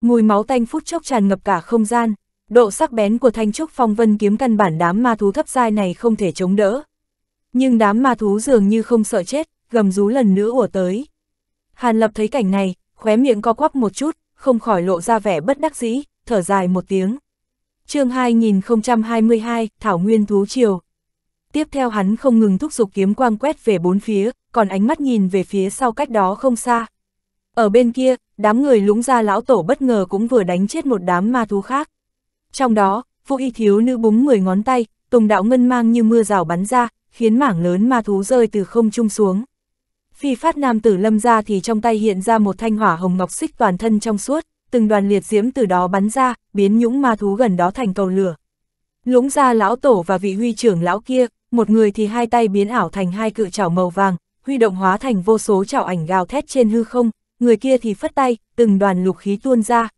Mùi máu tanh phút chốc tràn ngập cả không gian, độ sắc bén của thanh trúc phong vân kiếm căn bản đám ma thú thấp dai này không thể chống đỡ. Nhưng đám ma thú dường như không sợ chết, gầm rú lần nữa ùa tới. Hàn Lập thấy cảnh này, khóe miệng co quắp một chút, không khỏi lộ ra vẻ bất đắc dĩ, thở dài một tiếng. chương 2022, Thảo Nguyên Thú Triều. Tiếp theo hắn không ngừng thúc giục kiếm quang quét về bốn phía, còn ánh mắt nhìn về phía sau cách đó không xa, ở bên kia, đám người lúng ra lão tổ bất ngờ cũng vừa đánh chết một đám ma thú khác. Trong đó, vũ y thiếu nữ búng 10 ngón tay, tùng đạo ngân mang như mưa rào bắn ra, khiến mảng lớn ma thú rơi từ không trung xuống. Phi phát nam tử lâm ra thì trong tay hiện ra một thanh hỏa hồng ngọc xích toàn thân trong suốt, từng đoàn liệt diễm từ đó bắn ra, biến những ma thú gần đó thành cầu lửa. Lũng ra lão tổ và vị huy trưởng lão kia, một người thì hai tay biến ảo thành hai cự chảo màu vàng, huy động hóa thành vô số chảo ảnh gào thét trên hư không, người kia thì phất tay, từng đoàn lục khí tuôn ra.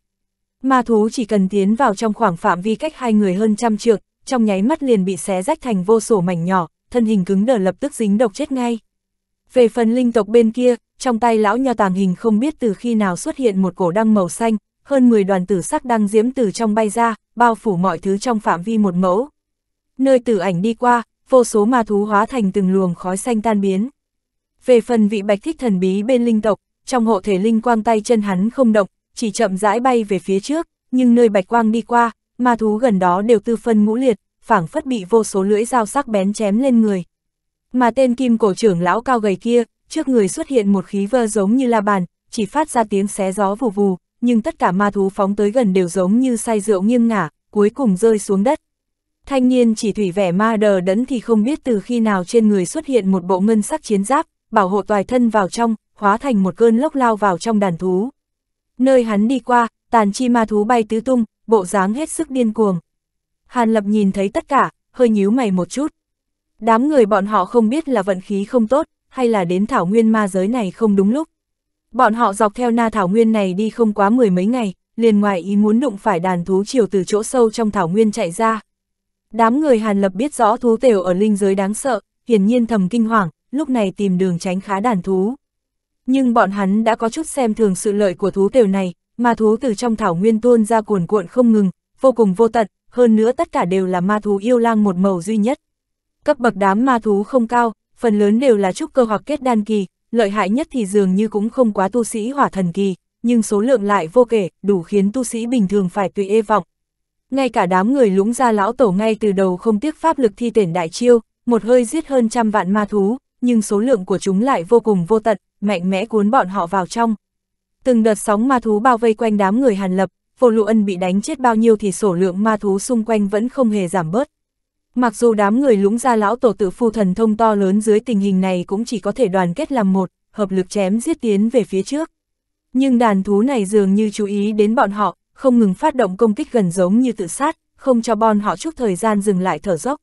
Ma thú chỉ cần tiến vào trong khoảng phạm vi cách hai người hơn trăm trượng, trong nháy mắt liền bị xé rách thành vô sổ mảnh nhỏ, thân hình cứng đờ lập tức dính độc chết ngay. Về phần linh tộc bên kia, trong tay lão nho tàng hình không biết từ khi nào xuất hiện một cổ đăng màu xanh, hơn 10 đoàn tử sắc đăng diễm từ trong bay ra, bao phủ mọi thứ trong phạm vi một mẫu. Nơi tử ảnh đi qua, vô số ma thú hóa thành từng luồng khói xanh tan biến. Về phần vị bạch thích thần bí bên linh tộc, trong hộ thể linh quang tay chân hắn không động, chỉ chậm rãi bay về phía trước, nhưng nơi bạch quang đi qua, ma thú gần đó đều tư phân ngũ liệt, phảng phất bị vô số lưỡi dao sắc bén chém lên người. Mà tên kim cổ trưởng lão cao gầy kia, trước người xuất hiện một khí vơ giống như la bàn, chỉ phát ra tiếng xé gió vù vù, nhưng tất cả ma thú phóng tới gần đều giống như say rượu nghiêng ngả, cuối cùng rơi xuống đất. Thanh niên chỉ thủy vẻ ma đờ đẫn thì không biết từ khi nào trên người xuất hiện một bộ ngân sắc chiến giáp, bảo hộ toàn thân vào trong, hóa thành một cơn lốc lao vào trong đàn thú. Nơi hắn đi qua, tàn chi ma thú bay tứ tung, bộ dáng hết sức điên cuồng. Hàn Lập nhìn thấy tất cả, hơi nhíu mày một chút. Đám người bọn họ không biết là vận khí không tốt, hay là đến thảo nguyên ma giới này không đúng lúc. Bọn họ dọc theo na thảo nguyên này đi không quá mười mấy ngày, liền ngoài ý muốn đụng phải đàn thú chiều từ chỗ sâu trong thảo nguyên chạy ra. Đám người Hàn Lập biết rõ thú tiểu ở linh giới đáng sợ, hiển nhiên thầm kinh hoàng, lúc này tìm đường tránh khá đàn thú. Nhưng bọn hắn đã có chút xem thường sự lợi của thú tiểu này, ma thú từ trong thảo nguyên tuôn ra cuồn cuộn không ngừng, vô cùng vô tận, hơn nữa tất cả đều là ma thú yêu lang một màu duy nhất. Cấp bậc đám ma thú không cao, phần lớn đều là trúc cơ hoặc kết đan kỳ, lợi hại nhất thì dường như cũng không quá tu sĩ hỏa thần kỳ, nhưng số lượng lại vô kể, đủ khiến tu sĩ bình thường phải tùy ê vọng. Ngay cả đám người lũng gia lão tổ ngay từ đầu không tiếc pháp lực thi tển đại chiêu, một hơi giết hơn trăm vạn ma thú, nhưng số lượng của chúng lại vô cùng vô tận, mạnh mẽ cuốn bọn họ vào trong. Từng đợt sóng ma thú bao vây quanh đám người Hàn Lập, Vô Lụ Ân bị đánh chết bao nhiêu thì số lượng ma thú xung quanh vẫn không hề giảm bớt. Mặc dù đám người lũng ra lão tổ tự phu thần thông to lớn dưới tình hình này cũng chỉ có thể đoàn kết làm một, hợp lực chém giết tiến về phía trước. Nhưng đàn thú này dường như chú ý đến bọn họ, không ngừng phát động công kích gần giống như tự sát, không cho bọn họ chút thời gian dừng lại thở dốc.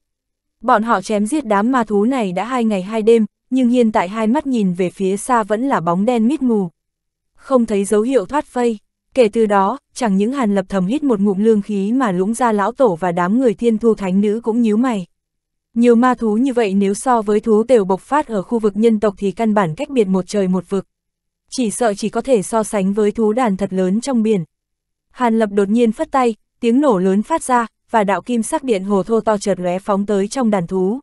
Bọn họ chém giết đám ma thú này đã hai ngày hai đêm, nhưng hiện tại hai mắt nhìn về phía xa vẫn là bóng đen mít mù. Không thấy dấu hiệu thoát vây Kể từ đó, chẳng những Hàn Lập thầm hít một ngụm lương khí mà lũng ra lão tổ và đám người thiên thu thánh nữ cũng nhíu mày. Nhiều ma thú như vậy nếu so với thú tiểu bộc phát ở khu vực nhân tộc thì căn bản cách biệt một trời một vực. Chỉ sợ chỉ có thể so sánh với thú đàn thật lớn trong biển. Hàn Lập đột nhiên phất tay, tiếng nổ lớn phát ra, và đạo kim sắc điện hồ thô to chợt lóe phóng tới trong đàn thú.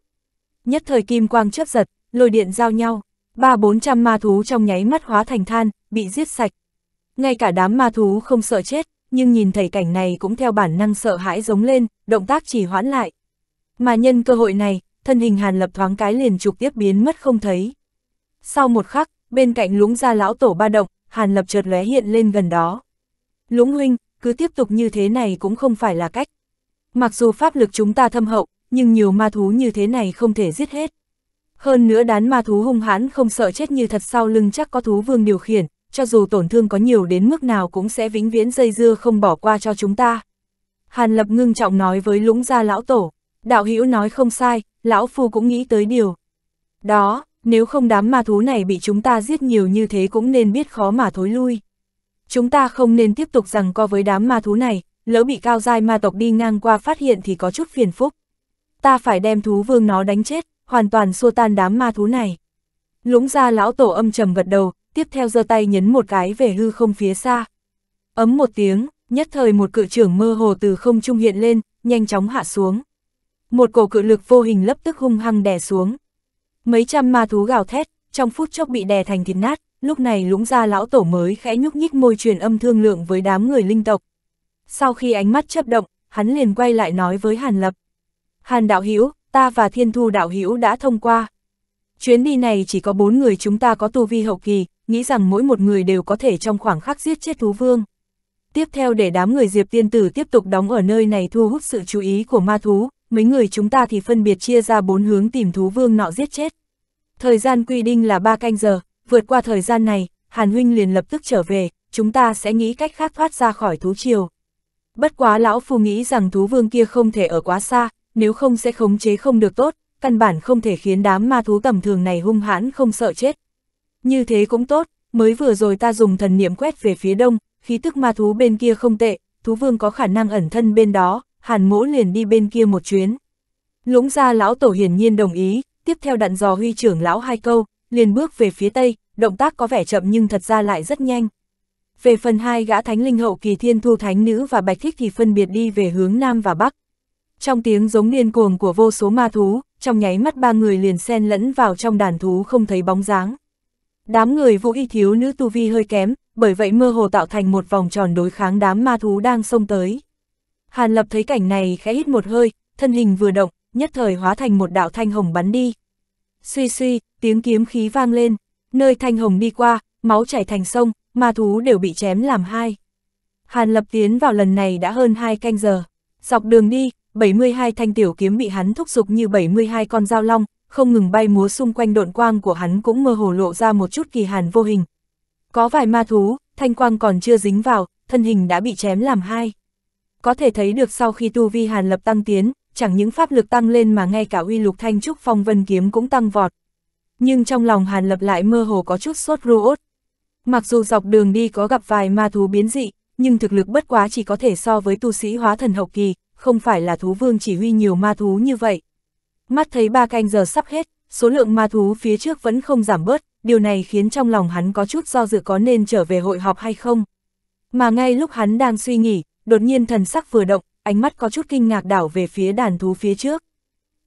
Nhất thời kim quang chớp giật, lôi điện giao nhau, ba bốn trăm ma thú trong nháy mắt hóa thành than, bị giết sạch. Ngay cả đám ma thú không sợ chết, nhưng nhìn thấy cảnh này cũng theo bản năng sợ hãi giống lên, động tác chỉ hoãn lại. Mà nhân cơ hội này, thân hình hàn lập thoáng cái liền trục tiếp biến mất không thấy. Sau một khắc, bên cạnh lũng ra lão tổ ba động, hàn lập chợt lóe hiện lên gần đó. Lũng huynh, cứ tiếp tục như thế này cũng không phải là cách. Mặc dù pháp lực chúng ta thâm hậu, nhưng nhiều ma thú như thế này không thể giết hết. Hơn nữa đán ma thú hung hãn không sợ chết như thật sau lưng chắc có thú vương điều khiển, cho dù tổn thương có nhiều đến mức nào cũng sẽ vĩnh viễn dây dưa không bỏ qua cho chúng ta. Hàn Lập ngưng trọng nói với lũng gia lão tổ, đạo hữu nói không sai, lão phu cũng nghĩ tới điều. Đó, nếu không đám ma thú này bị chúng ta giết nhiều như thế cũng nên biết khó mà thối lui. Chúng ta không nên tiếp tục rằng co với đám ma thú này, lỡ bị cao dai ma tộc đi ngang qua phát hiện thì có chút phiền phúc. Ta phải đem thú vương nó đánh chết, hoàn toàn xua tan đám ma thú này. Lũng ra lão tổ âm trầm gật đầu, tiếp theo giơ tay nhấn một cái về hư không phía xa. Ấm một tiếng, nhất thời một cự trưởng mơ hồ từ không trung hiện lên, nhanh chóng hạ xuống. Một cổ cự lực vô hình lập tức hung hăng đè xuống. Mấy trăm ma thú gào thét, trong phút chốc bị đè thành thịt nát, lúc này lũng ra lão tổ mới khẽ nhúc nhích môi truyền âm thương lượng với đám người linh tộc, sau khi ánh mắt chấp động, hắn liền quay lại nói với Hàn Lập. Hàn Đạo Hữu ta và Thiên Thu Đạo Hữu đã thông qua. Chuyến đi này chỉ có bốn người chúng ta có tu vi hậu kỳ, nghĩ rằng mỗi một người đều có thể trong khoảng khắc giết chết thú vương. Tiếp theo để đám người Diệp Tiên Tử tiếp tục đóng ở nơi này thu hút sự chú ý của ma thú, mấy người chúng ta thì phân biệt chia ra bốn hướng tìm thú vương nọ giết chết. Thời gian quy định là ba canh giờ, vượt qua thời gian này, Hàn Huynh liền lập tức trở về, chúng ta sẽ nghĩ cách khác thoát ra khỏi thú triều. Bất quá lão phu nghĩ rằng thú vương kia không thể ở quá xa, nếu không sẽ khống chế không được tốt, căn bản không thể khiến đám ma thú tầm thường này hung hãn không sợ chết. Như thế cũng tốt, mới vừa rồi ta dùng thần niệm quét về phía đông, khí tức ma thú bên kia không tệ, thú vương có khả năng ẩn thân bên đó, hàn mỗ liền đi bên kia một chuyến. Lũng ra lão tổ hiển nhiên đồng ý, tiếp theo đặn dò huy trưởng lão hai câu, liền bước về phía tây, động tác có vẻ chậm nhưng thật ra lại rất nhanh. Về phần hai gã thánh linh hậu kỳ thiên thu thánh nữ và bạch thích thì phân biệt đi về hướng nam và bắc. Trong tiếng giống điên cuồng của vô số ma thú, trong nháy mắt ba người liền xen lẫn vào trong đàn thú không thấy bóng dáng. Đám người vũ y thiếu nữ tu vi hơi kém, bởi vậy mơ hồ tạo thành một vòng tròn đối kháng đám ma thú đang xông tới. Hàn lập thấy cảnh này khẽ hít một hơi, thân hình vừa động, nhất thời hóa thành một đạo thanh hồng bắn đi. Suy suy, tiếng kiếm khí vang lên, nơi thanh hồng đi qua, máu chảy thành sông, ma thú đều bị chém làm hai. Hàn Lập tiến vào lần này đã hơn hai canh giờ. Dọc đường đi, 72 thanh tiểu kiếm bị hắn thúc giục như 72 con dao long, không ngừng bay múa xung quanh độn quang của hắn cũng mơ hồ lộ ra một chút kỳ hàn vô hình. Có vài ma thú, thanh quang còn chưa dính vào, thân hình đã bị chém làm hai. Có thể thấy được sau khi tu vi hàn lập tăng tiến, chẳng những pháp lực tăng lên mà ngay cả uy lục thanh trúc phong vân kiếm cũng tăng vọt. Nhưng trong lòng hàn lập lại mơ hồ có chút sốt ruột, Mặc dù dọc đường đi có gặp vài ma thú biến dị, nhưng thực lực bất quá chỉ có thể so với tu sĩ hóa thần hậu kỳ, không phải là thú vương chỉ huy nhiều ma thú như vậy. Mắt thấy ba canh giờ sắp hết, số lượng ma thú phía trước vẫn không giảm bớt, điều này khiến trong lòng hắn có chút do dự có nên trở về hội họp hay không. Mà ngay lúc hắn đang suy nghĩ, đột nhiên thần sắc vừa động, ánh mắt có chút kinh ngạc đảo về phía đàn thú phía trước.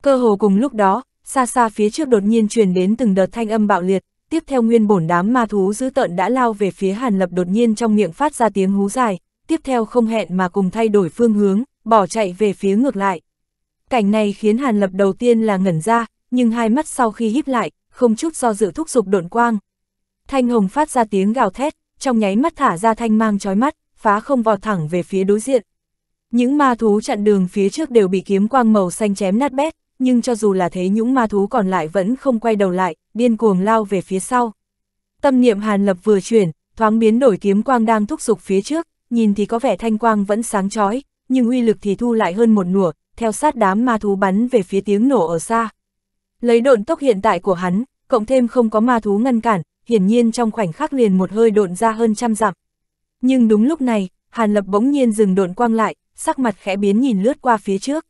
Cơ hồ cùng lúc đó, xa xa phía trước đột nhiên truyền đến từng đợt thanh âm bạo liệt, tiếp theo nguyên bổn đám ma thú dữ tợn đã lao về phía Hàn Lập đột nhiên trong miệng phát ra tiếng hú dài, tiếp theo không hẹn mà cùng thay đổi phương hướng, bỏ chạy về phía ngược lại. Cảnh này khiến Hàn Lập đầu tiên là ngẩn ra, nhưng hai mắt sau khi híp lại, không chút do dự thúc dục độn quang. Thanh hồng phát ra tiếng gào thét, trong nháy mắt thả ra thanh mang chói mắt, phá không vọt thẳng về phía đối diện. Những ma thú chặn đường phía trước đều bị kiếm quang màu xanh chém nát bét, nhưng cho dù là thế những ma thú còn lại vẫn không quay đầu lại, điên cuồng lao về phía sau. Tâm niệm Hàn Lập vừa chuyển, thoáng biến đổi kiếm quang đang thúc giục phía trước, nhìn thì có vẻ thanh quang vẫn sáng chói, nhưng uy lực thì thu lại hơn một nửa, theo sát đám ma thú bắn về phía tiếng nổ ở xa. Lấy độn tốc hiện tại của hắn, cộng thêm không có ma thú ngăn cản, hiển nhiên trong khoảnh khắc liền một hơi độn ra hơn trăm dặm. Nhưng đúng lúc này, Hàn Lập bỗng nhiên dừng độn quang lại, sắc mặt khẽ biến nhìn lướt qua phía trước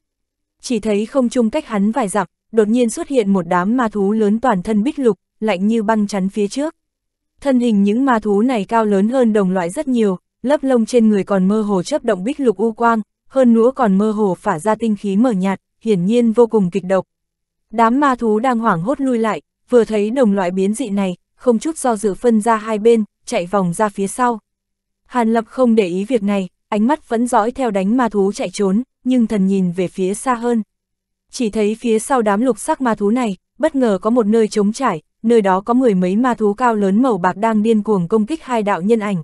chỉ thấy không chung cách hắn vài dặm, đột nhiên xuất hiện một đám ma thú lớn toàn thân bích lục, lạnh như băng chắn phía trước. Thân hình những ma thú này cao lớn hơn đồng loại rất nhiều, lớp lông trên người còn mơ hồ chấp động bích lục u quang, hơn nữa còn mơ hồ phả ra tinh khí mờ nhạt, hiển nhiên vô cùng kịch độc. Đám ma thú đang hoảng hốt lui lại, vừa thấy đồng loại biến dị này, không chút do dự phân ra hai bên, chạy vòng ra phía sau. Hàn Lập không để ý việc này, ánh mắt vẫn dõi theo đánh ma thú chạy trốn, nhưng thần nhìn về phía xa hơn. Chỉ thấy phía sau đám lục sắc ma thú này, bất ngờ có một nơi trống trải, nơi đó có mười mấy ma thú cao lớn màu bạc đang điên cuồng công kích hai đạo nhân ảnh.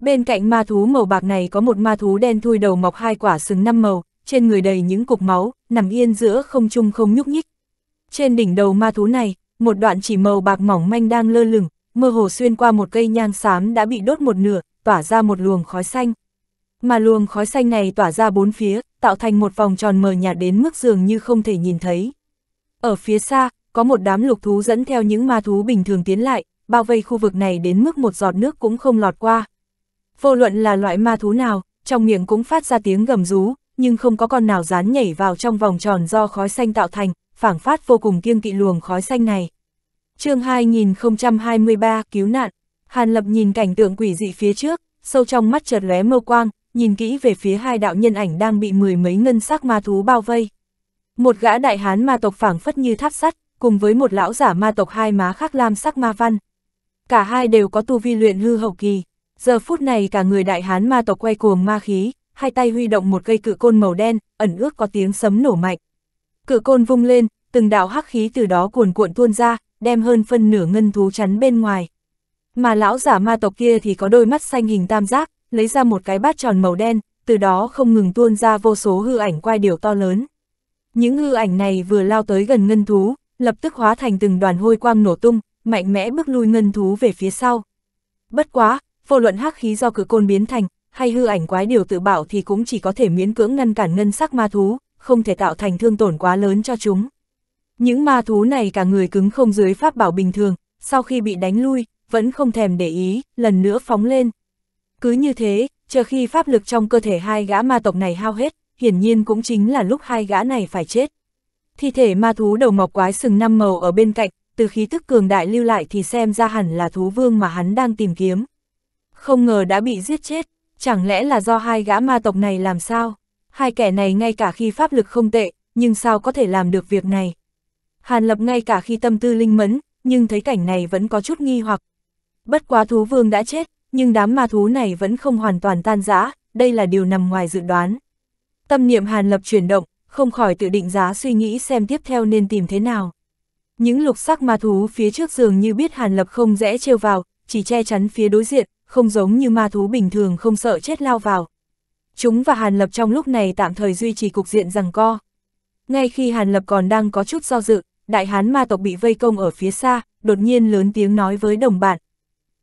Bên cạnh ma thú màu bạc này có một ma thú đen thui đầu mọc hai quả sừng năm màu, trên người đầy những cục máu, nằm yên giữa không trung không nhúc nhích. Trên đỉnh đầu ma thú này, một đoạn chỉ màu bạc mỏng manh đang lơ lửng, mơ hồ xuyên qua một cây nhang xám đã bị đốt một nửa, tỏa ra một luồng khói xanh mà luồng khói xanh này tỏa ra bốn phía, tạo thành một vòng tròn mờ nhạt đến mức dường như không thể nhìn thấy. Ở phía xa, có một đám lục thú dẫn theo những ma thú bình thường tiến lại, bao vây khu vực này đến mức một giọt nước cũng không lọt qua. Vô luận là loại ma thú nào, trong miệng cũng phát ra tiếng gầm rú, nhưng không có con nào dán nhảy vào trong vòng tròn do khói xanh tạo thành, phảng phát vô cùng kiêng kỵ luồng khói xanh này. chương 2023 Cứu nạn Hàn Lập nhìn cảnh tượng quỷ dị phía trước, sâu trong mắt chợt lóe mâu quang, nhìn kỹ về phía hai đạo nhân ảnh đang bị mười mấy ngân sắc ma thú bao vây. Một gã đại hán ma tộc phảng phất như tháp sắt, cùng với một lão giả ma tộc hai má khác lam sắc ma văn. Cả hai đều có tu vi luyện hư hậu kỳ. Giờ phút này cả người đại hán ma tộc quay cuồng ma khí, hai tay huy động một cây cự côn màu đen, ẩn ước có tiếng sấm nổ mạnh. Cự côn vung lên, từng đạo hắc khí từ đó cuồn cuộn tuôn ra, đem hơn phân nửa ngân thú chắn bên ngoài. Mà lão giả ma tộc kia thì có đôi mắt xanh hình tam giác, lấy ra một cái bát tròn màu đen, từ đó không ngừng tuôn ra vô số hư ảnh quai điều to lớn. Những hư ảnh này vừa lao tới gần ngân thú, lập tức hóa thành từng đoàn hôi quang nổ tung, mạnh mẽ bước lui ngân thú về phía sau. Bất quá, vô luận hắc khí do cử côn biến thành, hay hư ảnh quái điều tự bảo thì cũng chỉ có thể miễn cưỡng ngăn cản ngân sắc ma thú, không thể tạo thành thương tổn quá lớn cho chúng. Những ma thú này cả người cứng không dưới pháp bảo bình thường, sau khi bị đánh lui, vẫn không thèm để ý, lần nữa phóng lên. Cứ như thế, chờ khi pháp lực trong cơ thể hai gã ma tộc này hao hết, hiển nhiên cũng chính là lúc hai gã này phải chết. Thi thể ma thú đầu mọc quái sừng năm màu ở bên cạnh, từ khí tức cường đại lưu lại thì xem ra hẳn là thú vương mà hắn đang tìm kiếm. Không ngờ đã bị giết chết, chẳng lẽ là do hai gã ma tộc này làm sao? Hai kẻ này ngay cả khi pháp lực không tệ, nhưng sao có thể làm được việc này? Hàn Lập ngay cả khi tâm tư linh mẫn, nhưng thấy cảnh này vẫn có chút nghi hoặc. Bất quá thú vương đã chết, nhưng đám ma thú này vẫn không hoàn toàn tan rã, đây là điều nằm ngoài dự đoán. Tâm niệm Hàn Lập chuyển động, không khỏi tự định giá suy nghĩ xem tiếp theo nên tìm thế nào. Những lục sắc ma thú phía trước giường như biết Hàn Lập không dễ trêu vào, chỉ che chắn phía đối diện, không giống như ma thú bình thường không sợ chết lao vào. Chúng và Hàn Lập trong lúc này tạm thời duy trì cục diện rằng co. Ngay khi Hàn Lập còn đang có chút do dự, đại hán ma tộc bị vây công ở phía xa, đột nhiên lớn tiếng nói với đồng bạn.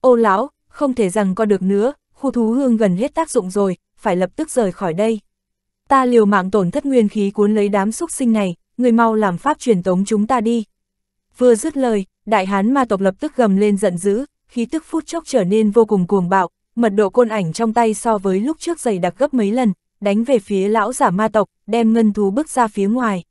Ô lão, không thể rằng co được nữa, khu thú hương gần hết tác dụng rồi, phải lập tức rời khỏi đây. Ta liều mạng tổn thất nguyên khí cuốn lấy đám xúc sinh này, người mau làm pháp truyền tống chúng ta đi. Vừa dứt lời, đại hán ma tộc lập tức gầm lên giận dữ, khí tức phút chốc trở nên vô cùng cuồng bạo, mật độ côn ảnh trong tay so với lúc trước dày đặc gấp mấy lần, đánh về phía lão giả ma tộc, đem ngân thú bước ra phía ngoài.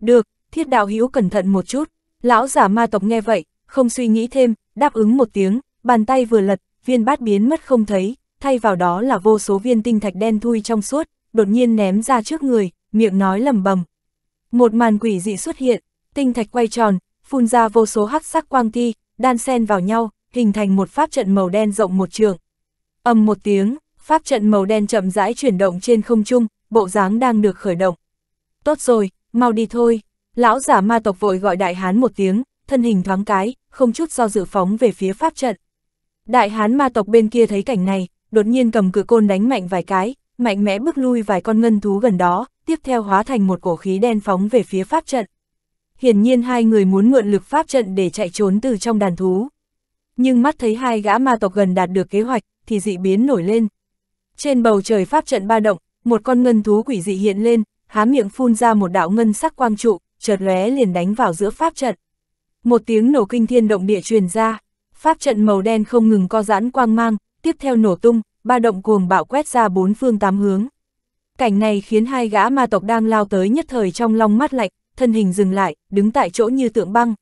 Được, thiết đạo hữu cẩn thận một chút, lão giả ma tộc nghe vậy, không suy nghĩ thêm, đáp ứng một tiếng, bàn tay vừa lật, viên bát biến mất không thấy, thay vào đó là vô số viên tinh thạch đen thui trong suốt, đột nhiên ném ra trước người, miệng nói lầm bầm. Một màn quỷ dị xuất hiện, tinh thạch quay tròn, phun ra vô số hắc sắc quang thi, đan sen vào nhau, hình thành một pháp trận màu đen rộng một trường. Âm một tiếng, pháp trận màu đen chậm rãi chuyển động trên không trung, bộ dáng đang được khởi động. Tốt rồi, mau đi thôi, lão giả ma tộc vội gọi đại hán một tiếng, thân hình thoáng cái, không chút do dự phóng về phía pháp trận. Đại hán ma tộc bên kia thấy cảnh này, đột nhiên cầm cửa côn đánh mạnh vài cái, mạnh mẽ bước lui vài con ngân thú gần đó, tiếp theo hóa thành một cổ khí đen phóng về phía pháp trận. Hiển nhiên hai người muốn mượn lực pháp trận để chạy trốn từ trong đàn thú. Nhưng mắt thấy hai gã ma tộc gần đạt được kế hoạch, thì dị biến nổi lên. Trên bầu trời pháp trận ba động, một con ngân thú quỷ dị hiện lên, há miệng phun ra một đạo ngân sắc quang trụ, chợt lóe liền đánh vào giữa pháp trận. Một tiếng nổ kinh thiên động địa truyền ra, pháp trận màu đen không ngừng co giãn quang mang, tiếp theo nổ tung, ba động cuồng bạo quét ra bốn phương tám hướng. Cảnh này khiến hai gã ma tộc đang lao tới nhất thời trong long mắt lạnh, thân hình dừng lại, đứng tại chỗ như tượng băng.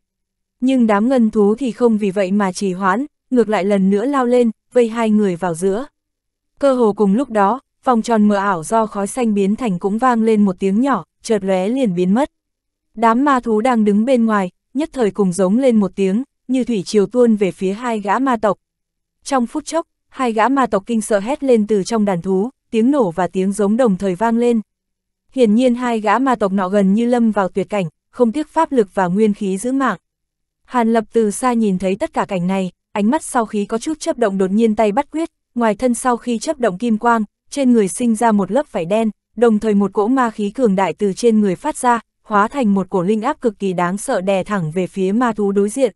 Nhưng đám ngân thú thì không vì vậy mà trì hoãn, ngược lại lần nữa lao lên, vây hai người vào giữa. Cơ hồ cùng lúc đó, vòng tròn mờ ảo do khói xanh biến thành cũng vang lên một tiếng nhỏ, chợt lóe liền biến mất. Đám ma thú đang đứng bên ngoài, nhất thời cùng giống lên một tiếng, như thủy triều tuôn về phía hai gã ma tộc. Trong phút chốc, hai gã ma tộc kinh sợ hét lên từ trong đàn thú, tiếng nổ và tiếng giống đồng thời vang lên. Hiển nhiên hai gã ma tộc nọ gần như lâm vào tuyệt cảnh, không tiếc pháp lực và nguyên khí giữ mạng. Hàn Lập từ xa nhìn thấy tất cả cảnh này, ánh mắt sau khí có chút chấp động đột nhiên tay bắt quyết, ngoài thân sau khi chấp động kim quang, trên người sinh ra một lớp vải đen, đồng thời một cỗ ma khí cường đại từ trên người phát ra, hóa thành một cổ linh áp cực kỳ đáng sợ đè thẳng về phía ma thú đối diện.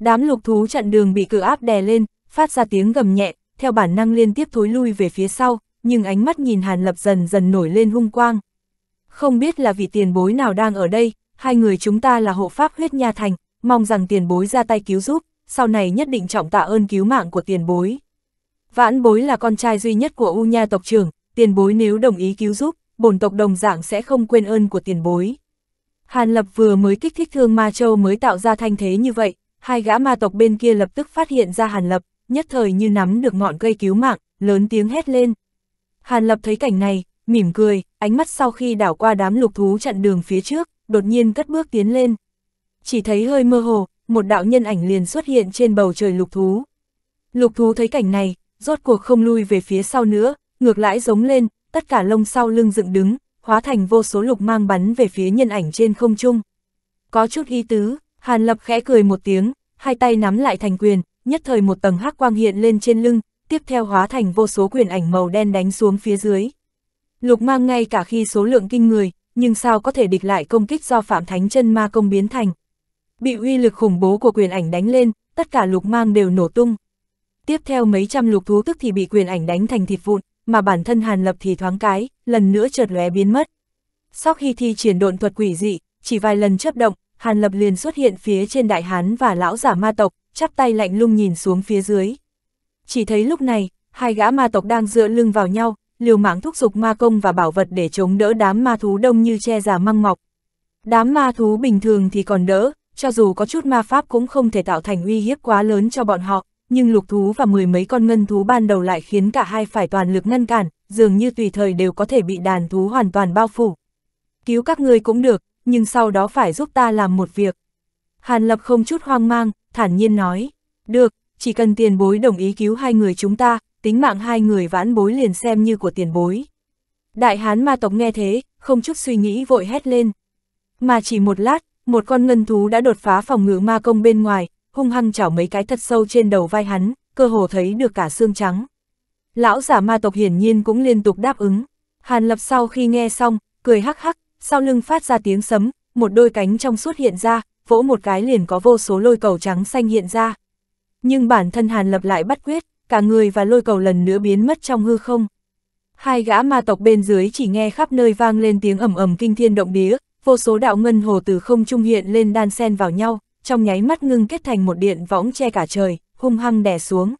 Đám lục thú chặn đường bị cự áp đè lên, phát ra tiếng gầm nhẹ, theo bản năng liên tiếp thối lui về phía sau, nhưng ánh mắt nhìn Hàn Lập dần dần nổi lên hung quang. Không biết là vị tiền bối nào đang ở đây, hai người chúng ta là hộ pháp huyết nha thành, mong rằng tiền bối ra tay cứu giúp, sau này nhất định trọng tạ ơn cứu mạng của tiền bối. Vãn bối là con trai duy nhất của U Nha tộc trưởng, tiền bối nếu đồng ý cứu giúp, bổn tộc đồng dạng sẽ không quên ơn của tiền bối. Hàn Lập vừa mới kích thích thương Ma Châu mới tạo ra thanh thế như vậy, hai gã ma tộc bên kia lập tức phát hiện ra Hàn Lập, nhất thời như nắm được ngọn cây cứu mạng, lớn tiếng hét lên. Hàn Lập thấy cảnh này, mỉm cười, ánh mắt sau khi đảo qua đám lục thú chặn đường phía trước, đột nhiên cất bước tiến lên. Chỉ thấy hơi mơ hồ, một đạo nhân ảnh liền xuất hiện trên bầu trời lục thú. Lục thú thấy cảnh này, rốt cuộc không lui về phía sau nữa, ngược lại giống lên, tất cả lông sau lưng dựng đứng, hóa thành vô số lục mang bắn về phía nhân ảnh trên không trung. Có chút ý tứ, Hàn Lập khẽ cười một tiếng, hai tay nắm lại thành quyền, nhất thời một tầng hắc quang hiện lên trên lưng, tiếp theo hóa thành vô số quyền ảnh màu đen đánh xuống phía dưới. Lục mang ngay cả khi số lượng kinh người, nhưng sao có thể địch lại công kích do Phạm Thánh chân ma công biến thành. Bị uy lực khủng bố của quyền ảnh đánh lên, tất cả lục mang đều nổ tung. Tiếp theo mấy trăm lục thú tức thì bị quyền ảnh đánh thành thịt vụn, mà bản thân Hàn Lập thì thoáng cái, lần nữa chợt lóe biến mất. Sóc khi thi triển độn thuật quỷ dị, chỉ vài lần chấp động, Hàn Lập liền xuất hiện phía trên đại hán và lão giả ma tộc, chắp tay lạnh lung nhìn xuống phía dưới. Chỉ thấy lúc này, hai gã ma tộc đang dựa lưng vào nhau, liều mạng thúc giục ma công và bảo vật để chống đỡ đám ma thú đông như che già măng mọc. Đám ma thú bình thường thì còn đỡ, cho dù có chút ma pháp cũng không thể tạo thành uy hiếp quá lớn cho bọn họ, nhưng lục thú và mười mấy con ngân thú ban đầu lại khiến cả hai phải toàn lực ngăn cản, dường như tùy thời đều có thể bị đàn thú hoàn toàn bao phủ. Cứu các ngươi cũng được, nhưng sau đó phải giúp ta làm một việc. Hàn Lập không chút hoang mang, thản nhiên nói, được, chỉ cần tiền bối đồng ý cứu hai người chúng ta, tính mạng hai người vãn bối liền xem như của tiền bối. Đại hán ma tộc nghe thế, không chút suy nghĩ vội hét lên. Mà chỉ một lát, một con ngân thú đã đột phá phòng ngự ma công bên ngoài, hung hăng chảo mấy cái thật sâu trên đầu vai hắn, cơ hồ thấy được cả xương trắng. Lão giả ma tộc hiển nhiên cũng liên tục đáp ứng. Hàn lập sau khi nghe xong, cười hắc hắc, sau lưng phát ra tiếng sấm, một đôi cánh trong suốt hiện ra, vỗ một cái liền có vô số lôi cầu trắng xanh hiện ra. Nhưng bản thân Hàn Lập lại bắt quyết, cả người và lôi cầu lần nữa biến mất trong hư không. Hai gã ma tộc bên dưới chỉ nghe khắp nơi vang lên tiếng ầm ầm kinh thiên động địa, vô số đạo ngân hồ từ không trung hiện lên đan xen vào nhau, trong nháy mắt ngưng kết thành một điện võng che cả trời, hung hăng đè xuống.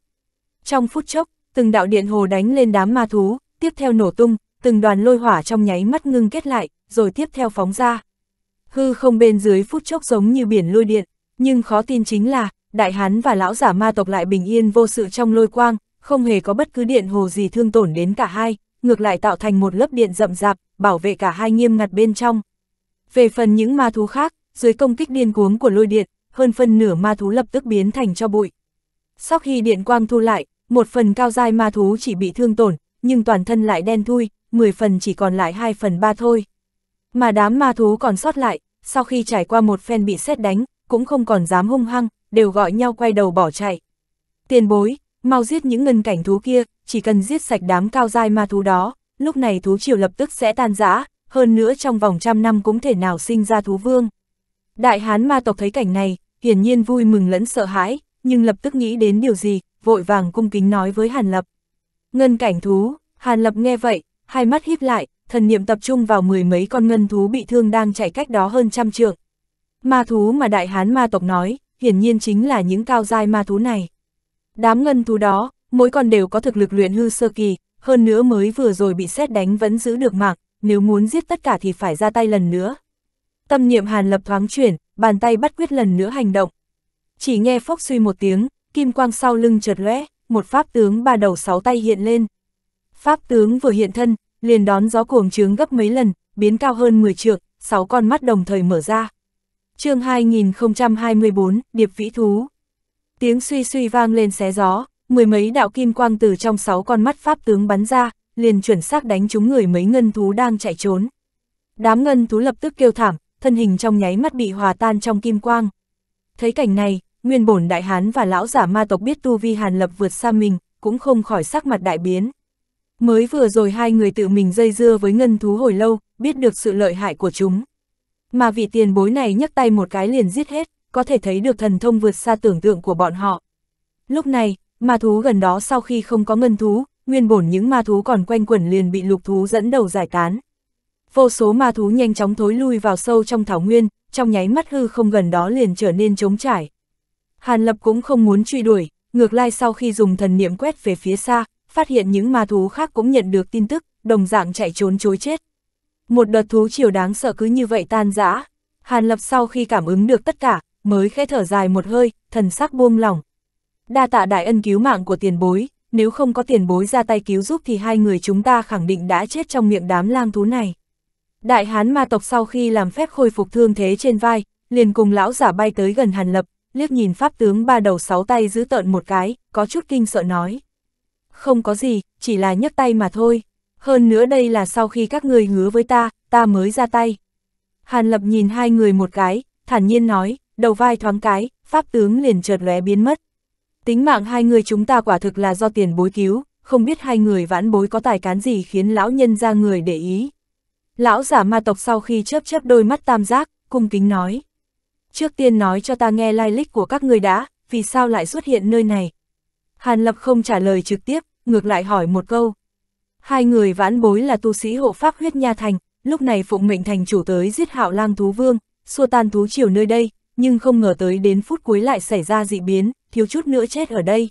Trong phút chốc, từng đạo điện hồ đánh lên đám ma thú, tiếp theo nổ tung, từng đoàn lôi hỏa trong nháy mắt ngưng kết lại, rồi tiếp theo phóng ra. Hư không bên dưới phút chốc giống như biển lôi điện, nhưng khó tin chính là, đại hán và lão giả ma tộc lại bình yên vô sự trong lôi quang, không hề có bất cứ điện hồ gì thương tổn đến cả hai, ngược lại tạo thành một lớp điện rậm rạp, bảo vệ cả hai nghiêm ngặt bên trong. Về phần những ma thú khác, dưới công kích điên cuống của lôi điện, hơn phân nửa ma thú lập tức biến thành cho bụi. Sau khi điện quang thu lại, một phần cao dai ma thú chỉ bị thương tổn, nhưng toàn thân lại đen thui, 10 phần chỉ còn lại 2 phần 3 thôi. Mà đám ma thú còn sót lại, sau khi trải qua một phen bị xét đánh, cũng không còn dám hung hăng, đều gọi nhau quay đầu bỏ chạy. Tiền bối, mau giết những ngân cảnh thú kia, chỉ cần giết sạch đám cao dai ma thú đó, lúc này thú triều lập tức sẽ tan rã, hơn nữa trong vòng trăm năm cũng thể nào sinh ra thú vương. Đại hán ma tộc thấy cảnh này, hiển nhiên vui mừng lẫn sợ hãi, nhưng lập tức nghĩ đến điều gì, vội vàng cung kính nói với Hàn Lập. Ngân cảnh thú, Hàn Lập nghe vậy, hai mắt híp lại, thần niệm tập trung vào mười mấy con ngân thú bị thương đang chạy cách đó hơn trăm trượng. Ma thú mà đại hán ma tộc nói, hiển nhiên chính là những cao giai ma thú này. Đám ngân thú đó, mỗi con đều có thực lực luyện hư sơ kỳ, hơn nữa mới vừa rồi bị xét đánh vẫn giữ được mạng, nếu muốn giết tất cả thì phải ra tay lần nữa. Tâm niệm hàn lập thoáng chuyển, bàn tay bắt quyết lần nữa hành động. Chỉ nghe phốc suy một tiếng, kim quang sau lưng chợt lóe, một pháp tướng ba đầu sáu tay hiện lên, Pháp tướng vừa hiện thân, liền đón gió cuồng trướng gấp mấy lần, biến cao hơn 10 trượng, 6 con mắt đồng thời mở ra. chương 2024, Điệp Vĩ Thú. Tiếng suy suy vang lên xé gió, mười mấy đạo kim quang từ trong 6 con mắt Pháp tướng bắn ra, liền chuẩn xác đánh trúng người mấy ngân thú đang chạy trốn. Đám ngân thú lập tức kêu thảm, thân hình trong nháy mắt bị hòa tan trong kim quang. Thấy cảnh này, nguyên bổn đại hán và lão giả ma tộc biết tu vi hàn lập vượt xa mình, cũng không khỏi sắc mặt đại biến. Mới vừa rồi hai người tự mình dây dưa với ngân thú hồi lâu, biết được sự lợi hại của chúng. Mà vị tiền bối này nhấc tay một cái liền giết hết, có thể thấy được thần thông vượt xa tưởng tượng của bọn họ. Lúc này, ma thú gần đó sau khi không có ngân thú, nguyên bổn những ma thú còn quanh quẩn liền bị lục thú dẫn đầu giải tán. Vô số ma thú nhanh chóng thối lui vào sâu trong thảo nguyên, trong nháy mắt hư không gần đó liền trở nên trống trải. Hàn Lập cũng không muốn truy đuổi, ngược lại sau khi dùng thần niệm quét về phía xa, phát hiện những ma thú khác cũng nhận được tin tức, đồng dạng chạy trốn chối chết. Một đợt thú chiều đáng sợ cứ như vậy tan rã. Hàn Lập sau khi cảm ứng được tất cả, mới khẽ thở dài một hơi, thần sắc buông lỏng. Đa tạ đại ân cứu mạng của tiền bối, nếu không có tiền bối ra tay cứu giúp thì hai người chúng ta khẳng định đã chết trong miệng đám lang thú này. Đại hán ma tộc sau khi làm phép khôi phục thương thế trên vai, liền cùng lão giả bay tới gần Hàn Lập, liếc nhìn pháp tướng ba đầu sáu tay giữ tợn một cái, có chút kinh sợ nói không có gì, chỉ là nhấc tay mà thôi. Hơn nữa đây là sau khi các người hứa với ta, ta mới ra tay. Hàn Lập nhìn hai người một cái, thản nhiên nói, đầu vai thoáng cái, pháp tướng liền chợt lóe biến mất. Tính mạng hai người chúng ta quả thực là do tiền bối cứu, không biết hai người vãn bối có tài cán gì khiến lão nhân ra người để ý. Lão giả ma tộc sau khi chớp chớp đôi mắt tam giác, cung kính nói. Trước tiên nói cho ta nghe lai lịch của các người đã, vì sao lại xuất hiện nơi này. Hàn Lập không trả lời trực tiếp, ngược lại hỏi một câu. Hai người vãn bối là tu sĩ hộ pháp huyết nha thành, lúc này phụng mệnh thành chủ tới giết hạo lang thú vương, xua tan thú chiều nơi đây, nhưng không ngờ tới đến phút cuối lại xảy ra dị biến, thiếu chút nữa chết ở đây.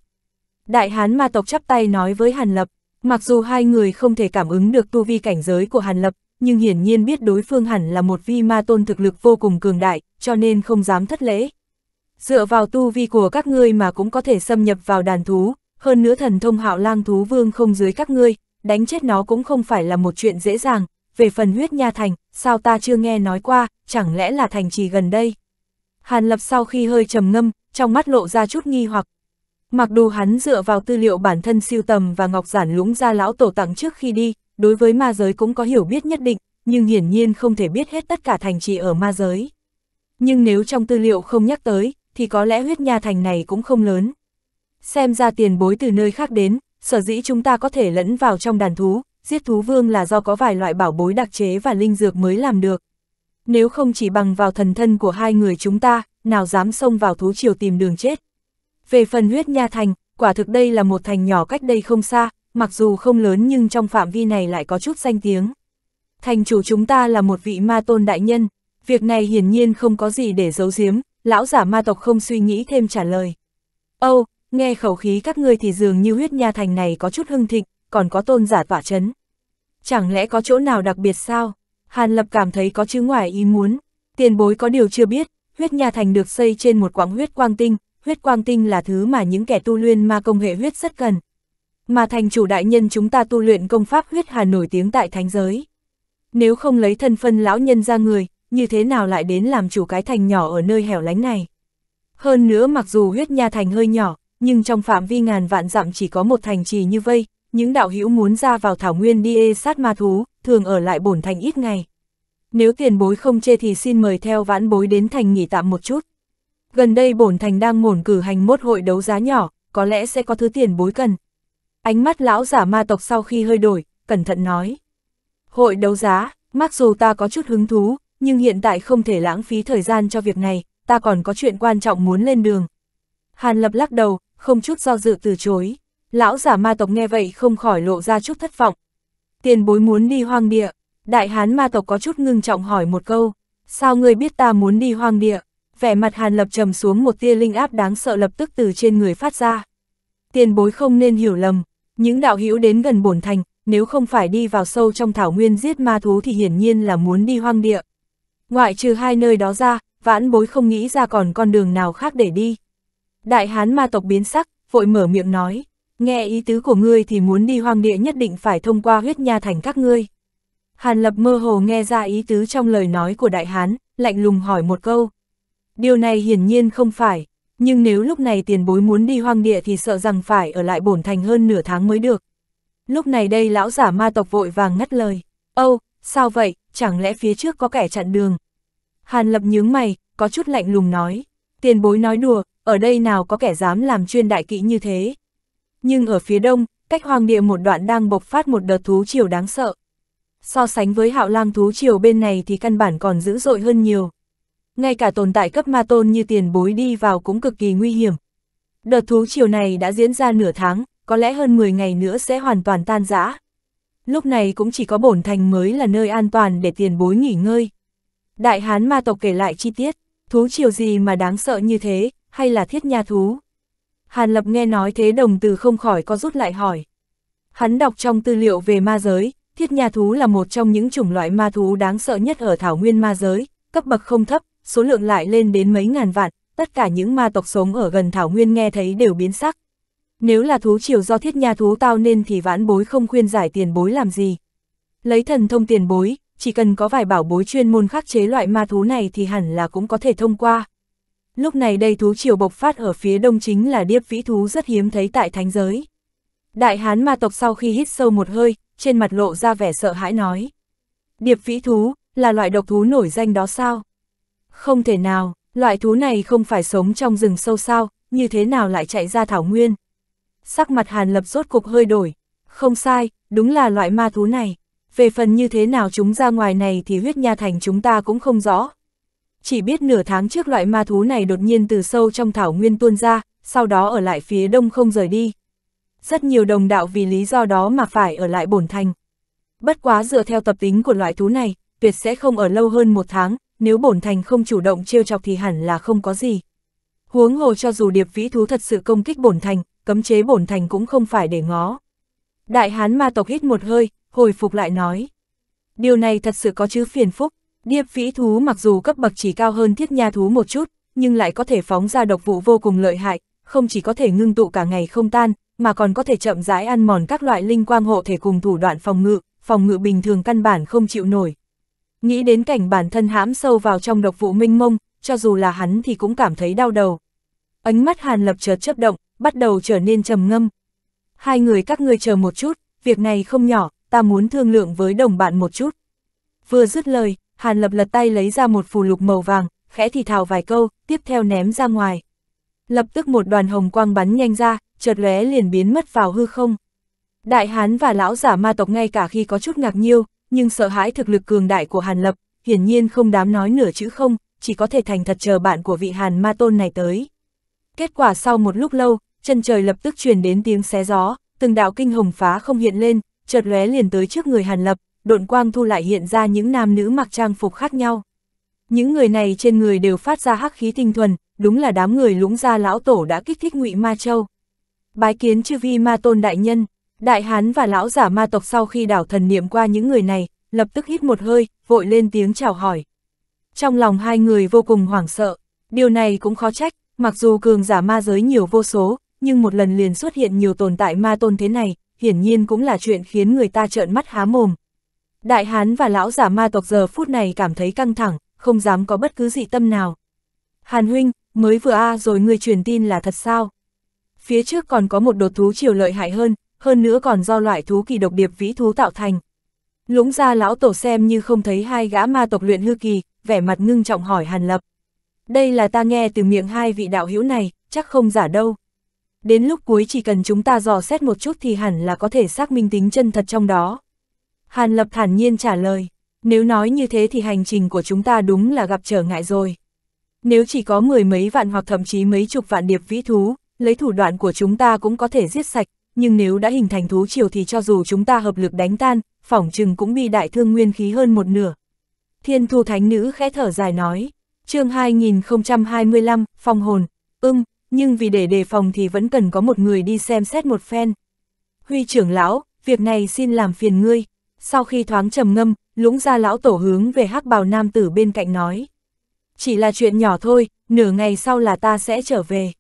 Đại hán ma tộc chắp tay nói với Hàn Lập, mặc dù hai người không thể cảm ứng được tu vi cảnh giới của Hàn Lập, nhưng hiển nhiên biết đối phương hẳn là một vi ma tôn thực lực vô cùng cường đại, cho nên không dám thất lễ. Dựa vào tu vi của các ngươi mà cũng có thể xâm nhập vào đàn thú, hơn nữa thần thông hạo lang thú vương không dưới các ngươi, đánh chết nó cũng không phải là một chuyện dễ dàng, về phần huyết nha thành, sao ta chưa nghe nói qua, chẳng lẽ là thành trì gần đây. Hàn Lập sau khi hơi trầm ngâm, trong mắt lộ ra chút nghi hoặc. Mặc dù hắn dựa vào tư liệu bản thân siêu tầm và ngọc giản lũng ra lão tổ tặng trước khi đi, đối với ma giới cũng có hiểu biết nhất định, nhưng hiển nhiên không thể biết hết tất cả thành trì ở ma giới. Nhưng nếu trong tư liệu không nhắc tới, thì có lẽ huyết nha thành này cũng không lớn xem ra tiền bối từ nơi khác đến, sở dĩ chúng ta có thể lẫn vào trong đàn thú, giết thú vương là do có vài loại bảo bối đặc chế và linh dược mới làm được. Nếu không chỉ bằng vào thần thân của hai người chúng ta, nào dám xông vào thú triều tìm đường chết. Về phần huyết nha thành, quả thực đây là một thành nhỏ cách đây không xa, mặc dù không lớn nhưng trong phạm vi này lại có chút danh tiếng. Thành chủ chúng ta là một vị ma tôn đại nhân, việc này hiển nhiên không có gì để giấu giếm, lão giả ma tộc không suy nghĩ thêm trả lời. Âu, nghe khẩu khí các ngươi thì dường như huyết nha thành này có chút hưng thịnh, còn có tôn giả tỏa chấn. Chẳng lẽ có chỗ nào đặc biệt sao? Hàn Lập cảm thấy có chứ ngoài ý muốn, tiền bối có điều chưa biết, huyết nha thành được xây trên một quãng huyết quang tinh, huyết quang tinh là thứ mà những kẻ tu luyện ma công hệ huyết rất cần. Mà thành chủ đại nhân chúng ta tu luyện công pháp huyết hà nổi tiếng tại thánh giới. Nếu không lấy thân phân lão nhân ra người, như thế nào lại đến làm chủ cái thành nhỏ ở nơi hẻo lánh này? Hơn nữa mặc dù huyết nha thành hơi nhỏ, nhưng trong phạm vi ngàn vạn dặm chỉ có một thành trì như vây, những đạo hữu muốn ra vào thảo nguyên đi ê sát ma thú, thường ở lại bổn thành ít ngày. Nếu tiền bối không chê thì xin mời theo vãn bối đến thành nghỉ tạm một chút. Gần đây bổn thành đang ngổn cử hành mốt hội đấu giá nhỏ, có lẽ sẽ có thứ tiền bối cần. Ánh mắt lão giả ma tộc sau khi hơi đổi, cẩn thận nói. Hội đấu giá, mặc dù ta có chút hứng thú, nhưng hiện tại không thể lãng phí thời gian cho việc này, ta còn có chuyện quan trọng muốn lên đường. Hàn lập lắc đầu, không chút do dự từ chối. Lão giả ma tộc nghe vậy không khỏi lộ ra chút thất vọng. Tiền bối muốn đi hoang địa, đại hán ma tộc có chút ngưng trọng hỏi một câu, sao ngươi biết ta muốn đi hoang địa? Vẻ mặt Hàn Lập trầm xuống một tia linh áp đáng sợ lập tức từ trên người phát ra. Tiền bối không nên hiểu lầm, những đạo hữu đến gần bổn thành, nếu không phải đi vào sâu trong thảo nguyên giết ma thú thì hiển nhiên là muốn đi hoang địa. Ngoại trừ hai nơi đó ra, vãn bối không nghĩ ra còn con đường nào khác để đi. Đại hán ma tộc biến sắc, vội mở miệng nói, nghe ý tứ của ngươi thì muốn đi hoang địa nhất định phải thông qua huyết nha thành các ngươi. Hàn lập mơ hồ nghe ra ý tứ trong lời nói của đại hán, lạnh lùng hỏi một câu. Điều này hiển nhiên không phải, nhưng nếu lúc này tiền bối muốn đi hoang địa thì sợ rằng phải ở lại bổn thành hơn nửa tháng mới được. Lúc này đây lão giả ma tộc vội vàng ngắt lời, Âu, sao vậy, chẳng lẽ phía trước có kẻ chặn đường? Hàn lập nhướng mày, có chút lạnh lùng nói, tiền bối nói đùa, ở đây nào có kẻ dám làm chuyên đại kỵ như thế. Nhưng ở phía đông, cách hoàng địa một đoạn đang bộc phát một đợt thú triều đáng sợ. So sánh với hạo lang thú triều bên này thì căn bản còn dữ dội hơn nhiều. Ngay cả tồn tại cấp ma tôn như tiền bối đi vào cũng cực kỳ nguy hiểm. Đợt thú triều này đã diễn ra nửa tháng, có lẽ hơn 10 ngày nữa sẽ hoàn toàn tan rã. Lúc này cũng chỉ có bổn thành mới là nơi an toàn để tiền bối nghỉ ngơi. Đại hán ma tộc kể lại chi tiết thú chiều gì mà đáng sợ như thế, hay là thiết nha thú? Hàn Lập nghe nói thế đồng từ không khỏi có rút lại hỏi. Hắn đọc trong tư liệu về ma giới, thiết nha thú là một trong những chủng loại ma thú đáng sợ nhất ở thảo nguyên ma giới, cấp bậc không thấp, số lượng lại lên đến mấy ngàn vạn, tất cả những ma tộc sống ở gần thảo nguyên nghe thấy đều biến sắc. Nếu là thú chiều do thiết nha thú tao nên thì vãn bối không khuyên giải tiền bối làm gì. Lấy thần thông tiền bối, chỉ cần có vài bảo bối chuyên môn khắc chế loại ma thú này thì hẳn là cũng có thể thông qua. Lúc này đây thú triều bộc phát ở phía đông chính là điếp vĩ thú rất hiếm thấy tại thánh giới. Đại hán ma tộc sau khi hít sâu một hơi, trên mặt lộ ra vẻ sợ hãi nói. Điệp vĩ thú, là loại độc thú nổi danh đó sao? Không thể nào, loại thú này không phải sống trong rừng sâu sao, như thế nào lại chạy ra thảo nguyên? Sắc mặt hàn lập rốt cục hơi đổi. Không sai, đúng là loại ma thú này, về phần như thế nào chúng ra ngoài này thì huyết nha thành chúng ta cũng không rõ. Chỉ biết nửa tháng trước loại ma thú này đột nhiên từ sâu trong thảo nguyên tuôn ra, sau đó ở lại phía đông không rời đi. Rất nhiều đồng đạo vì lý do đó mà phải ở lại bổn thành. Bất quá dựa theo tập tính của loại thú này, tuyệt sẽ không ở lâu hơn một tháng, nếu bổn thành không chủ động trêu chọc thì hẳn là không có gì. Huống hồ cho dù điệp vĩ thú thật sự công kích bổn thành, cấm chế bổn thành cũng không phải để ngó. Đại hán ma tộc hít một hơi, hồi phục lại nói. Điều này thật sự có chứ phiền phúc, điệp vĩ thú mặc dù cấp bậc chỉ cao hơn thiết nha thú một chút, nhưng lại có thể phóng ra độc vụ vô cùng lợi hại, không chỉ có thể ngưng tụ cả ngày không tan, mà còn có thể chậm rãi ăn mòn các loại linh quang hộ thể cùng thủ đoạn phòng ngự, phòng ngự bình thường căn bản không chịu nổi. Nghĩ đến cảnh bản thân hãm sâu vào trong độc vụ minh mông, cho dù là hắn thì cũng cảm thấy đau đầu. Ánh mắt Hàn Lập chợt chớp động, bắt đầu trở nên trầm ngâm. Hai người các ngươi chờ một chút, việc này không nhỏ, ta muốn thương lượng với đồng bạn một chút. Vừa dứt lời, Hàn Lập lật tay lấy ra một phù lục màu vàng, khẽ thì thào vài câu, tiếp theo ném ra ngoài. Lập tức một đoàn hồng quang bắn nhanh ra, chợt lóe liền biến mất vào hư không. Đại Hán và lão giả ma tộc ngay cả khi có chút ngạc nhiêu, nhưng sợ hãi thực lực cường đại của Hàn Lập, hiển nhiên không dám nói nửa chữ không, chỉ có thể thành thật chờ bạn của vị Hàn ma tôn này tới. Kết quả sau một lúc lâu, chân trời lập tức truyền đến tiếng xé gió, từng đạo kinh hồng phá không hiện lên, chợt lóe liền tới trước người Hàn Lập, độn quang thu lại hiện ra những nam nữ mặc trang phục khác nhau. Những người này trên người đều phát ra hắc khí tinh thuần, đúng là đám người lũng gia lão tổ đã kích thích ngụy Ma Châu. Bái kiến chư vi ma tôn đại nhân, đại hán và lão giả ma tộc sau khi đảo thần niệm qua những người này, lập tức hít một hơi, vội lên tiếng chào hỏi. Trong lòng hai người vô cùng hoảng sợ, điều này cũng khó trách, mặc dù cường giả ma giới nhiều vô số, nhưng một lần liền xuất hiện nhiều tồn tại ma tôn thế này, hiển nhiên cũng là chuyện khiến người ta trợn mắt há mồm. Đại hán và lão giả ma tộc giờ phút này cảm thấy căng thẳng, không dám có bất cứ dị tâm nào. Hàn huynh, mới vừa a rồi người truyền tin là thật sao? Phía trước còn có một đột thú chiều lợi hại hơn, hơn nữa còn do loại thú kỳ độc điệp vĩ thú tạo thành. Lũng ra lão tổ xem như không thấy hai gã ma tộc luyện hư kỳ, vẻ mặt ngưng trọng hỏi Hàn Lập. Đây là ta nghe từ miệng hai vị đạo hữu này, chắc không giả đâu. Đến lúc cuối chỉ cần chúng ta dò xét một chút thì hẳn là có thể xác minh tính chân thật trong đó. Hàn Lập thản nhiên trả lời, nếu nói như thế thì hành trình của chúng ta đúng là gặp trở ngại rồi. Nếu chỉ có mười mấy vạn hoặc thậm chí mấy chục vạn điệp vĩ thú, lấy thủ đoạn của chúng ta cũng có thể giết sạch, nhưng nếu đã hình thành thú triều thì cho dù chúng ta hợp lực đánh tan, phỏng chừng cũng bị đại thương nguyên khí hơn một nửa. Thiên thu thánh nữ khẽ thở dài nói, chương 2025, phong hồn, ưng, nhưng vì để đề phòng thì vẫn cần có một người đi xem xét một phen. Huy trưởng lão, việc này xin làm phiền ngươi. Sau khi thoáng trầm ngâm, lũng ra lão tổ hướng về hắc bào nam tử bên cạnh nói. Chỉ là chuyện nhỏ thôi, nửa ngày sau là ta sẽ trở về.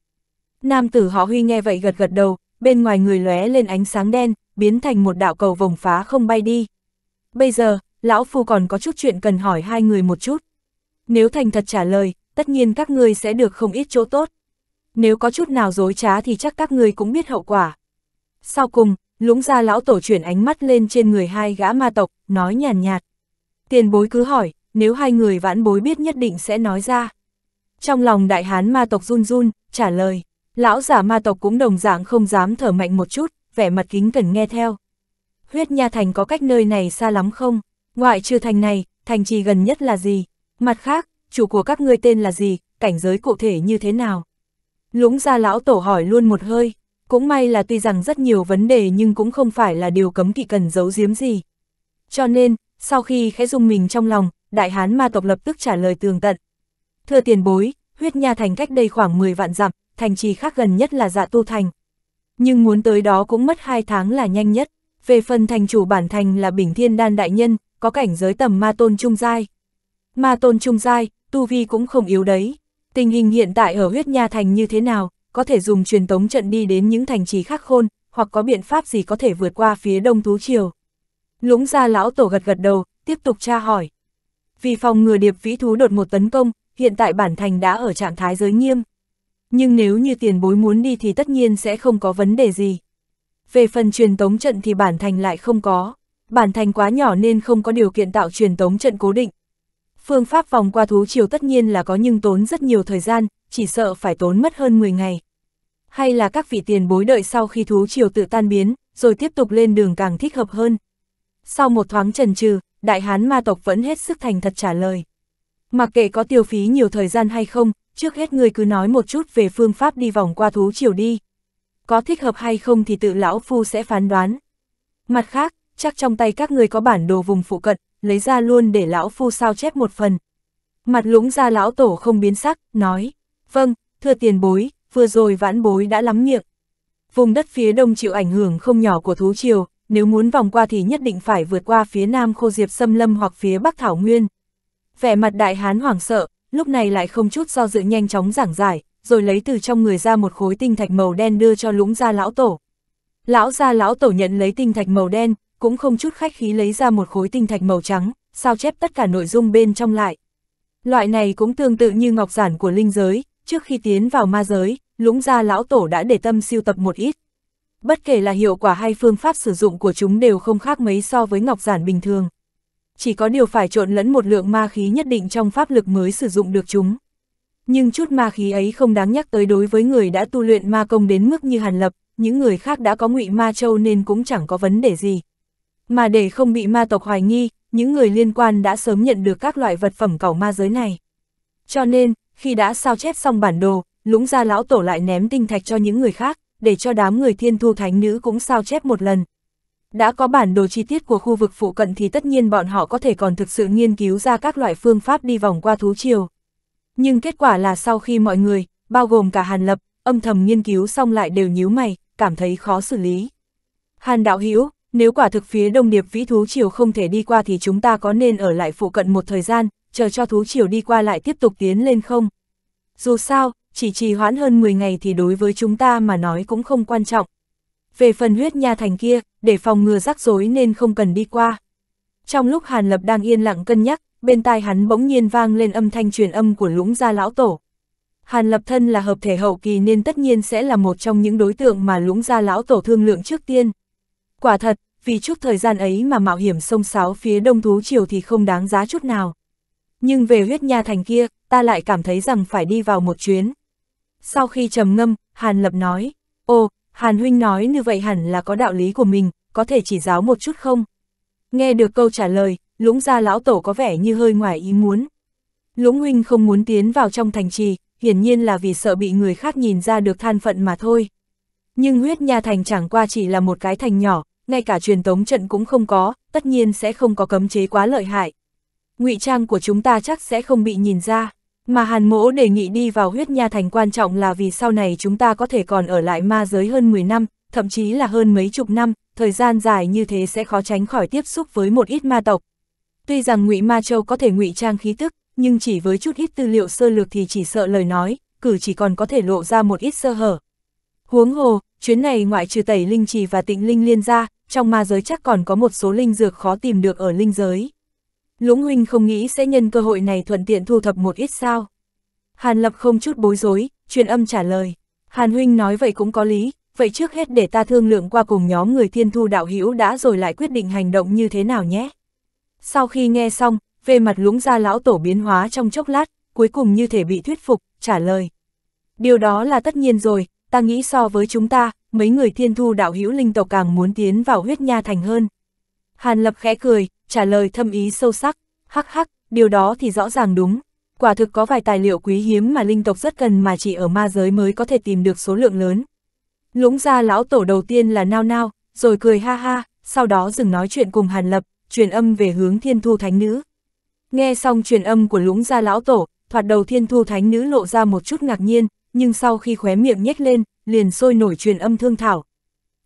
Nam tử họ Huy nghe vậy gật gật đầu, bên ngoài người lóe lên ánh sáng đen, biến thành một đạo cầu vồng phá không bay đi. Bây giờ, lão phu còn có chút chuyện cần hỏi hai người một chút. Nếu thành thật trả lời, tất nhiên các ngươi sẽ được không ít chỗ tốt nếu có chút nào dối trá thì chắc các ngươi cũng biết hậu quả. Sau cùng, lũng ra lão tổ chuyển ánh mắt lên trên người hai gã ma tộc, nói nhàn nhạt. Tiền bối cứ hỏi, nếu hai người vãn bối biết nhất định sẽ nói ra. Trong lòng đại hán ma tộc run run, trả lời, lão giả ma tộc cũng đồng dạng không dám thở mạnh một chút, vẻ mặt kính cần nghe theo. Huyết Nha Thành có cách nơi này xa lắm không? Ngoại trừ thành này, thành trì gần nhất là gì? Mặt khác, chủ của các ngươi tên là gì, cảnh giới cụ thể như thế nào? Lũng ra lão tổ hỏi luôn một hơi, cũng may là tuy rằng rất nhiều vấn đề nhưng cũng không phải là điều cấm kỵ cần giấu giếm gì. Cho nên, sau khi khẽ dung mình trong lòng, đại hán ma tộc lập tức trả lời tường tận. Thưa tiền bối, huyết nha thành cách đây khoảng 10 vạn dặm, thành trì khác gần nhất là dạ tu thành. Nhưng muốn tới đó cũng mất 2 tháng là nhanh nhất. Về phần thành chủ bản thành là Bình Thiên Đan Đại Nhân, có cảnh giới tầm ma tôn trung giai. Ma tôn trung giai, tu vi cũng không yếu đấy. Tình hình hiện tại ở huyết nha thành như thế nào, có thể dùng truyền tống trận đi đến những thành trì khác khôn, hoặc có biện pháp gì có thể vượt qua phía đông thú triều. Lũng ra lão tổ gật gật đầu, tiếp tục tra hỏi. Vì phòng ngừa điệp vĩ thú đột một tấn công, hiện tại bản thành đã ở trạng thái giới nghiêm. Nhưng nếu như tiền bối muốn đi thì tất nhiên sẽ không có vấn đề gì. Về phần truyền tống trận thì bản thành lại không có. Bản thành quá nhỏ nên không có điều kiện tạo truyền tống trận cố định, Phương pháp vòng qua thú chiều tất nhiên là có nhưng tốn rất nhiều thời gian, chỉ sợ phải tốn mất hơn 10 ngày. Hay là các vị tiền bối đợi sau khi thú chiều tự tan biến, rồi tiếp tục lên đường càng thích hợp hơn. Sau một thoáng trần trừ, đại hán ma tộc vẫn hết sức thành thật trả lời. Mặc kệ có tiêu phí nhiều thời gian hay không, trước hết người cứ nói một chút về phương pháp đi vòng qua thú chiều đi. Có thích hợp hay không thì tự lão phu sẽ phán đoán. Mặt khác, chắc trong tay các người có bản đồ vùng phụ cận, lấy ra luôn để lão phu sao chép một phần. Mặt lũng ra lão tổ không biến sắc, nói, vâng, thưa tiền bối, vừa rồi vãn bối đã lắm miệng. Vùng đất phía đông chịu ảnh hưởng không nhỏ của thú triều, nếu muốn vòng qua thì nhất định phải vượt qua phía nam khô diệp xâm lâm hoặc phía bắc thảo nguyên. Vẻ mặt đại hán hoảng sợ, lúc này lại không chút do dự nhanh chóng giảng giải, rồi lấy từ trong người ra một khối tinh thạch màu đen đưa cho lũng gia lão tổ. Lão gia lão tổ nhận lấy tinh thạch màu đen, cũng không chút khách khí lấy ra một khối tinh thạch màu trắng, sao chép tất cả nội dung bên trong lại. Loại này cũng tương tự như ngọc giản của linh giới, trước khi tiến vào ma giới, lũng gia lão tổ đã để tâm siêu tập một ít. Bất kể là hiệu quả hay phương pháp sử dụng của chúng đều không khác mấy so với ngọc giản bình thường. Chỉ có điều phải trộn lẫn một lượng ma khí nhất định trong pháp lực mới sử dụng được chúng. Nhưng chút ma khí ấy không đáng nhắc tới đối với người đã tu luyện ma công đến mức như Hàn Lập, những người khác đã có ngụy ma châu nên cũng chẳng có vấn đề gì. Mà để không bị ma tộc hoài nghi, những người liên quan đã sớm nhận được các loại vật phẩm cẩu ma giới này. Cho nên, khi đã sao chép xong bản đồ, lũng gia lão tổ lại ném tinh thạch cho những người khác, để cho đám người thiên thu thánh nữ cũng sao chép một lần. Đã có bản đồ chi tiết của khu vực phụ cận thì tất nhiên bọn họ có thể còn thực sự nghiên cứu ra các loại phương pháp đi vòng qua thú triều. Nhưng kết quả là sau khi mọi người, bao gồm cả Hàn Lập, âm thầm nghiên cứu xong lại đều nhíu mày, cảm thấy khó xử lý. Hàn Đạo hiếu. Nếu quả thực phía đông điệp vĩ thú triều không thể đi qua thì chúng ta có nên ở lại phụ cận một thời gian, chờ cho thú triều đi qua lại tiếp tục tiến lên không? Dù sao, chỉ trì hoãn hơn 10 ngày thì đối với chúng ta mà nói cũng không quan trọng. Về phần huyết nha thành kia, để phòng ngừa rắc rối nên không cần đi qua. Trong lúc Hàn Lập đang yên lặng cân nhắc, bên tai hắn bỗng nhiên vang lên âm thanh truyền âm của lũng gia lão tổ. Hàn Lập thân là hợp thể hậu kỳ nên tất nhiên sẽ là một trong những đối tượng mà lũng gia lão tổ thương lượng trước tiên. Quả thật, vì chút thời gian ấy mà mạo hiểm sông sáo phía đông thú triều thì không đáng giá chút nào. Nhưng về huyết nha thành kia, ta lại cảm thấy rằng phải đi vào một chuyến. Sau khi trầm ngâm, Hàn Lập nói, Ồ, Hàn Huynh nói như vậy hẳn là có đạo lý của mình, có thể chỉ giáo một chút không? Nghe được câu trả lời, lũng gia lão tổ có vẻ như hơi ngoài ý muốn. Lũng Huynh không muốn tiến vào trong thành trì, hiển nhiên là vì sợ bị người khác nhìn ra được than phận mà thôi. Nhưng huyết nha thành chẳng qua chỉ là một cái thành nhỏ, ngay cả truyền tống trận cũng không có, tất nhiên sẽ không có cấm chế quá lợi hại. ngụy trang của chúng ta chắc sẽ không bị nhìn ra, mà Hàn Mỗ đề nghị đi vào huyết nha thành quan trọng là vì sau này chúng ta có thể còn ở lại ma giới hơn 10 năm, thậm chí là hơn mấy chục năm, thời gian dài như thế sẽ khó tránh khỏi tiếp xúc với một ít ma tộc. Tuy rằng Ngụy Ma Châu có thể ngụy trang khí tức, nhưng chỉ với chút ít tư liệu sơ lược thì chỉ sợ lời nói, cử chỉ còn có thể lộ ra một ít sơ hở. Huống hồ, chuyến này ngoại trừ tẩy linh trì và tịnh linh liên ra, trong ma giới chắc còn có một số linh dược khó tìm được ở linh giới. Lũng huynh không nghĩ sẽ nhân cơ hội này thuận tiện thu thập một ít sao. Hàn Lập không chút bối rối, truyền âm trả lời. Hàn huynh nói vậy cũng có lý, vậy trước hết để ta thương lượng qua cùng nhóm người thiên thu đạo hữu đã rồi lại quyết định hành động như thế nào nhé. Sau khi nghe xong, về mặt lũng gia lão tổ biến hóa trong chốc lát, cuối cùng như thể bị thuyết phục, trả lời. Điều đó là tất nhiên rồi, ta nghĩ so với chúng ta, mấy người thiên thu đạo hữu linh tộc càng muốn tiến vào huyết nha thành hơn. Hàn Lập khẽ cười, trả lời thâm ý sâu sắc, hắc hắc, điều đó thì rõ ràng đúng. Quả thực có vài tài liệu quý hiếm mà linh tộc rất cần mà chỉ ở ma giới mới có thể tìm được số lượng lớn. Lũng ra lão tổ đầu tiên là nao nao, rồi cười ha ha, sau đó dừng nói chuyện cùng Hàn Lập, truyền âm về hướng thiên thu thánh nữ. Nghe xong truyền âm của lũng ra lão tổ, thoạt đầu thiên thu thánh nữ lộ ra một chút ngạc nhiên, nhưng sau khi khóe miệng nhếch lên, liền sôi nổi truyền âm thương thảo.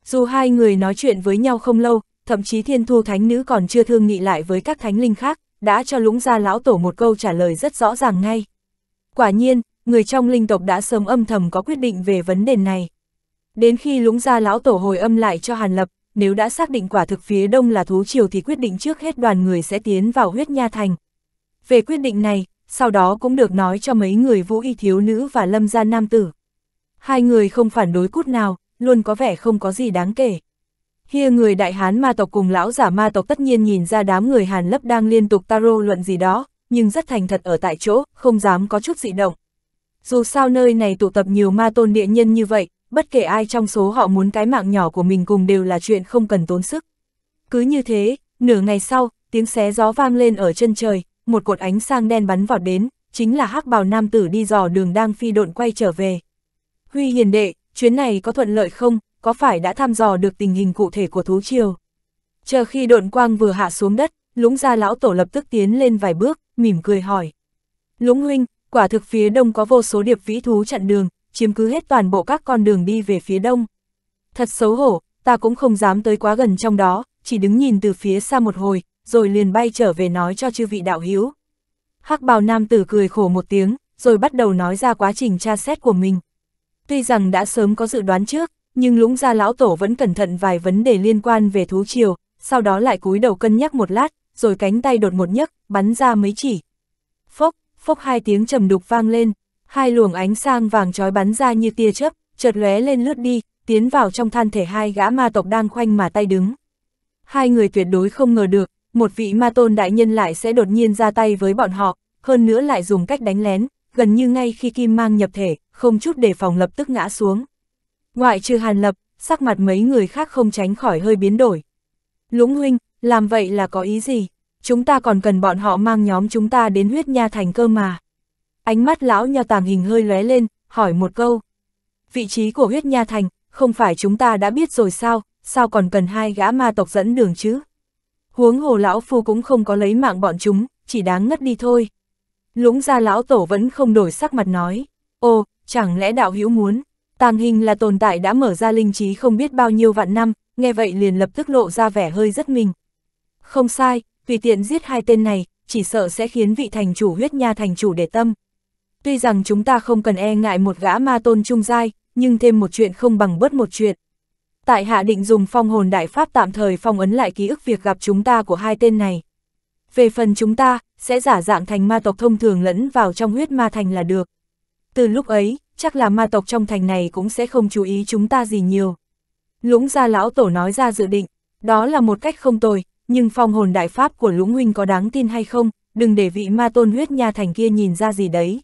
Dù hai người nói chuyện với nhau không lâu, thậm chí thiên thu thánh nữ còn chưa thương nghị lại với các thánh linh khác, đã cho lũng gia lão tổ một câu trả lời rất rõ ràng ngay. Quả nhiên, người trong linh tộc đã sớm âm thầm có quyết định về vấn đề này. Đến khi lũng gia lão tổ hồi âm lại cho Hàn Lập, nếu đã xác định quả thực phía đông là thú triều thì quyết định trước hết đoàn người sẽ tiến vào huyết nha thành. Về quyết định này, sau đó cũng được nói cho mấy người vũ y thiếu nữ và lâm gia nam tử. Hai người không phản đối cút nào, luôn có vẻ không có gì đáng kể. Hia người đại hán ma tộc cùng lão giả ma tộc tất nhiên nhìn ra đám người hàn lấp đang liên tục taro luận gì đó, nhưng rất thành thật ở tại chỗ, không dám có chút dị động. Dù sao nơi này tụ tập nhiều ma tôn địa nhân như vậy, bất kể ai trong số họ muốn cái mạng nhỏ của mình cùng đều là chuyện không cần tốn sức. Cứ như thế, nửa ngày sau, tiếng xé gió vang lên ở chân trời, một cột ánh sang đen bắn vọt đến, chính là hắc bào nam tử đi dò đường đang phi độn quay trở về. Huy hiền đệ, chuyến này có thuận lợi không, có phải đã thăm dò được tình hình cụ thể của thú triều? Chờ khi độn quang vừa hạ xuống đất, lũng gia lão tổ lập tức tiến lên vài bước, mỉm cười hỏi. Lũng huynh, quả thực phía đông có vô số điệp vĩ thú chặn đường, chiếm cứ hết toàn bộ các con đường đi về phía đông. Thật xấu hổ, ta cũng không dám tới quá gần trong đó, chỉ đứng nhìn từ phía xa một hồi, rồi liền bay trở về nói cho chư vị đạo hiếu. Hắc bào nam tử cười khổ một tiếng, rồi bắt đầu nói ra quá trình tra xét của mình. Tuy rằng đã sớm có dự đoán trước, nhưng lũng gia lão tổ vẫn cẩn thận vài vấn đề liên quan về thú triều, sau đó lại cúi đầu cân nhắc một lát, rồi cánh tay đột một nhấc, bắn ra mấy chỉ. Phốc, phốc hai tiếng trầm đục vang lên, hai luồng ánh sang vàng trói bắn ra như tia chớp, chợt lóe lên lướt đi, tiến vào trong thân thể hai gã ma tộc đang khoanh mà tay đứng. Hai người tuyệt đối không ngờ được, một vị ma tôn đại nhân lại sẽ đột nhiên ra tay với bọn họ, hơn nữa lại dùng cách đánh lén, gần như ngay khi kim mang nhập thể, không chút đề phòng lập tức ngã xuống. Ngoại trừ Hàn Lập, sắc mặt mấy người khác không tránh khỏi hơi biến đổi. Lũng huynh, làm vậy là có ý gì? Chúng ta còn cần bọn họ mang nhóm chúng ta đến huyết nha thành cơ mà. Ánh mắt lão nho tàng hình hơi lóe lên, hỏi một câu. Vị trí của huyết nha thành, không phải chúng ta đã biết rồi sao, sao còn cần hai gã ma tộc dẫn đường chứ? Huống hồ lão phu cũng không có lấy mạng bọn chúng, chỉ đáng ngất đi thôi. Lũng ra lão tổ vẫn không đổi sắc mặt nói. Ồ, chẳng lẽ đạo hữu muốn, tàng hình là tồn tại đã mở ra linh trí không biết bao nhiêu vạn năm, nghe vậy liền lập tức lộ ra vẻ hơi rất mình. Không sai, tùy tiện giết hai tên này, chỉ sợ sẽ khiến vị thành chủ huyết nha thành chủ để tâm. Tuy rằng chúng ta không cần e ngại một gã ma tôn trung giai, nhưng thêm một chuyện không bằng bớt một chuyện. Tại hạ định dùng phong hồn đại pháp tạm thời phong ấn lại ký ức việc gặp chúng ta của hai tên này. Về phần chúng ta, sẽ giả dạng thành ma tộc thông thường lẫn vào trong huyết ma thành là được từ lúc ấy, chắc là ma tộc trong thành này cũng sẽ không chú ý chúng ta gì nhiều. Lũng gia lão tổ nói ra dự định, đó là một cách không tồi, nhưng phong hồn đại pháp của lũng huynh có đáng tin hay không, đừng để vị ma tôn huyết nha thành kia nhìn ra gì đấy.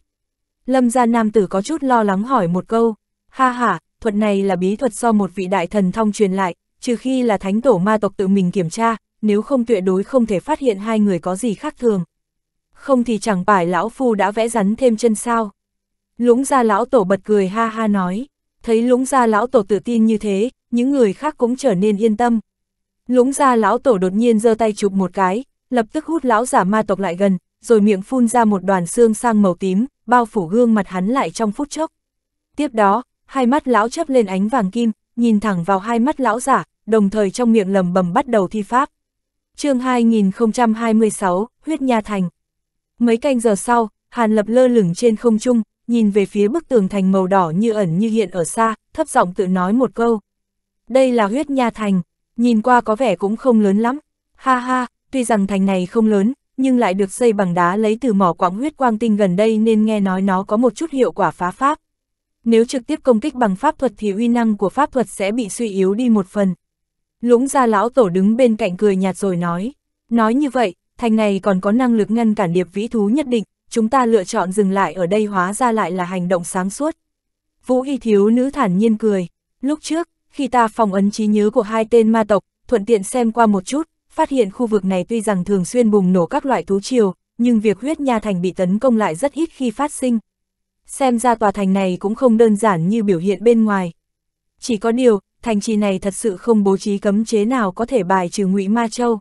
Lâm gia nam tử có chút lo lắng hỏi một câu, ha ha, thuật này là bí thuật do một vị đại thần thông truyền lại, trừ khi là thánh tổ ma tộc tự mình kiểm tra, nếu không tuyệt đối không thể phát hiện hai người có gì khác thường. Không thì chẳng phải lão phu đã vẽ rắn thêm chân sao. Lũng gia lão tổ bật cười ha ha nói, thấy lũng gia lão tổ tự tin như thế, những người khác cũng trở nên yên tâm. Lũng gia lão tổ đột nhiên giơ tay chụp một cái, lập tức hút lão giả ma tộc lại gần, rồi miệng phun ra một đoàn xương sang màu tím, bao phủ gương mặt hắn lại trong phút chốc. Tiếp đó, hai mắt lão chấp lên ánh vàng kim, nhìn thẳng vào hai mắt lão giả, đồng thời trong miệng lầm bầm bắt đầu thi pháp. chương 2026, Huyết Nha Thành Mấy canh giờ sau, Hàn Lập lơ lửng trên không trung, nhìn về phía bức tường thành màu đỏ như ẩn như hiện ở xa, thấp giọng tự nói một câu. Đây là huyết nha thành, nhìn qua có vẻ cũng không lớn lắm. Ha ha, tuy rằng thành này không lớn, nhưng lại được xây bằng đá lấy từ mỏ quặng huyết quang tinh gần đây nên nghe nói nó có một chút hiệu quả phá pháp. Nếu trực tiếp công kích bằng pháp thuật thì uy năng của pháp thuật sẽ bị suy yếu đi một phần. Lũng gia lão tổ đứng bên cạnh cười nhạt rồi nói. Nói như vậy, thành này còn có năng lực ngăn cản điệp vĩ thú nhất định, chúng ta lựa chọn dừng lại ở đây hóa ra lại là hành động sáng suốt. Vũ Y thiếu nữ thản nhiên cười, lúc trước, khi ta phòng ấn trí nhớ của hai tên ma tộc, thuận tiện xem qua một chút, phát hiện khu vực này tuy rằng thường xuyên bùng nổ các loại thú triều, nhưng việc huyết nha thành bị tấn công lại rất ít khi phát sinh. Xem ra tòa thành này cũng không đơn giản như biểu hiện bên ngoài. Chỉ có điều, thành trì này thật sự không bố trí cấm chế nào có thể bài trừ ngụy Ma Châu.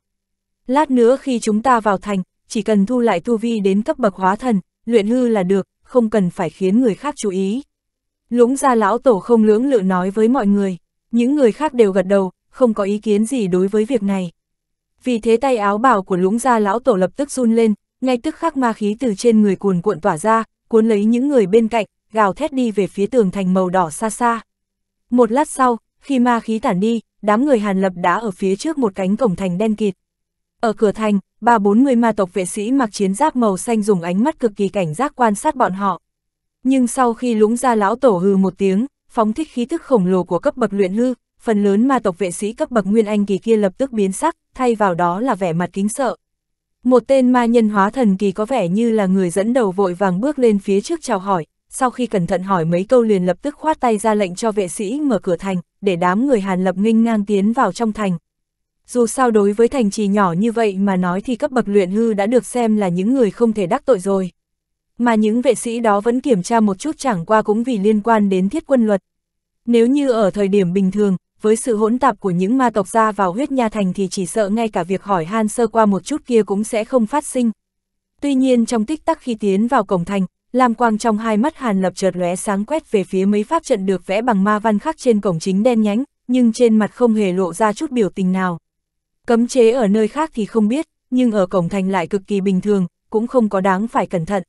Lát nữa khi chúng ta vào thành, chỉ cần thu lại tu vi đến cấp bậc hóa thần, luyện hư là được, không cần phải khiến người khác chú ý. Lũng gia lão tổ không lưỡng lự nói với mọi người, những người khác đều gật đầu, không có ý kiến gì đối với việc này. Vì thế tay áo bào của lũng gia lão tổ lập tức run lên, ngay tức khắc ma khí từ trên người cuồn cuộn tỏa ra, cuốn lấy những người bên cạnh, gào thét đi về phía tường thành màu đỏ xa xa. Một lát sau, khi ma khí tản đi, đám người Hàn Lập đã ở phía trước một cánh cổng thành đen kịt. Ở cửa thành, ba bốn người ma tộc vệ sĩ mặc chiến giáp màu xanh dùng ánh mắt cực kỳ cảnh giác quan sát bọn họ. Nhưng sau khi lũng ra lão tổ hừ một tiếng, phóng thích khí thức khổng lồ của cấp bậc luyện hư, phần lớn ma tộc vệ sĩ cấp bậc nguyên anh kỳ kia lập tức biến sắc, thay vào đó là vẻ mặt kính sợ. Một tên ma nhân hóa thần kỳ có vẻ như là người dẫn đầu vội vàng bước lên phía trước chào hỏi, sau khi cẩn thận hỏi mấy câu liền lập tức khoát tay ra lệnh cho vệ sĩ mở cửa thành, để đám người Hàn Lập nghênh ngang tiến vào trong thành dù sao đối với thành trì nhỏ như vậy mà nói thì cấp bậc luyện hư đã được xem là những người không thể đắc tội rồi. Mà những vệ sĩ đó vẫn kiểm tra một chút chẳng qua cũng vì liên quan đến thiết quân luật. Nếu như ở thời điểm bình thường, với sự hỗn tạp của những ma tộc ra vào huyết nha thành thì chỉ sợ ngay cả việc hỏi han sơ qua một chút kia cũng sẽ không phát sinh. Tuy nhiên trong tích tắc khi tiến vào cổng thành, Lam quang trong hai mắt Hàn Lập chợt lóe sáng quét về phía mấy pháp trận được vẽ bằng ma văn khắc trên cổng chính đen nhánh, nhưng trên mặt không hề lộ ra chút biểu tình nào. Cấm chế ở nơi khác thì không biết, nhưng ở cổng thành lại cực kỳ bình thường, cũng không có đáng phải cẩn thận.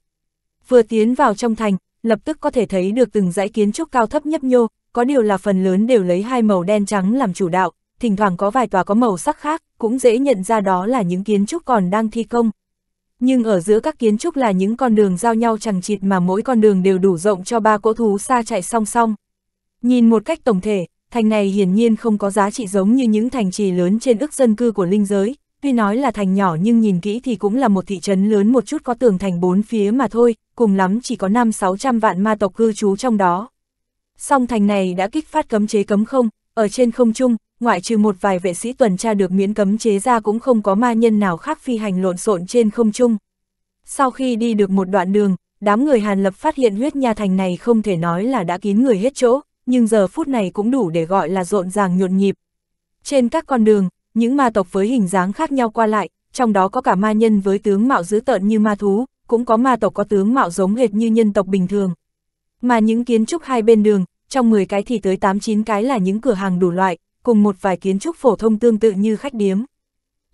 Vừa tiến vào trong thành, lập tức có thể thấy được từng dãy kiến trúc cao thấp nhấp nhô, có điều là phần lớn đều lấy hai màu đen trắng làm chủ đạo, thỉnh thoảng có vài tòa có màu sắc khác, cũng dễ nhận ra đó là những kiến trúc còn đang thi công. Nhưng ở giữa các kiến trúc là những con đường giao nhau chẳng chịt mà mỗi con đường đều đủ rộng cho ba cỗ thú xa chạy song song. Nhìn một cách tổng thể, thành này hiển nhiên không có giá trị giống như những thành trì lớn trên ức dân cư của linh giới, tuy nói là thành nhỏ nhưng nhìn kỹ thì cũng là một thị trấn lớn một chút có tường thành bốn phía mà thôi, cùng lắm chỉ có 5-600 vạn ma tộc cư trú trong đó. Song thành này đã kích phát cấm chế cấm không, ở trên không trung, ngoại trừ một vài vệ sĩ tuần tra được miễn cấm chế ra cũng không có ma nhân nào khác phi hành lộn xộn trên không trung. Sau khi đi được một đoạn đường, đám người Hàn Lập phát hiện huyết nha thành này không thể nói là đã kín người hết chỗ, nhưng giờ phút này cũng đủ để gọi là rộn ràng nhộn nhịp. Trên các con đường, những ma tộc với hình dáng khác nhau qua lại, trong đó có cả ma nhân với tướng mạo dữ tợn như ma thú, cũng có ma tộc có tướng mạo giống hệt như nhân tộc bình thường. Mà những kiến trúc hai bên đường, trong 10 cái thì tới 8-9 cái là những cửa hàng đủ loại, cùng một vài kiến trúc phổ thông tương tự như khách điếm.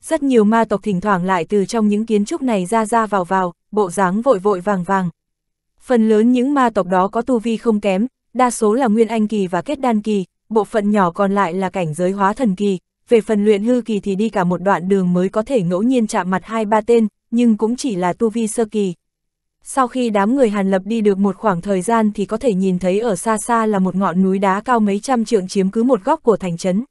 Rất nhiều ma tộc thỉnh thoảng lại từ trong những kiến trúc này ra ra vào vào, bộ dáng vội vội vàng vàng. Phần lớn những ma tộc đó có tu vi không kém, đa số là nguyên anh kỳ và kết đan kỳ, bộ phận nhỏ còn lại là cảnh giới hóa thần kỳ, về phần luyện hư kỳ thì đi cả một đoạn đường mới có thể ngẫu nhiên chạm mặt hai ba tên, nhưng cũng chỉ là tu vi sơ kỳ. Sau khi đám người Hàn Lập đi được một khoảng thời gian thì có thể nhìn thấy ở xa xa là một ngọn núi đá cao mấy trăm trượng chiếm cứ một góc của thành trấn.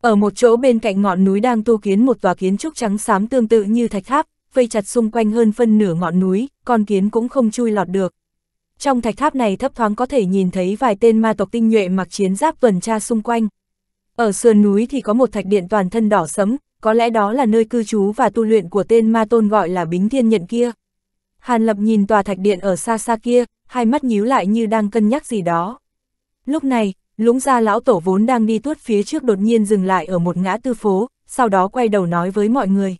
Ở một chỗ bên cạnh ngọn núi đang tu kiến một tòa kiến trúc trắng xám tương tự như thạch tháp, vây chặt xung quanh hơn phân nửa ngọn núi, con kiến cũng không chui lọt được trong thạch tháp này thấp thoáng có thể nhìn thấy vài tên ma tộc tinh nhuệ mặc chiến giáp tuần tra xung quanh. Ở sườn núi thì có một thạch điện toàn thân đỏ sẫm, có lẽ đó là nơi cư trú và tu luyện của tên ma tôn gọi là Bính Thiên Nhận kia. Hàn Lập nhìn tòa thạch điện ở xa xa kia, hai mắt nhíu lại như đang cân nhắc gì đó. Lúc này, lũng gia lão tổ vốn đang đi tuốt phía trước đột nhiên dừng lại ở một ngã tư phố, sau đó quay đầu nói với mọi người.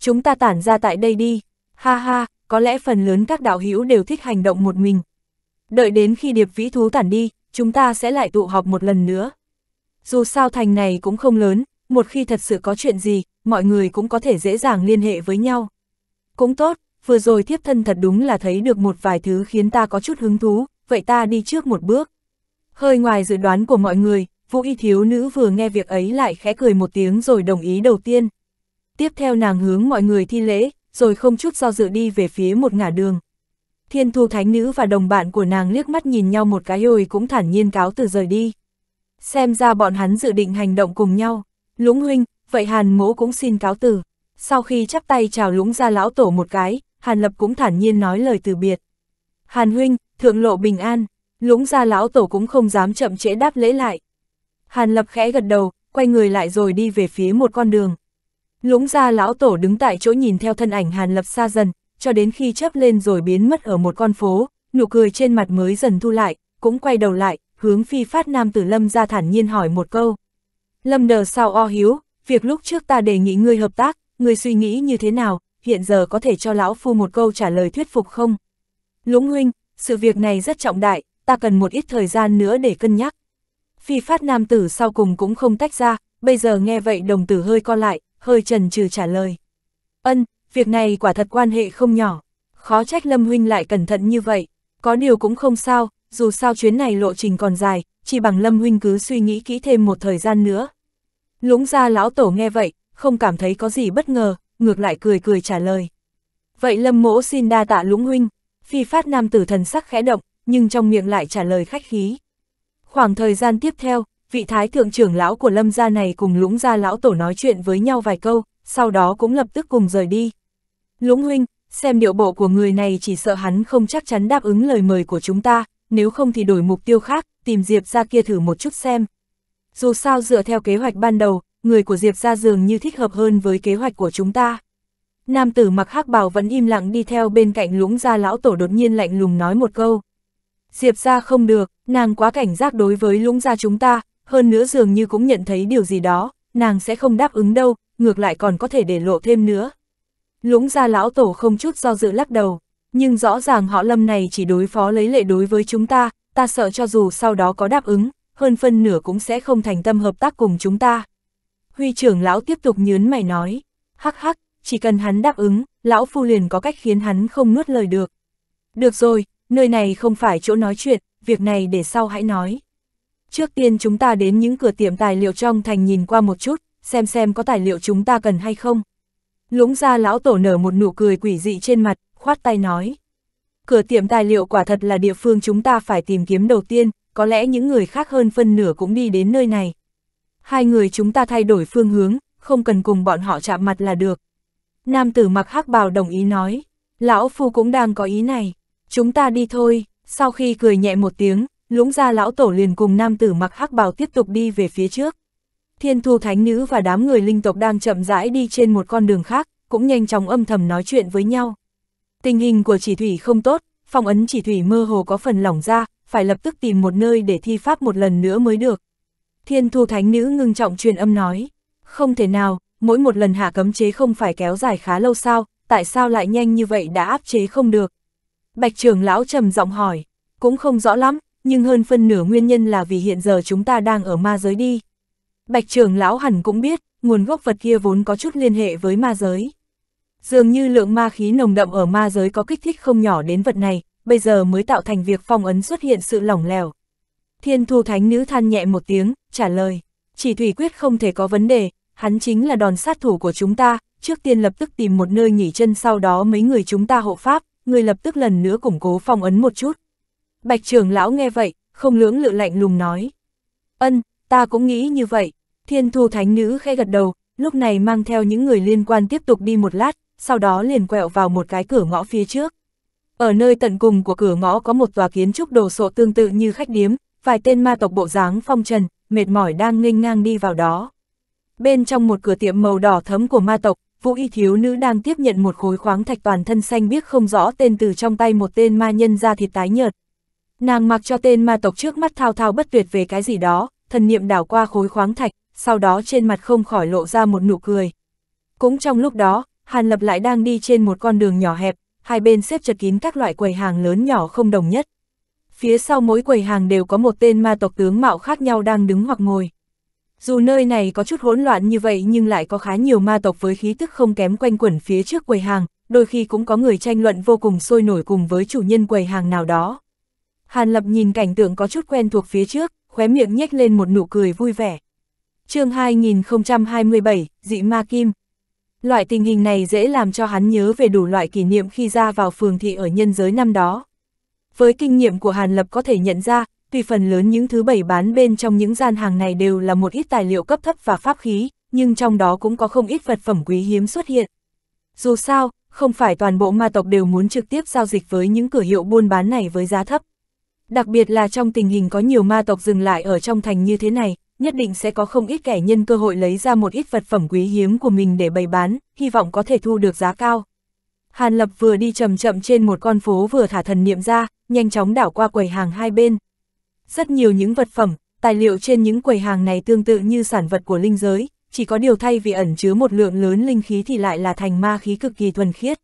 Chúng ta tản ra tại đây đi. Ha ha, có lẽ phần lớn các đạo hữu đều thích hành động một mình. Đợi đến khi điệp vĩ thú tản đi, chúng ta sẽ lại tụ họp một lần nữa. Dù sao thành này cũng không lớn, một khi thật sự có chuyện gì, mọi người cũng có thể dễ dàng liên hệ với nhau. Cũng tốt, vừa rồi thiếp thân thật đúng là thấy được một vài thứ khiến ta có chút hứng thú, vậy ta đi trước một bước. Hơi ngoài dự đoán của mọi người, vũ y thiếu nữ vừa nghe việc ấy lại khẽ cười một tiếng rồi đồng ý đầu tiên. Tiếp theo nàng hướng mọi người thi lễ, rồi không chút do dự đi về phía một ngả đường. Thiên thu thánh nữ và đồng bạn của nàng liếc mắt nhìn nhau một cái rồi cũng thản nhiên cáo từ rời đi. Xem ra bọn hắn dự định hành động cùng nhau. Lũng huynh, vậy hàn mỗ cũng xin cáo từ. Sau khi chắp tay chào lũng ra lão tổ một cái, hàn lập cũng thản nhiên nói lời từ biệt. Hàn huynh, thượng lộ bình an, lũng ra lão tổ cũng không dám chậm trễ đáp lễ lại. Hàn lập khẽ gật đầu, quay người lại rồi đi về phía một con đường. Lũng ra lão tổ đứng tại chỗ nhìn theo thân ảnh Hàn Lập xa dần, cho đến khi chớp lên rồi biến mất ở một con phố, nụ cười trên mặt mới dần thu lại, cũng quay đầu lại, hướng phi phát nam tử Lâm ra thản nhiên hỏi một câu. Lâm đờ sao o hiếu, việc lúc trước ta đề nghị ngươi hợp tác, ngươi suy nghĩ như thế nào, hiện giờ có thể cho lão phu một câu trả lời thuyết phục không? Lũng huynh, sự việc này rất trọng đại, ta cần một ít thời gian nữa để cân nhắc. Phi phát nam tử sau cùng cũng không tách ra, bây giờ nghe vậy đồng tử hơi co lại, hơi trần trừ trả lời. Ân, việc này quả thật quan hệ không nhỏ, khó trách Lâm Huynh lại cẩn thận như vậy, có điều cũng không sao, dù sao chuyến này lộ trình còn dài, chỉ bằng Lâm Huynh cứ suy nghĩ kỹ thêm một thời gian nữa. Lũng ra lão tổ nghe vậy, không cảm thấy có gì bất ngờ, ngược lại cười cười trả lời. Vậy Lâm mỗ xin đa tạ Lũng Huynh, phi phát nam tử thần sắc khẽ động, nhưng trong miệng lại trả lời khách khí. Khoảng thời gian tiếp theo, vị thái thượng trưởng lão của lâm gia này cùng lũng gia lão tổ nói chuyện với nhau vài câu, sau đó cũng lập tức cùng rời đi. Lũng huynh, xem điệu bộ của người này chỉ sợ hắn không chắc chắn đáp ứng lời mời của chúng ta, nếu không thì đổi mục tiêu khác, tìm Diệp ra kia thử một chút xem. Dù sao dựa theo kế hoạch ban đầu, người của Diệp ra dường như thích hợp hơn với kế hoạch của chúng ta. Nam tử mặc hắc bào vẫn im lặng đi theo bên cạnh lũng gia lão tổ đột nhiên lạnh lùng nói một câu. Diệp ra không được, nàng quá cảnh giác đối với lũng gia chúng ta, hơn nữa dường như cũng nhận thấy điều gì đó, nàng sẽ không đáp ứng đâu, ngược lại còn có thể để lộ thêm nữa. Lũng ra lão tổ không chút do dự lắc đầu, nhưng rõ ràng họ lâm này chỉ đối phó lấy lệ đối với chúng ta, ta sợ cho dù sau đó có đáp ứng, hơn phân nửa cũng sẽ không thành tâm hợp tác cùng chúng ta. Huy trưởng lão tiếp tục nhớn mày nói, hắc hắc, chỉ cần hắn đáp ứng, lão phu liền có cách khiến hắn không nuốt lời được. Được rồi, nơi này không phải chỗ nói chuyện, việc này để sau hãy nói. Trước tiên chúng ta đến những cửa tiệm tài liệu trong thành nhìn qua một chút, xem xem có tài liệu chúng ta cần hay không. Lũng ra lão tổ nở một nụ cười quỷ dị trên mặt, khoát tay nói. Cửa tiệm tài liệu quả thật là địa phương chúng ta phải tìm kiếm đầu tiên, có lẽ những người khác hơn phân nửa cũng đi đến nơi này. Hai người chúng ta thay đổi phương hướng, không cần cùng bọn họ chạm mặt là được. Nam tử mặc hắc bào đồng ý nói, lão phu cũng đang có ý này, chúng ta đi thôi, sau khi cười nhẹ một tiếng, lũng ra lão tổ liền cùng nam tử mặc hắc bào tiếp tục đi về phía trước. Thiên thu thánh nữ và đám người linh tộc đang chậm rãi đi trên một con đường khác, cũng nhanh chóng âm thầm nói chuyện với nhau. Tình hình của chỉ thủy không tốt, phong ấn chỉ thủy mơ hồ có phần lỏng ra, phải lập tức tìm một nơi để thi pháp một lần nữa mới được. Thiên thu thánh nữ ngưng trọng truyền âm nói, không thể nào, mỗi một lần hạ cấm chế không phải kéo dài khá lâu sao, tại sao lại nhanh như vậy đã áp chế không được? Bạch trưởng lão trầm giọng hỏi, cũng không rõ lắm, nhưng hơn phân nửa nguyên nhân là vì hiện giờ chúng ta đang ở ma giới đi. Bạch trưởng lão hẳn cũng biết, nguồn gốc vật kia vốn có chút liên hệ với ma giới. Dường như lượng ma khí nồng đậm ở ma giới có kích thích không nhỏ đến vật này, bây giờ mới tạo thành việc phong ấn xuất hiện sự lỏng lẻo. Thiên thu thánh nữ than nhẹ một tiếng, trả lời, chỉ thủy quyết không thể có vấn đề, hắn chính là đòn sát thủ của chúng ta, trước tiên lập tức tìm một nơi nghỉ chân sau đó mấy người chúng ta hộ pháp, người lập tức lần nữa củng cố phong ấn một chút. Bạch trưởng lão nghe vậy, không lưỡng lự lạnh lùng nói. Ân, ta cũng nghĩ như vậy. Thiên thu thánh nữ khẽ gật đầu, lúc này mang theo những người liên quan tiếp tục đi một lát, sau đó liền quẹo vào một cái cửa ngõ phía trước. Ở nơi tận cùng của cửa ngõ có một tòa kiến trúc đồ sộ tương tự như khách điếm, vài tên ma tộc bộ dáng phong trần, mệt mỏi đang nghênh ngang đi vào đó. Bên trong một cửa tiệm màu đỏ thấm của ma tộc, vũ y thiếu nữ đang tiếp nhận một khối khoáng thạch toàn thân xanh biết không rõ tên từ trong tay một tên ma nhân ra thịt tái nhợt, Nàng mặc cho tên ma tộc trước mắt thao thao bất tuyệt về cái gì đó, thần niệm đảo qua khối khoáng thạch, sau đó trên mặt không khỏi lộ ra một nụ cười. Cũng trong lúc đó, Hàn Lập lại đang đi trên một con đường nhỏ hẹp, hai bên xếp chật kín các loại quầy hàng lớn nhỏ không đồng nhất. Phía sau mỗi quầy hàng đều có một tên ma tộc tướng mạo khác nhau đang đứng hoặc ngồi. Dù nơi này có chút hỗn loạn như vậy nhưng lại có khá nhiều ma tộc với khí tức không kém quanh quẩn phía trước quầy hàng, đôi khi cũng có người tranh luận vô cùng sôi nổi cùng với chủ nhân quầy hàng nào đó. Hàn Lập nhìn cảnh tượng có chút quen thuộc phía trước, khóe miệng nhếch lên một nụ cười vui vẻ. chương 2027, dị ma kim. Loại tình hình này dễ làm cho hắn nhớ về đủ loại kỷ niệm khi ra vào phường thị ở nhân giới năm đó. Với kinh nghiệm của Hàn Lập có thể nhận ra, tuy phần lớn những thứ bày bán bên trong những gian hàng này đều là một ít tài liệu cấp thấp và pháp khí, nhưng trong đó cũng có không ít vật phẩm quý hiếm xuất hiện. Dù sao, không phải toàn bộ ma tộc đều muốn trực tiếp giao dịch với những cửa hiệu buôn bán này với giá thấp. Đặc biệt là trong tình hình có nhiều ma tộc dừng lại ở trong thành như thế này, nhất định sẽ có không ít kẻ nhân cơ hội lấy ra một ít vật phẩm quý hiếm của mình để bày bán, hy vọng có thể thu được giá cao. Hàn Lập vừa đi chậm chậm trên một con phố vừa thả thần niệm ra, nhanh chóng đảo qua quầy hàng hai bên. Rất nhiều những vật phẩm, tài liệu trên những quầy hàng này tương tự như sản vật của linh giới, chỉ có điều thay vì ẩn chứa một lượng lớn linh khí thì lại là thành ma khí cực kỳ thuần khiết.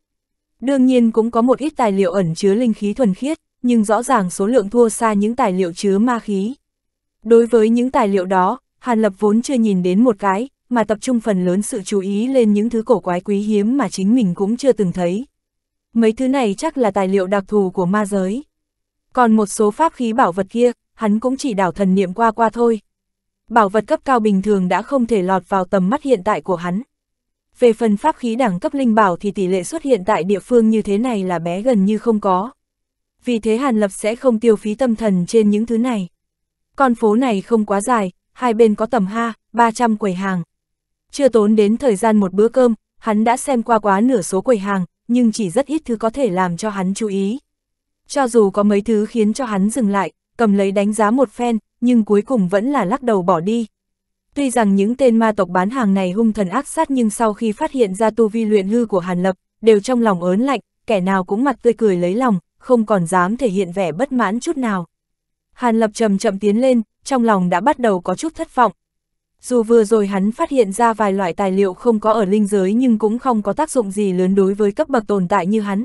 Đương nhiên cũng có một ít tài liệu ẩn chứa linh khí thuần khiết, nhưng rõ ràng số lượng thua xa những tài liệu chứa ma khí. Đối với những tài liệu đó, Hàn Lập vốn chưa nhìn đến một cái, mà tập trung phần lớn sự chú ý lên những thứ cổ quái quý hiếm mà chính mình cũng chưa từng thấy. Mấy thứ này chắc là tài liệu đặc thù của ma giới. Còn một số pháp khí bảo vật kia, hắn cũng chỉ đảo thần niệm qua qua thôi. Bảo vật cấp cao bình thường đã không thể lọt vào tầm mắt hiện tại của hắn. Về phần pháp khí đẳng cấp linh bảo thì tỷ lệ xuất hiện tại địa phương như thế này là bé gần như không có vì thế Hàn Lập sẽ không tiêu phí tâm thần trên những thứ này. Con phố này không quá dài, hai bên có tầm ha, 300 quầy hàng. Chưa tốn đến thời gian một bữa cơm, hắn đã xem qua quá nửa số quầy hàng, nhưng chỉ rất ít thứ có thể làm cho hắn chú ý. Cho dù có mấy thứ khiến cho hắn dừng lại, cầm lấy đánh giá một phen, nhưng cuối cùng vẫn là lắc đầu bỏ đi. Tuy rằng những tên ma tộc bán hàng này hung thần ác sát nhưng sau khi phát hiện ra tu vi luyện hư của Hàn Lập, đều trong lòng ớn lạnh, kẻ nào cũng mặt tươi cười lấy lòng, không còn dám thể hiện vẻ bất mãn chút nào. Hàn Lập chậm chậm tiến lên, trong lòng đã bắt đầu có chút thất vọng. Dù vừa rồi hắn phát hiện ra vài loại tài liệu không có ở linh giới nhưng cũng không có tác dụng gì lớn đối với cấp bậc tồn tại như hắn.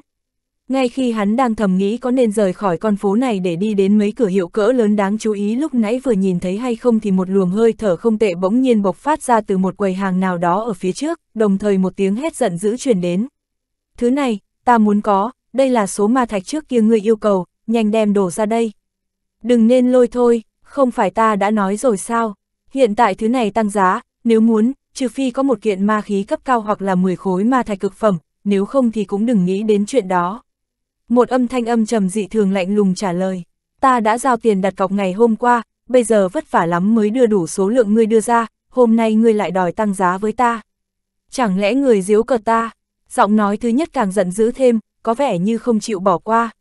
Ngay khi hắn đang thầm nghĩ có nên rời khỏi con phố này để đi đến mấy cửa hiệu cỡ lớn đáng chú ý lúc nãy vừa nhìn thấy hay không thì một luồng hơi thở không tệ bỗng nhiên bộc phát ra từ một quầy hàng nào đó ở phía trước, đồng thời một tiếng hét giận dữ truyền đến. Thứ này, ta muốn có, đây là số ma thạch trước kia ngươi yêu cầu, nhanh đem đổ ra đây. Đừng nên lôi thôi, không phải ta đã nói rồi sao, hiện tại thứ này tăng giá, nếu muốn, trừ phi có một kiện ma khí cấp cao hoặc là 10 khối ma thạch cực phẩm, nếu không thì cũng đừng nghĩ đến chuyện đó. Một âm thanh âm trầm dị thường lạnh lùng trả lời, ta đã giao tiền đặt cọc ngày hôm qua, bây giờ vất vả lắm mới đưa đủ số lượng ngươi đưa ra, hôm nay ngươi lại đòi tăng giá với ta. Chẳng lẽ người diếu cợt ta? Giọng nói thứ nhất càng giận dữ thêm, có vẻ như không chịu bỏ qua.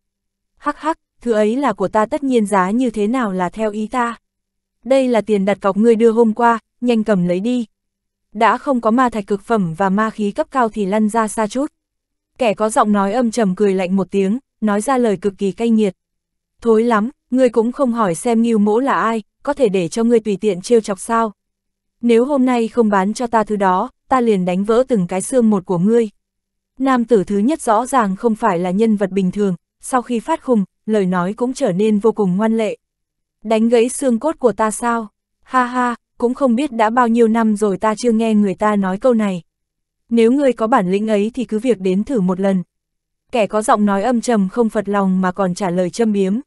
Hắc hắc, thứ ấy là của ta tất nhiên giá như thế nào là theo ý ta. Đây là tiền đặt cọc ngươi đưa hôm qua, nhanh cầm lấy đi. Đã không có ma thạch cực phẩm và ma khí cấp cao thì lăn ra xa chút. Kẻ có giọng nói âm trầm cười lạnh một tiếng, nói ra lời cực kỳ cay nghiệt. Thối lắm, ngươi cũng không hỏi xem nghiêu Mỗ là ai, có thể để cho ngươi tùy tiện trêu chọc sao. Nếu hôm nay không bán cho ta thứ đó, ta liền đánh vỡ từng cái xương một của ngươi. Nam tử thứ nhất rõ ràng không phải là nhân vật bình thường, sau khi phát khùng, lời nói cũng trở nên vô cùng ngoan lệ. Đánh gãy xương cốt của ta sao? Ha ha, cũng không biết đã bao nhiêu năm rồi ta chưa nghe người ta nói câu này. Nếu ngươi có bản lĩnh ấy thì cứ việc đến thử một lần. Kẻ có giọng nói âm trầm không phật lòng mà còn trả lời châm biếm.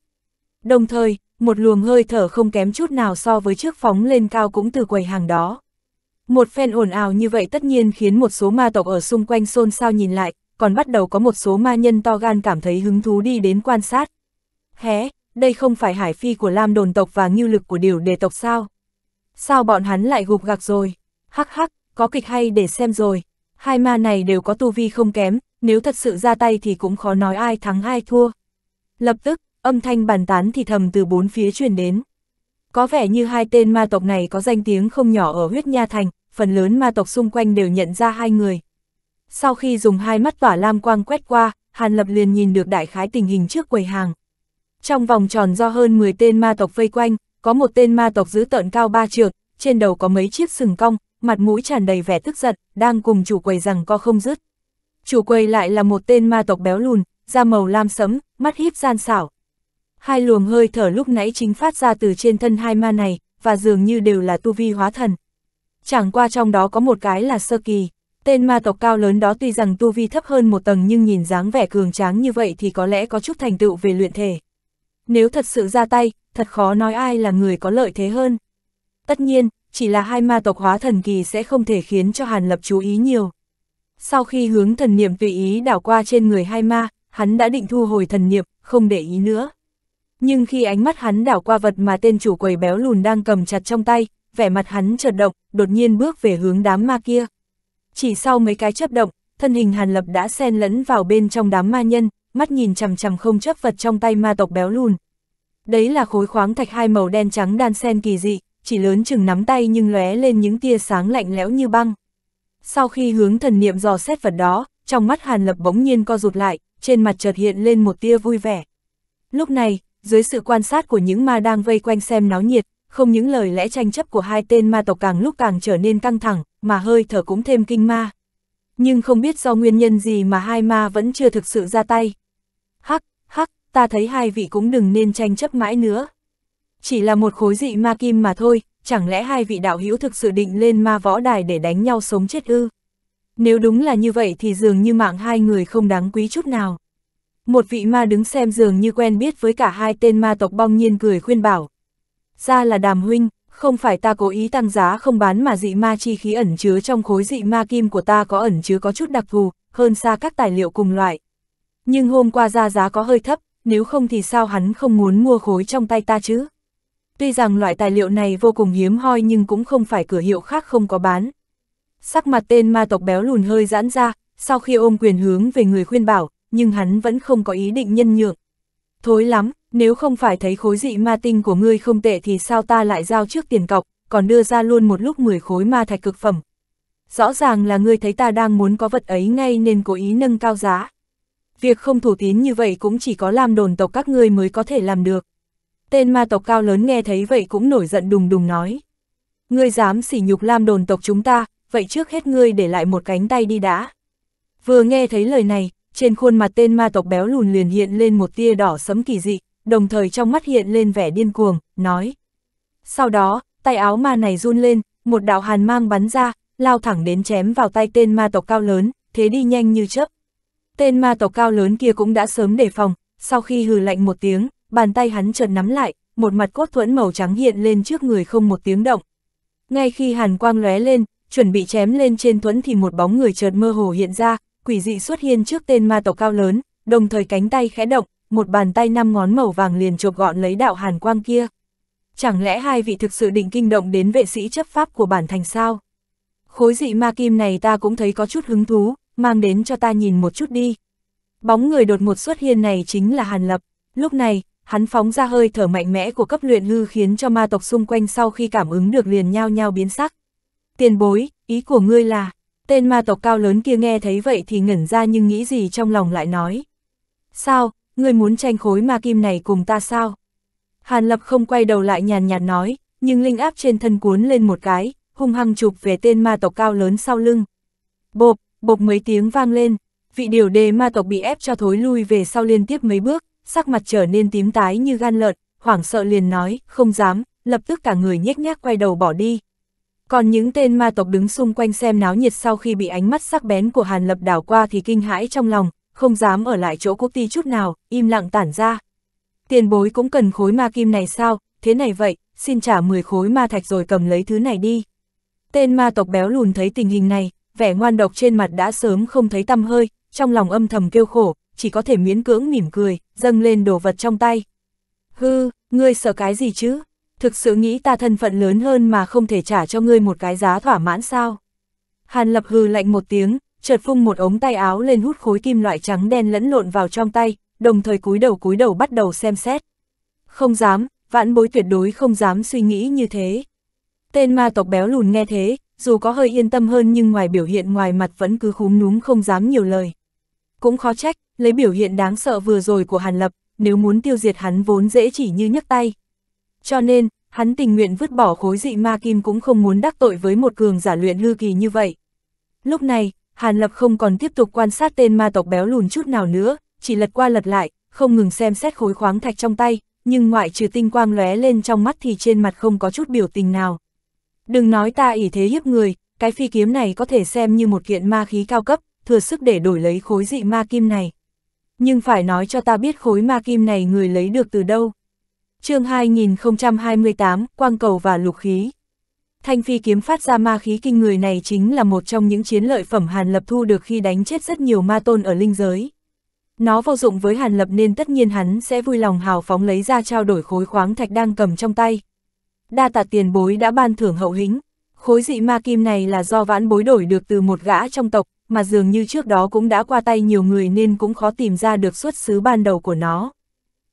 Đồng thời, một luồng hơi thở không kém chút nào so với trước phóng lên cao cũng từ quầy hàng đó. Một phen ồn ào như vậy tất nhiên khiến một số ma tộc ở xung quanh xôn xao nhìn lại, còn bắt đầu có một số ma nhân to gan cảm thấy hứng thú đi đến quan sát. Hé, đây không phải hải phi của Lam đồn tộc và nghiêu lực của điều đề tộc sao? Sao bọn hắn lại gục gạc rồi? Hắc hắc, có kịch hay để xem rồi. Hai ma này đều có tu vi không kém, nếu thật sự ra tay thì cũng khó nói ai thắng ai thua. Lập tức, âm thanh bàn tán thì thầm từ bốn phía truyền đến. Có vẻ như hai tên ma tộc này có danh tiếng không nhỏ ở huyết nha thành, phần lớn ma tộc xung quanh đều nhận ra hai người. Sau khi dùng hai mắt tỏa lam quang quét qua, Hàn Lập liền nhìn được đại khái tình hình trước quầy hàng. Trong vòng tròn do hơn 10 tên ma tộc vây quanh, có một tên ma tộc giữ tợn cao ba trượng, trên đầu có mấy chiếc sừng cong, mặt mũi tràn đầy vẻ tức giận, đang cùng chủ quầy rằng co không dứt. Chủ quầy lại là một tên ma tộc béo lùn, da màu lam sẫm, mắt híp gian xảo, Hai luồng hơi thở lúc nãy chính phát ra từ trên thân hai ma này, và dường như đều là tu vi hóa thần. Chẳng qua trong đó có một cái là sơ kỳ, tên ma tộc cao lớn đó tuy rằng tu vi thấp hơn một tầng nhưng nhìn dáng vẻ cường tráng như vậy thì có lẽ có chút thành tựu về luyện thể. Nếu thật sự ra tay, thật khó nói ai là người có lợi thế hơn. Tất nhiên, chỉ là hai ma tộc hóa thần kỳ sẽ không thể khiến cho Hàn Lập chú ý nhiều. Sau khi hướng thần niệm tùy ý đảo qua trên người hai ma, hắn đã định thu hồi thần niệm, không để ý nữa nhưng khi ánh mắt hắn đảo qua vật mà tên chủ quầy béo lùn đang cầm chặt trong tay, vẻ mặt hắn chợt động, đột nhiên bước về hướng đám ma kia. Chỉ sau mấy cái chấp động, thân hình Hàn Lập đã xen lẫn vào bên trong đám ma nhân, mắt nhìn chằm chằm không chấp vật trong tay ma tộc béo lùn. Đấy là khối khoáng thạch hai màu đen trắng đan xen kỳ dị, chỉ lớn chừng nắm tay nhưng lóe lên những tia sáng lạnh lẽo như băng. Sau khi hướng thần niệm dò xét vật đó, trong mắt Hàn Lập bỗng nhiên co rụt lại, trên mặt chợt hiện lên một tia vui vẻ. Lúc này, dưới sự quan sát của những ma đang vây quanh xem náo nhiệt, không những lời lẽ tranh chấp của hai tên ma tộc càng lúc càng trở nên căng thẳng, mà hơi thở cũng thêm kinh ma. Nhưng không biết do nguyên nhân gì mà hai ma vẫn chưa thực sự ra tay. Hắc, hắc, ta thấy hai vị cũng đừng nên tranh chấp mãi nữa. Chỉ là một khối dị ma kim mà thôi, chẳng lẽ hai vị đạo hữu thực sự định lên ma võ đài để đánh nhau sống chết ư? Nếu đúng là như vậy thì dường như mạng hai người không đáng quý chút nào. Một vị ma đứng xem dường như quen biết với cả hai tên ma tộc bong nhiên cười khuyên bảo. Ra là đàm huynh, không phải ta cố ý tăng giá không bán mà dị ma chi khí ẩn chứa trong khối dị ma kim của ta có ẩn chứa có chút đặc thù, hơn xa các tài liệu cùng loại. Nhưng hôm qua ra giá có hơi thấp, nếu không thì sao hắn không muốn mua khối trong tay ta chứ? Tuy rằng loại tài liệu này vô cùng hiếm hoi nhưng cũng không phải cửa hiệu khác không có bán. Sắc mặt tên ma tộc béo lùn hơi giãn ra, sau khi ôm quyền hướng về người khuyên bảo, nhưng hắn vẫn không có ý định nhân nhượng. Thối lắm, nếu không phải thấy khối dị ma tinh của ngươi không tệ thì sao ta lại giao trước tiền cọc, còn đưa ra luôn một lúc 10 khối ma thạch cực phẩm. Rõ ràng là ngươi thấy ta đang muốn có vật ấy ngay nên cố ý nâng cao giá. Việc không thủ tín như vậy cũng chỉ có làm đồn tộc các ngươi mới có thể làm được. Tên ma tộc cao lớn nghe thấy vậy cũng nổi giận đùng đùng nói. Ngươi dám sỉ nhục lam đồn tộc chúng ta, vậy trước hết ngươi để lại một cánh tay đi đã. Vừa nghe thấy lời này, trên khuôn mặt tên ma tộc béo lùn liền hiện lên một tia đỏ sấm kỳ dị, đồng thời trong mắt hiện lên vẻ điên cuồng, nói. Sau đó, tay áo ma này run lên, một đạo hàn mang bắn ra, lao thẳng đến chém vào tay tên ma tộc cao lớn, thế đi nhanh như chớp. Tên ma tộc cao lớn kia cũng đã sớm đề phòng, sau khi hừ lạnh một tiếng, bàn tay hắn chợt nắm lại, một mặt cốt thuẫn màu trắng hiện lên trước người không một tiếng động. Ngay khi hàn quang lóe lên, chuẩn bị chém lên trên thuẫn thì một bóng người chợt mơ hồ hiện ra, quỷ dị xuất hiện trước tên ma tộc cao lớn, đồng thời cánh tay khẽ động, một bàn tay năm ngón màu vàng liền chộp gọn lấy đạo hàn quang kia. Chẳng lẽ hai vị thực sự định kinh động đến vệ sĩ chấp pháp của bản thành sao? Khối dị ma kim này ta cũng thấy có chút hứng thú, mang đến cho ta nhìn một chút đi. Bóng người đột một xuất hiện này chính là Hàn Lập. Lúc này, hắn phóng ra hơi thở mạnh mẽ của cấp luyện hư khiến cho ma tộc xung quanh sau khi cảm ứng được liền nhao nhao biến sắc. Tiền bối, ý của ngươi là, Tên ma tộc cao lớn kia nghe thấy vậy thì ngẩn ra nhưng nghĩ gì trong lòng lại nói. Sao, ngươi muốn tranh khối ma kim này cùng ta sao? Hàn Lập không quay đầu lại nhàn nhạt nói, nhưng linh áp trên thân cuốn lên một cái, hung hăng chụp về tên ma tộc cao lớn sau lưng. Bộp, bộp mấy tiếng vang lên, vị điều đề ma tộc bị ép cho thối lui về sau liên tiếp mấy bước, sắc mặt trở nên tím tái như gan lợn, hoảng sợ liền nói, không dám, lập tức cả người nhếch nhác quay đầu bỏ đi. Còn những tên ma tộc đứng xung quanh xem náo nhiệt sau khi bị ánh mắt sắc bén của Hàn Lập đảo qua thì kinh hãi trong lòng, không dám ở lại chỗ quốc ti chút nào, im lặng tản ra. Tiền bối cũng cần khối ma kim này sao, thế này vậy, xin trả 10 khối ma thạch rồi cầm lấy thứ này đi. Tên ma tộc béo lùn thấy tình hình này, vẻ ngoan độc trên mặt đã sớm không thấy tâm hơi, trong lòng âm thầm kêu khổ, chỉ có thể miễn cưỡng mỉm cười, dâng lên đồ vật trong tay. Hư, ngươi sợ cái gì chứ? thực sự nghĩ ta thân phận lớn hơn mà không thể trả cho ngươi một cái giá thỏa mãn sao. Hàn lập hừ lạnh một tiếng, chợt phung một ống tay áo lên hút khối kim loại trắng đen lẫn lộn vào trong tay, đồng thời cúi đầu cúi đầu bắt đầu xem xét. Không dám, vãn bối tuyệt đối không dám suy nghĩ như thế. Tên ma tộc béo lùn nghe thế, dù có hơi yên tâm hơn nhưng ngoài biểu hiện ngoài mặt vẫn cứ khúm núm không dám nhiều lời. Cũng khó trách, lấy biểu hiện đáng sợ vừa rồi của Hàn Lập, nếu muốn tiêu diệt hắn vốn dễ chỉ như nhấc tay, cho nên, hắn tình nguyện vứt bỏ khối dị ma kim cũng không muốn đắc tội với một cường giả luyện hư kỳ như vậy. Lúc này, Hàn Lập không còn tiếp tục quan sát tên ma tộc béo lùn chút nào nữa, chỉ lật qua lật lại, không ngừng xem xét khối khoáng thạch trong tay, nhưng ngoại trừ tinh quang lóe lên trong mắt thì trên mặt không có chút biểu tình nào. Đừng nói ta ỷ thế hiếp người, cái phi kiếm này có thể xem như một kiện ma khí cao cấp, thừa sức để đổi lấy khối dị ma kim này. Nhưng phải nói cho ta biết khối ma kim này người lấy được từ đâu chương 2028, quang cầu và lục khí. Thanh phi kiếm phát ra ma khí kinh người này chính là một trong những chiến lợi phẩm Hàn Lập thu được khi đánh chết rất nhiều ma tôn ở linh giới. Nó vô dụng với Hàn Lập nên tất nhiên hắn sẽ vui lòng hào phóng lấy ra trao đổi khối khoáng thạch đang cầm trong tay. Đa tạ tiền bối đã ban thưởng hậu hĩnh. Khối dị ma kim này là do vãn bối đổi được từ một gã trong tộc, mà dường như trước đó cũng đã qua tay nhiều người nên cũng khó tìm ra được xuất xứ ban đầu của nó.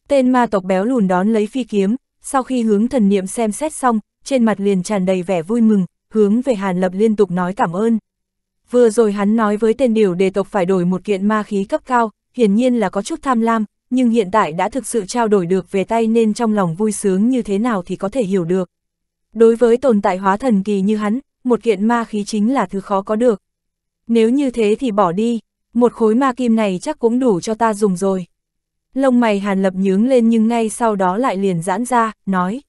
Tên ma tộc béo lùn đón lấy phi kiếm, sau khi hướng thần niệm xem xét xong, trên mặt liền tràn đầy vẻ vui mừng, hướng về Hàn Lập liên tục nói cảm ơn. Vừa rồi hắn nói với tên điều đề tộc phải đổi một kiện ma khí cấp cao, hiển nhiên là có chút tham lam, nhưng hiện tại đã thực sự trao đổi được về tay nên trong lòng vui sướng như thế nào thì có thể hiểu được. Đối với tồn tại hóa thần kỳ như hắn, một kiện ma khí chính là thứ khó có được. Nếu như thế thì bỏ đi, một khối ma kim này chắc cũng đủ cho ta dùng rồi. Lông mày Hàn Lập nhướng lên nhưng ngay sau đó lại liền giãn ra, nói.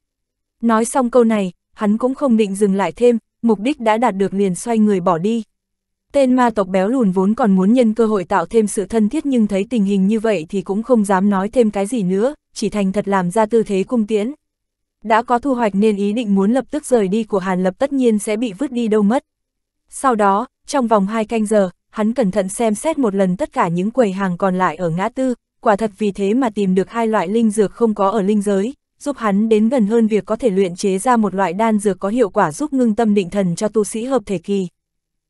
Nói xong câu này, hắn cũng không định dừng lại thêm, mục đích đã đạt được liền xoay người bỏ đi. Tên ma tộc béo lùn vốn còn muốn nhân cơ hội tạo thêm sự thân thiết nhưng thấy tình hình như vậy thì cũng không dám nói thêm cái gì nữa, chỉ thành thật làm ra tư thế cung tiễn. Đã có thu hoạch nên ý định muốn lập tức rời đi của Hàn Lập tất nhiên sẽ bị vứt đi đâu mất. Sau đó, trong vòng 2 canh giờ, hắn cẩn thận xem xét một lần tất cả những quầy hàng còn lại ở ngã tư, quả thật vì thế mà tìm được hai loại linh dược không có ở linh giới, giúp hắn đến gần hơn việc có thể luyện chế ra một loại đan dược có hiệu quả giúp ngưng tâm định thần cho tu sĩ hợp thể kỳ.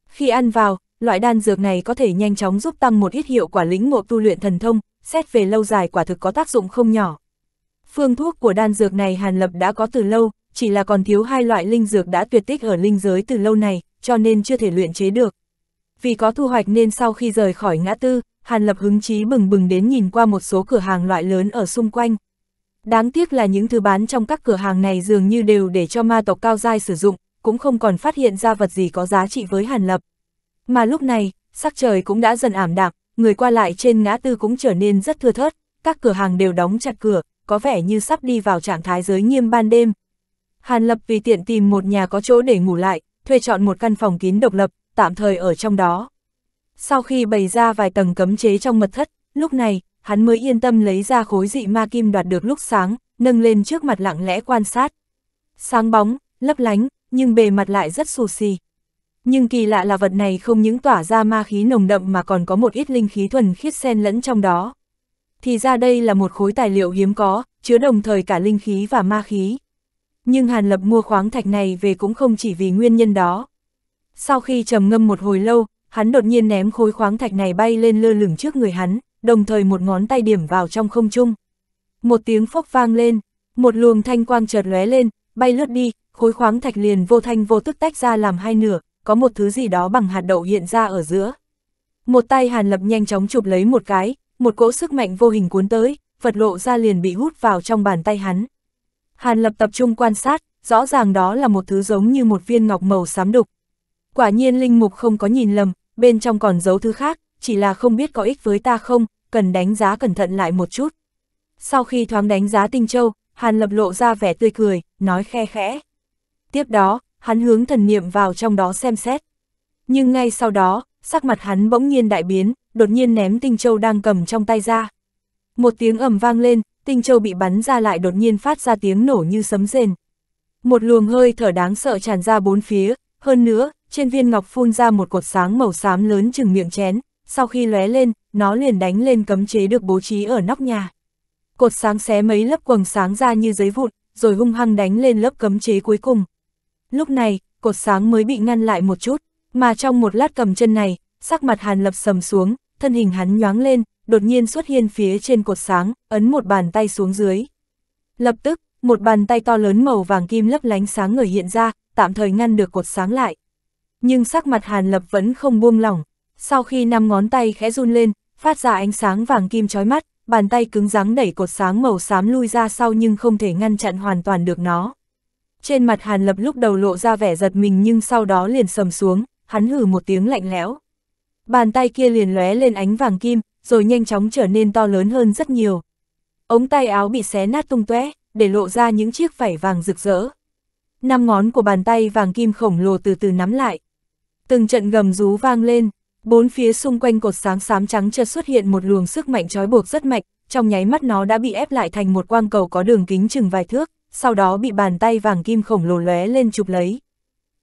Khi ăn vào, loại đan dược này có thể nhanh chóng giúp tăng một ít hiệu quả lĩnh ngộ tu luyện thần thông, xét về lâu dài quả thực có tác dụng không nhỏ. Phương thuốc của đan dược này Hàn Lập đã có từ lâu, chỉ là còn thiếu hai loại linh dược đã tuyệt tích ở linh giới từ lâu này, cho nên chưa thể luyện chế được, vì có thu hoạch nên sau khi rời khỏi ngã tư, Hàn Lập hứng chí bừng bừng đến nhìn qua một số cửa hàng loại lớn ở xung quanh. Đáng tiếc là những thứ bán trong các cửa hàng này dường như đều để cho ma tộc cao giai sử dụng, cũng không còn phát hiện ra vật gì có giá trị với Hàn Lập. Mà lúc này, sắc trời cũng đã dần ảm đạm, người qua lại trên ngã tư cũng trở nên rất thưa thớt, các cửa hàng đều đóng chặt cửa, có vẻ như sắp đi vào trạng thái giới nghiêm ban đêm. Hàn Lập vì tiện tìm một nhà có chỗ để ngủ lại, thuê chọn một căn phòng kín độc lập, tạm thời ở trong đó. Sau khi bày ra vài tầng cấm chế trong mật thất, lúc này, hắn mới yên tâm lấy ra khối dị ma kim đoạt được lúc sáng, nâng lên trước mặt lặng lẽ quan sát. Sáng bóng, lấp lánh, nhưng bề mặt lại rất xù xì. Nhưng kỳ lạ là vật này không những tỏa ra ma khí nồng đậm mà còn có một ít linh khí thuần khiết xen lẫn trong đó. Thì ra đây là một khối tài liệu hiếm có, chứa đồng thời cả linh khí và ma khí. Nhưng Hàn Lập mua khoáng thạch này về cũng không chỉ vì nguyên nhân đó. Sau khi trầm ngâm một hồi lâu, hắn đột nhiên ném khối khoáng thạch này bay lên lơ lửng trước người hắn, đồng thời một ngón tay điểm vào trong không trung. Một tiếng phốc vang lên, một luồng thanh quang chợt lóe lên, bay lướt đi, khối khoáng thạch liền vô thanh vô tức tách ra làm hai nửa, có một thứ gì đó bằng hạt đậu hiện ra ở giữa. Một tay Hàn Lập nhanh chóng chụp lấy một cái, một cỗ sức mạnh vô hình cuốn tới, vật lộ ra liền bị hút vào trong bàn tay hắn. Hàn Lập tập trung quan sát, rõ ràng đó là một thứ giống như một viên ngọc màu xám đục, Quả nhiên Linh Mục không có nhìn lầm, bên trong còn giấu thứ khác, chỉ là không biết có ích với ta không, cần đánh giá cẩn thận lại một chút. Sau khi thoáng đánh giá Tinh Châu, Hàn Lập lộ ra vẻ tươi cười, nói khe khẽ. Tiếp đó, hắn hướng thần niệm vào trong đó xem xét. Nhưng ngay sau đó, sắc mặt hắn bỗng nhiên đại biến, đột nhiên ném Tinh Châu đang cầm trong tay ra. Một tiếng ầm vang lên, Tinh Châu bị bắn ra lại đột nhiên phát ra tiếng nổ như sấm rền. Một luồng hơi thở đáng sợ tràn ra bốn phía, hơn nữa, trên viên ngọc phun ra một cột sáng màu xám lớn chừng miệng chén, sau khi lóe lên, nó liền đánh lên cấm chế được bố trí ở nóc nhà. Cột sáng xé mấy lớp quầng sáng ra như giấy vụn, rồi hung hăng đánh lên lớp cấm chế cuối cùng. Lúc này, cột sáng mới bị ngăn lại một chút, mà trong một lát cầm chân này, sắc mặt Hàn Lập sầm xuống, thân hình hắn nhoáng lên, đột nhiên xuất hiện phía trên cột sáng, ấn một bàn tay xuống dưới. Lập tức, một bàn tay to lớn màu vàng kim lấp lánh sáng ngời hiện ra, tạm thời ngăn được cột sáng lại. Nhưng sắc mặt Hàn Lập vẫn không buông lỏng, sau khi năm ngón tay khẽ run lên, phát ra ánh sáng vàng kim chói mắt, bàn tay cứng rắn đẩy cột sáng màu xám lui ra sau nhưng không thể ngăn chặn hoàn toàn được nó. Trên mặt Hàn Lập lúc đầu lộ ra vẻ giật mình nhưng sau đó liền sầm xuống, hắn hử một tiếng lạnh lẽo. Bàn tay kia liền lóe lên ánh vàng kim, rồi nhanh chóng trở nên to lớn hơn rất nhiều. Ống tay áo bị xé nát tung tóe, để lộ ra những chiếc vảy vàng rực rỡ năm ngón của bàn tay vàng kim khổng lồ từ từ nắm lại. Từng trận gầm rú vang lên, bốn phía xung quanh cột sáng xám trắng chợt xuất hiện một luồng sức mạnh trói buộc rất mạnh, trong nháy mắt nó đã bị ép lại thành một quang cầu có đường kính chừng vài thước, sau đó bị bàn tay vàng kim khổng lồ lóe lên chụp lấy.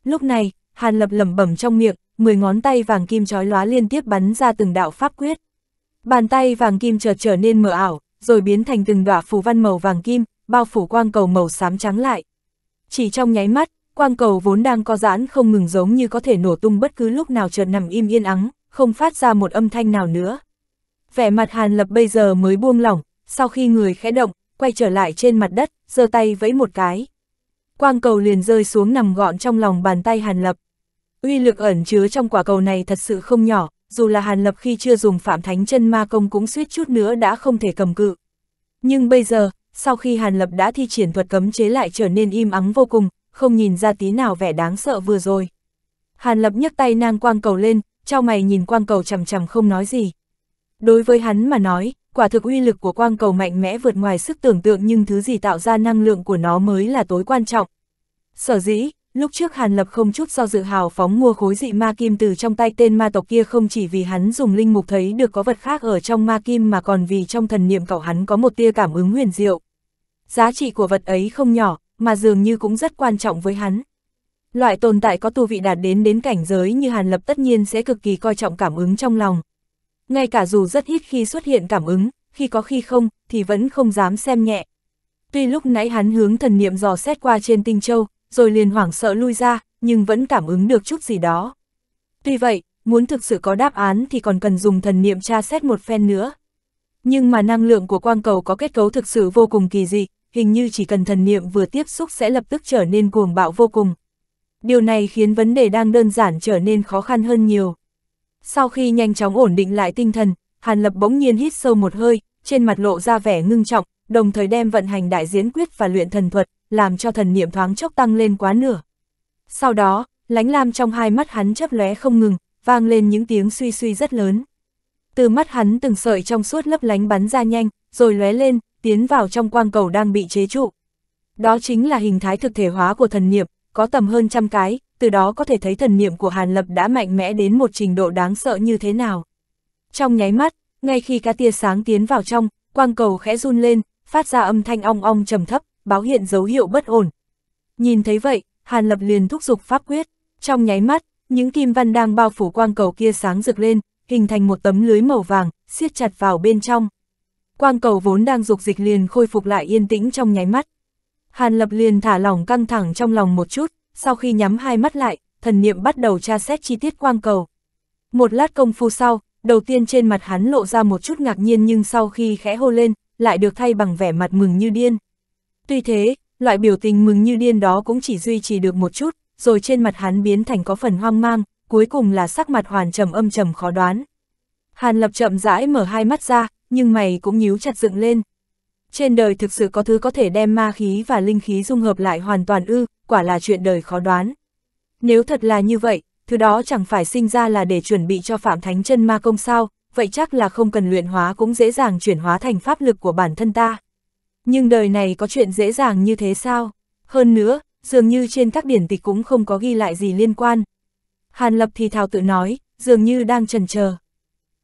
Lúc này, Hàn Lập lẩm bẩm trong miệng, mười ngón tay vàng kim trói lóa liên tiếp bắn ra từng đạo pháp quyết. Bàn tay vàng kim chợt trở nên mờ ảo, rồi biến thành từng đọa phù văn màu vàng kim, bao phủ quang cầu màu xám trắng lại. Chỉ trong nháy mắt, quang cầu vốn đang co giãn không ngừng giống như có thể nổ tung bất cứ lúc nào chợt nằm im yên ắng, không phát ra một âm thanh nào nữa. Vẻ mặt Hàn Lập bây giờ mới buông lỏng, sau khi người khẽ động, quay trở lại trên mặt đất, giơ tay vẫy một cái. Quang cầu liền rơi xuống nằm gọn trong lòng bàn tay Hàn Lập. Uy lực ẩn chứa trong quả cầu này thật sự không nhỏ, dù là Hàn Lập khi chưa dùng phạm thánh chân ma công cũng suýt chút nữa đã không thể cầm cự. Nhưng bây giờ, sau khi Hàn Lập đã thi triển thuật cấm chế lại trở nên im ắng vô cùng, không nhìn ra tí nào vẻ đáng sợ vừa rồi. Hàn Lập nhấc tay nang quang cầu lên, trao mày nhìn quang cầu chầm chầm không nói gì. Đối với hắn mà nói, quả thực uy lực của quang cầu mạnh mẽ vượt ngoài sức tưởng tượng nhưng thứ gì tạo ra năng lượng của nó mới là tối quan trọng. Sở dĩ, lúc trước Hàn Lập không chút do dự hào phóng mua khối dị ma kim từ trong tay tên ma tộc kia không chỉ vì hắn dùng linh mục thấy được có vật khác ở trong ma kim mà còn vì trong thần niệm cậu hắn có một tia cảm ứng huyền diệu giá trị của vật ấy không nhỏ, mà dường như cũng rất quan trọng với hắn. Loại tồn tại có tu vị đạt đến đến cảnh giới như Hàn Lập tất nhiên sẽ cực kỳ coi trọng cảm ứng trong lòng. Ngay cả dù rất ít khi xuất hiện cảm ứng, khi có khi không, thì vẫn không dám xem nhẹ. Tuy lúc nãy hắn hướng thần niệm dò xét qua trên tinh châu, rồi liền hoảng sợ lui ra, nhưng vẫn cảm ứng được chút gì đó. Tuy vậy, muốn thực sự có đáp án thì còn cần dùng thần niệm tra xét một phen nữa. Nhưng mà năng lượng của quang cầu có kết cấu thực sự vô cùng kỳ dị, hình như chỉ cần thần niệm vừa tiếp xúc sẽ lập tức trở nên cuồng bạo vô cùng. Điều này khiến vấn đề đang đơn giản trở nên khó khăn hơn nhiều. Sau khi nhanh chóng ổn định lại tinh thần, Hàn Lập bỗng nhiên hít sâu một hơi, trên mặt lộ ra vẻ ngưng trọng, đồng thời đem vận hành đại diễn quyết và luyện thần thuật, làm cho thần niệm thoáng chốc tăng lên quá nửa. Sau đó, lánh lam trong hai mắt hắn chấp lóe không ngừng, vang lên những tiếng suy suy rất lớn. Từ mắt hắn từng sợi trong suốt lấp lánh bắn ra nhanh, rồi lóe lên, tiến vào trong quang cầu đang bị chế trụ. Đó chính là hình thái thực thể hóa của thần niệm, có tầm hơn trăm cái, từ đó có thể thấy thần niệm của Hàn Lập đã mạnh mẽ đến một trình độ đáng sợ như thế nào. Trong nháy mắt, ngay khi cá tia sáng tiến vào trong, quang cầu khẽ run lên, phát ra âm thanh ong ong trầm thấp, báo hiện dấu hiệu bất ổn. Nhìn thấy vậy, Hàn Lập liền thúc giục pháp quyết, trong nháy mắt, những kim văn đang bao phủ quang cầu kia sáng rực lên, hình thành một tấm lưới màu vàng, siết chặt vào bên trong quang cầu vốn đang dục dịch liền khôi phục lại yên tĩnh trong nháy mắt. Hàn Lập liền thả lỏng căng thẳng trong lòng một chút, sau khi nhắm hai mắt lại, thần niệm bắt đầu tra xét chi tiết quang cầu. Một lát công phu sau, đầu tiên trên mặt hắn lộ ra một chút ngạc nhiên nhưng sau khi khẽ hô lên, lại được thay bằng vẻ mặt mừng như điên. Tuy thế, loại biểu tình mừng như điên đó cũng chỉ duy trì được một chút, rồi trên mặt hắn biến thành có phần hoang mang, cuối cùng là sắc mặt hoàn trầm âm trầm khó đoán. Hàn Lập chậm rãi mở hai mắt ra, nhưng mày cũng nhíu chặt dựng lên. Trên đời thực sự có thứ có thể đem ma khí và linh khí dung hợp lại hoàn toàn ư, quả là chuyện đời khó đoán. Nếu thật là như vậy, thứ đó chẳng phải sinh ra là để chuẩn bị cho Phạm Thánh chân ma công sao, vậy chắc là không cần luyện hóa cũng dễ dàng chuyển hóa thành pháp lực của bản thân ta. Nhưng đời này có chuyện dễ dàng như thế sao? Hơn nữa, dường như trên các điển tịch cũng không có ghi lại gì liên quan. Hàn Lập thì thào tự nói, dường như đang trần chờ.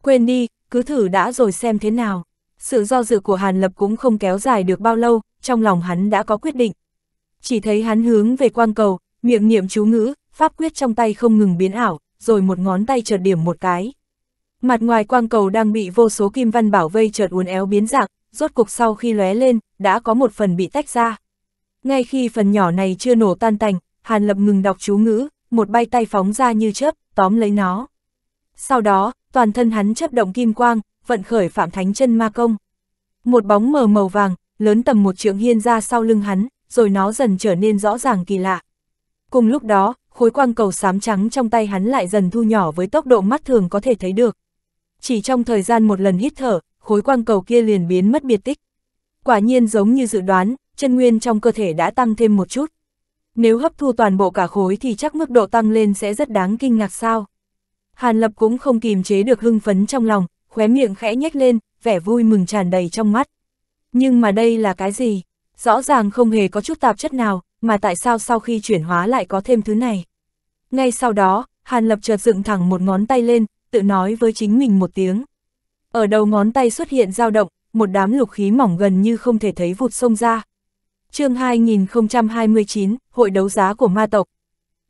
Quên đi, cứ thử đã rồi xem thế nào. Sự do dự của Hàn Lập cũng không kéo dài được bao lâu, trong lòng hắn đã có quyết định. Chỉ thấy hắn hướng về quang cầu, miệng niệm chú ngữ, pháp quyết trong tay không ngừng biến ảo, rồi một ngón tay chợt điểm một cái. Mặt ngoài quang cầu đang bị vô số kim văn bảo vây chợt uốn éo biến dạng, rốt cục sau khi lóe lên, đã có một phần bị tách ra. Ngay khi phần nhỏ này chưa nổ tan tành, Hàn Lập ngừng đọc chú ngữ, một bay tay phóng ra như chớp, tóm lấy nó. Sau đó, toàn thân hắn chấp động kim quang, vận khởi phạm thánh chân ma công. Một bóng mờ màu vàng, lớn tầm một trượng hiên ra sau lưng hắn, rồi nó dần trở nên rõ ràng kỳ lạ. Cùng lúc đó, khối quang cầu xám trắng trong tay hắn lại dần thu nhỏ với tốc độ mắt thường có thể thấy được. Chỉ trong thời gian một lần hít thở, khối quang cầu kia liền biến mất biệt tích. Quả nhiên giống như dự đoán, chân nguyên trong cơ thể đã tăng thêm một chút. Nếu hấp thu toàn bộ cả khối thì chắc mức độ tăng lên sẽ rất đáng kinh ngạc sao. Hàn Lập cũng không kìm chế được hưng phấn trong lòng, khóe miệng khẽ nhếch lên, vẻ vui mừng tràn đầy trong mắt. Nhưng mà đây là cái gì? Rõ ràng không hề có chút tạp chất nào, mà tại sao sau khi chuyển hóa lại có thêm thứ này? Ngay sau đó, Hàn Lập chợt dựng thẳng một ngón tay lên, tự nói với chính mình một tiếng. Ở đầu ngón tay xuất hiện dao động, một đám lục khí mỏng gần như không thể thấy vụt sông ra. chương 2029, Hội đấu giá của ma tộc.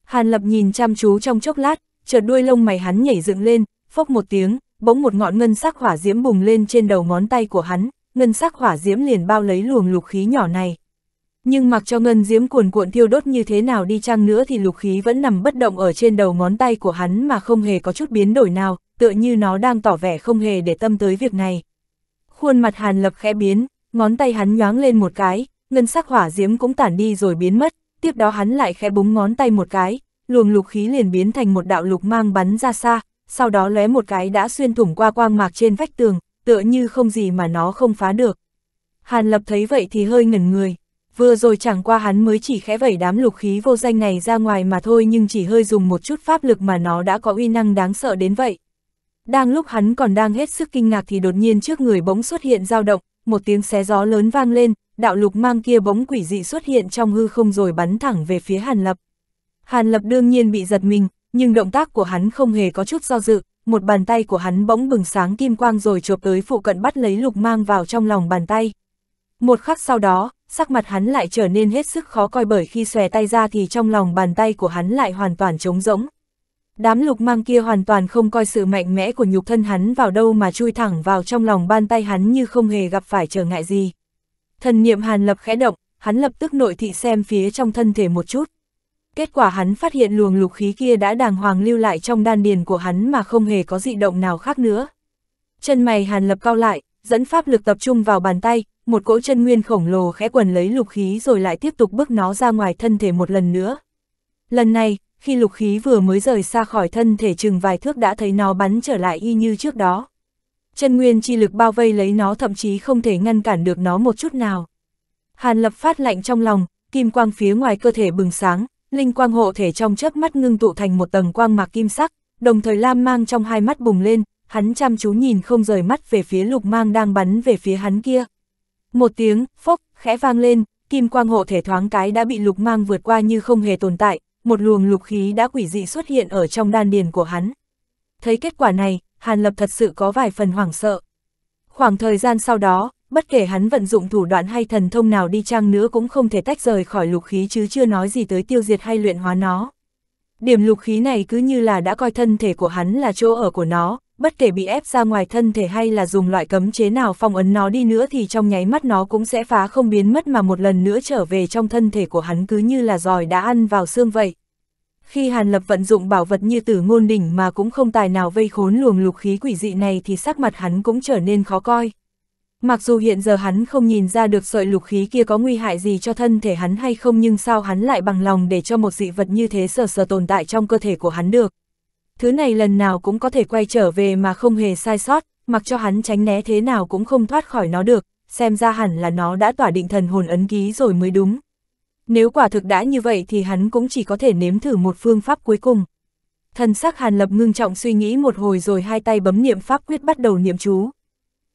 Hàn Lập nhìn chăm chú trong chốc lát, chợt đuôi lông mày hắn nhảy dựng lên, phốc một tiếng, bỗng một ngọn ngân sắc hỏa diễm bùng lên trên đầu ngón tay của hắn, ngân sắc hỏa diễm liền bao lấy luồng lục khí nhỏ này. Nhưng mặc cho ngân diễm cuồn cuộn thiêu đốt như thế nào đi chăng nữa thì lục khí vẫn nằm bất động ở trên đầu ngón tay của hắn mà không hề có chút biến đổi nào, tựa như nó đang tỏ vẻ không hề để tâm tới việc này. Khuôn mặt Hàn Lập khẽ biến, ngón tay hắn nhoáng lên một cái, ngân sắc hỏa diễm cũng tản đi rồi biến mất, tiếp đó hắn lại khẽ búng ngón tay một cái, luồng lục khí liền biến thành một đạo lục mang bắn ra xa, sau đó lóe một cái đã xuyên thủng qua quang mạc trên vách tường, tựa như không gì mà nó không phá được. Hàn Lập thấy vậy thì hơi ngẩn người, vừa rồi chẳng qua hắn mới chỉ khẽ vẩy đám lục khí vô danh này ra ngoài mà thôi nhưng chỉ hơi dùng một chút pháp lực mà nó đã có uy năng đáng sợ đến vậy. Đang lúc hắn còn đang hết sức kinh ngạc thì đột nhiên trước người bỗng xuất hiện dao động, một tiếng xé gió lớn vang lên, đạo lục mang kia bỗng quỷ dị xuất hiện trong hư không rồi bắn thẳng về phía Hàn Lập. Hàn Lập đương nhiên bị giật mình, nhưng động tác của hắn không hề có chút do dự, một bàn tay của hắn bỗng bừng sáng kim quang rồi chộp tới phụ cận bắt lấy lục mang vào trong lòng bàn tay. Một khắc sau đó, sắc mặt hắn lại trở nên hết sức khó coi bởi khi xòe tay ra thì trong lòng bàn tay của hắn lại hoàn toàn trống rỗng. Đám lục mang kia hoàn toàn không coi sự mạnh mẽ của nhục thân hắn vào đâu mà chui thẳng vào trong lòng bàn tay hắn như không hề gặp phải trở ngại gì. Thần niệm hàn lập khẽ động, hắn lập tức nội thị xem phía trong thân thể một chút. Kết quả hắn phát hiện luồng lục khí kia đã đàng hoàng lưu lại trong đan điền của hắn mà không hề có dị động nào khác nữa. Chân mày hàn lập cao lại, dẫn pháp lực tập trung vào bàn tay, một cỗ chân nguyên khổng lồ khẽ quần lấy lục khí rồi lại tiếp tục bước nó ra ngoài thân thể một lần nữa. Lần này, khi lục khí vừa mới rời xa khỏi thân thể chừng vài thước đã thấy nó bắn trở lại y như trước đó. Chân nguyên chi lực bao vây lấy nó thậm chí không thể ngăn cản được nó một chút nào. Hàn lập phát lạnh trong lòng, kim quang phía ngoài cơ thể bừng sáng, linh quang hộ thể trong chớp mắt ngưng tụ thành một tầng quang mạc kim sắc, đồng thời lam mang trong hai mắt bùng lên, hắn chăm chú nhìn không rời mắt về phía lục mang đang bắn về phía hắn kia. Một tiếng, phốc, khẽ vang lên, kim quang hộ thể thoáng cái đã bị lục mang vượt qua như không hề tồn tại, một luồng lục khí đã quỷ dị xuất hiện ở trong đan điền của hắn. Thấy kết quả này, Hàn Lập thật sự có vài phần hoảng sợ. Khoảng thời gian sau đó, bất kể hắn vận dụng thủ đoạn hay thần thông nào đi chăng nữa cũng không thể tách rời khỏi lục khí chứ chưa nói gì tới tiêu diệt hay luyện hóa nó. Điểm lục khí này cứ như là đã coi thân thể của hắn là chỗ ở của nó, bất kể bị ép ra ngoài thân thể hay là dùng loại cấm chế nào phong ấn nó đi nữa thì trong nháy mắt nó cũng sẽ phá không biến mất mà một lần nữa trở về trong thân thể của hắn cứ như là giòi đã ăn vào xương vậy. Khi Hàn Lập vận dụng bảo vật như tử ngôn đỉnh mà cũng không tài nào vây khốn luồng lục khí quỷ dị này thì sắc mặt hắn cũng trở nên khó coi. Mặc dù hiện giờ hắn không nhìn ra được sợi lục khí kia có nguy hại gì cho thân thể hắn hay không nhưng sao hắn lại bằng lòng để cho một dị vật như thế sờ sờ tồn tại trong cơ thể của hắn được. Thứ này lần nào cũng có thể quay trở về mà không hề sai sót, mặc cho hắn tránh né thế nào cũng không thoát khỏi nó được, xem ra hẳn là nó đã tỏa định thần hồn ấn ký rồi mới đúng. Nếu quả thực đã như vậy thì hắn cũng chỉ có thể nếm thử một phương pháp cuối cùng. Thần sắc Hàn Lập ngưng trọng suy nghĩ một hồi rồi hai tay bấm niệm pháp quyết bắt đầu niệm chú.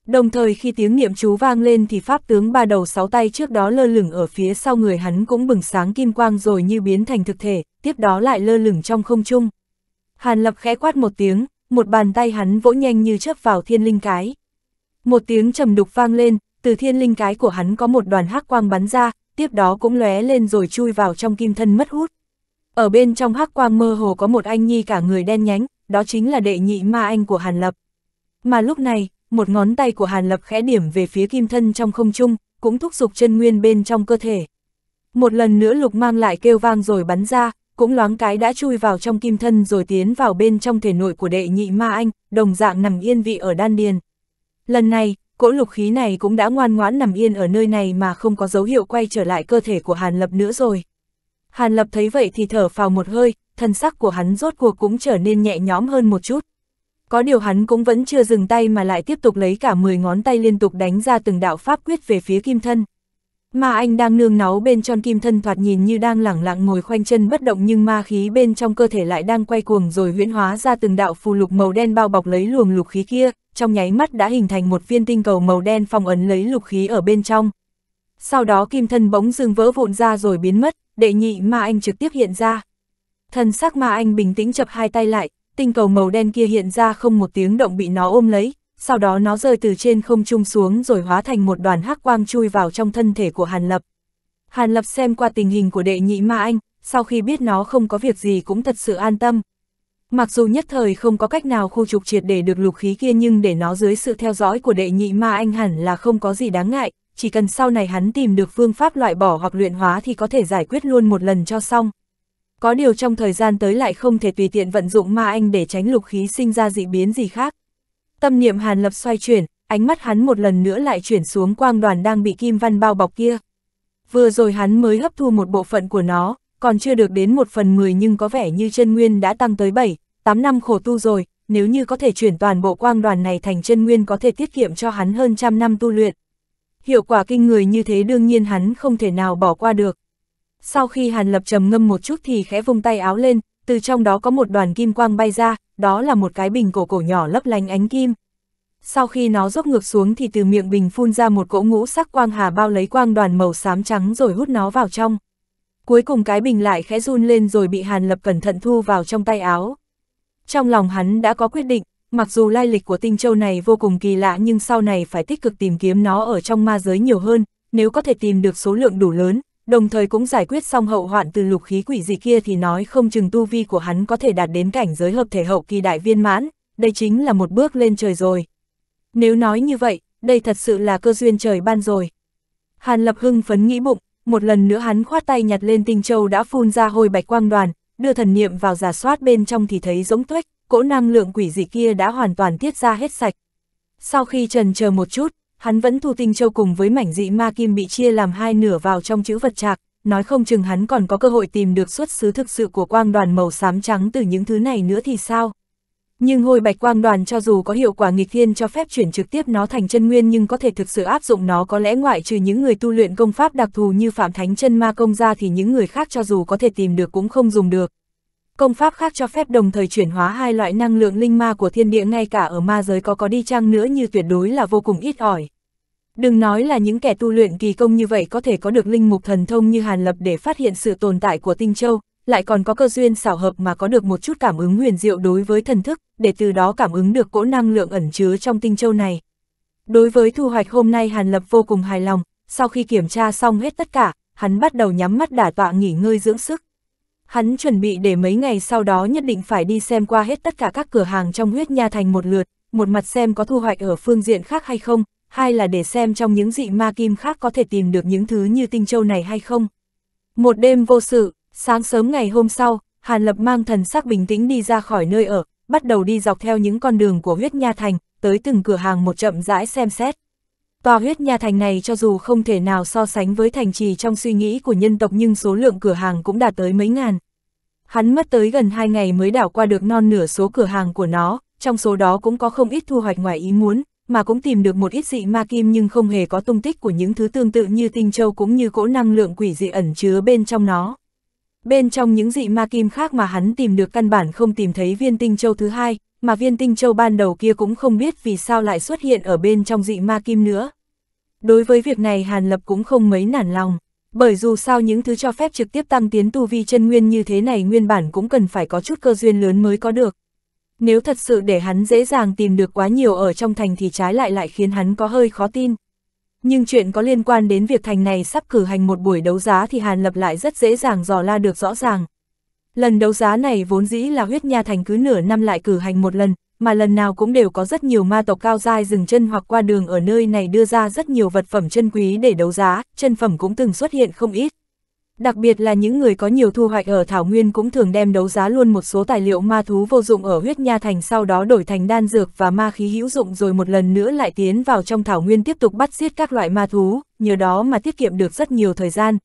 Đồng thời khi tiếng niệm chú vang lên thì pháp tướng ba đầu sáu tay trước đó lơ lửng ở phía sau người hắn cũng bừng sáng kim quang rồi như biến thành thực thể, tiếp đó lại lơ lửng trong không trung. Hàn lập khẽ quát một tiếng, một bàn tay hắn vỗ nhanh như chớp vào thiên linh cái. Một tiếng trầm đục vang lên, từ thiên linh cái của hắn có một đoàn hắc quang bắn ra, tiếp đó cũng lóe lên rồi chui vào trong kim thân mất hút. Ở bên trong hắc quang mơ hồ có một anh nhi cả người đen nhánh, đó chính là đệ nhị ma anh của Hàn Lập. Mà lúc này, một ngón tay của Hàn Lập khẽ điểm về phía kim thân trong không trung, cũng thúc giục chân nguyên bên trong cơ thể. Một lần nữa lục mang lại kêu vang rồi bắn ra, cũng loáng cái đã chui vào trong kim thân rồi tiến vào bên trong thể nội của đệ nhị ma anh, đồng dạng nằm yên vị ở đan điền. Lần này, cỗ lục khí này cũng đã ngoan ngoãn nằm yên ở nơi này mà không có dấu hiệu quay trở lại cơ thể của Hàn Lập nữa rồi. Hàn Lập thấy vậy thì thở phào một hơi, thân sắc của hắn rốt cuộc cũng trở nên nhẹ nhõm hơn một chút. Có điều hắn cũng vẫn chưa dừng tay mà lại tiếp tục lấy cả 10 ngón tay liên tục đánh ra từng đạo pháp quyết về phía kim thân. Mà anh đang nương náu bên trong kim thân thoạt nhìn như đang lẳng lặng ngồi khoanh chân bất động nhưng ma khí bên trong cơ thể lại đang quay cuồng rồi huyễn hóa ra từng đạo phù lục màu đen bao bọc lấy luồng lục khí kia, trong nháy mắt đã hình thành một viên tinh cầu màu đen phong ấn lấy lục khí ở bên trong. Sau đó kim thân bỗng dưng vỡ vụn ra rồi biến mất, đệ nhị ma anh trực tiếp hiện ra. Thần sắc ma anh bình tĩnh chập hai tay lại, tinh cầu màu đen kia hiện ra không một tiếng động bị nó ôm lấy, sau đó nó rơi từ trên không trung xuống rồi hóa thành một đoàn hắc quang chui vào trong thân thể của Hàn Lập. Hàn Lập xem qua tình hình của đệ nhị ma anh, sau khi biết nó không có việc gì cũng thật sự an tâm. Mặc dù nhất thời không có cách nào khu trục triệt để được lục khí kia nhưng để nó dưới sự theo dõi của đệ nhị ma anh hẳn là không có gì đáng ngại, chỉ cần sau này hắn tìm được phương pháp loại bỏ hoặc luyện hóa thì có thể giải quyết luôn một lần cho xong. Có điều trong thời gian tới lại không thể tùy tiện vận dụng ma anh để tránh lục khí sinh ra dị biến gì khác. Tâm niệm Hàn Lập xoay chuyển, ánh mắt hắn một lần nữa lại chuyển xuống quang đoàn đang bị kim văn bao bọc kia. Vừa rồi hắn mới hấp thu một bộ phận của nó, còn chưa được đến một phần mười nhưng có vẻ như chân nguyên đã tăng tới bảy tám năm khổ tu rồi, nếu như có thể chuyển toàn bộ quang đoàn này thành chân nguyên có thể tiết kiệm cho hắn hơn trăm năm tu luyện. Hiệu quả kinh người như thế đương nhiên hắn không thể nào bỏ qua được. Sau khi Hàn Lập trầm ngâm một chút thì khẽ vung tay áo lên, từ trong đó có một đoàn kim quang bay ra, đó là một cái bình cổ cổ nhỏ lấp lánh ánh kim. Sau khi nó dốc ngược xuống thì từ miệng bình phun ra một cỗ ngũ sắc quang hà bao lấy quang đoàn màu xám trắng rồi hút nó vào trong. Cuối cùng cái bình lại khẽ run lên rồi bị Hàn Lập cẩn thận thu vào trong tay áo. Trong lòng hắn đã có quyết định, mặc dù lai lịch của tinh châu này vô cùng kỳ lạ nhưng sau này phải tích cực tìm kiếm nó ở trong ma giới nhiều hơn, nếu có thể tìm được số lượng đủ lớn, đồng thời cũng giải quyết xong hậu hoạn từ lục khí quỷ dị kia thì nói không chừng tu vi của hắn có thể đạt đến cảnh giới hợp thể hậu kỳ đại viên mãn, đây chính là một bước lên trời rồi. Nếu nói như vậy, đây thật sự là cơ duyên trời ban rồi. Hàn Lập Hưng phấn nghĩ bụng, một lần nữa hắn khoát tay nhặt lên tinh châu đã phun ra hôi bạch quang đoàn, đưa thần niệm vào giả soát bên trong thì thấy giống tuếch, cỗ năng lượng quỷ dị kia đã hoàn toàn tiết ra hết sạch. Sau khi trần chờ một chút, hắn vẫn thu tinh châu cùng với mảnh dị ma kim bị chia làm hai nửa vào trong chữ vật trạc, nói không chừng hắn còn có cơ hội tìm được xuất xứ thực sự của quang đoàn màu xám trắng từ những thứ này nữa thì sao. Nhưng hồi bạch quang đoàn cho dù có hiệu quả nghịch thiên cho phép chuyển trực tiếp nó thành chân nguyên nhưng có thể thực sự áp dụng nó có lẽ ngoại trừ những người tu luyện công pháp đặc thù như Phạm Thánh chân ma công ra thì những người khác cho dù có thể tìm được cũng không dùng được, Công pháp khác cho phép đồng thời chuyển hóa hai loại năng lượng linh ma của thiên địa ngay cả ở ma giới có có đi chăng nữa như tuyệt đối là vô cùng ít ỏi. Đừng nói là những kẻ tu luyện kỳ công như vậy có thể có được linh mục thần thông như Hàn Lập để phát hiện sự tồn tại của tinh châu, lại còn có cơ duyên xảo hợp mà có được một chút cảm ứng huyền diệu đối với thần thức, để từ đó cảm ứng được cỗ năng lượng ẩn chứa trong tinh châu này. Đối với thu hoạch hôm nay Hàn Lập vô cùng hài lòng, sau khi kiểm tra xong hết tất cả, hắn bắt đầu nhắm mắt đả tọa nghỉ ngơi dưỡng sức hắn chuẩn bị để mấy ngày sau đó nhất định phải đi xem qua hết tất cả các cửa hàng trong huyết nha thành một lượt, một mặt xem có thu hoạch ở phương diện khác hay không, hai là để xem trong những dị ma kim khác có thể tìm được những thứ như tinh châu này hay không. Một đêm vô sự, sáng sớm ngày hôm sau, Hàn Lập mang thần sắc bình tĩnh đi ra khỏi nơi ở, bắt đầu đi dọc theo những con đường của huyết nha thành, tới từng cửa hàng một chậm rãi xem xét. Tòa huyết nhà thành này cho dù không thể nào so sánh với thành trì trong suy nghĩ của nhân tộc nhưng số lượng cửa hàng cũng đạt tới mấy ngàn. Hắn mất tới gần 2 ngày mới đảo qua được non nửa số cửa hàng của nó, trong số đó cũng có không ít thu hoạch ngoài ý muốn, mà cũng tìm được một ít dị ma kim nhưng không hề có tung tích của những thứ tương tự như tinh châu cũng như cỗ năng lượng quỷ dị ẩn chứa bên trong nó. Bên trong những dị ma kim khác mà hắn tìm được căn bản không tìm thấy viên tinh châu thứ hai, mà viên tinh châu ban đầu kia cũng không biết vì sao lại xuất hiện ở bên trong dị ma kim nữa đối với việc này Hàn Lập cũng không mấy nản lòng. Bởi dù sao những thứ cho phép trực tiếp tăng tiến tu vi chân nguyên như thế này nguyên bản cũng cần phải có chút cơ duyên lớn mới có được. Nếu thật sự để hắn dễ dàng tìm được quá nhiều ở trong thành thì trái lại lại khiến hắn có hơi khó tin. Nhưng chuyện có liên quan đến việc thành này sắp cử hành một buổi đấu giá thì Hàn Lập lại rất dễ dàng dò la được rõ ràng. Lần đấu giá này vốn dĩ là huyết nha thành cứ nửa năm lại cử hành một lần, mà lần nào cũng đều có rất nhiều ma tộc cao dai dừng chân hoặc qua đường ở nơi này đưa ra rất nhiều vật phẩm chân quý để đấu giá, chân phẩm cũng từng xuất hiện không ít. Đặc biệt là những người có nhiều thu hoạch ở Thảo Nguyên cũng thường đem đấu giá luôn một số tài liệu ma thú vô dụng ở huyết nha thành sau đó đổi thành đan dược và ma khí hữu dụng rồi một lần nữa lại tiến vào trong Thảo Nguyên tiếp tục bắt giết các loại ma thú, nhờ đó mà tiết kiệm được rất nhiều thời gian.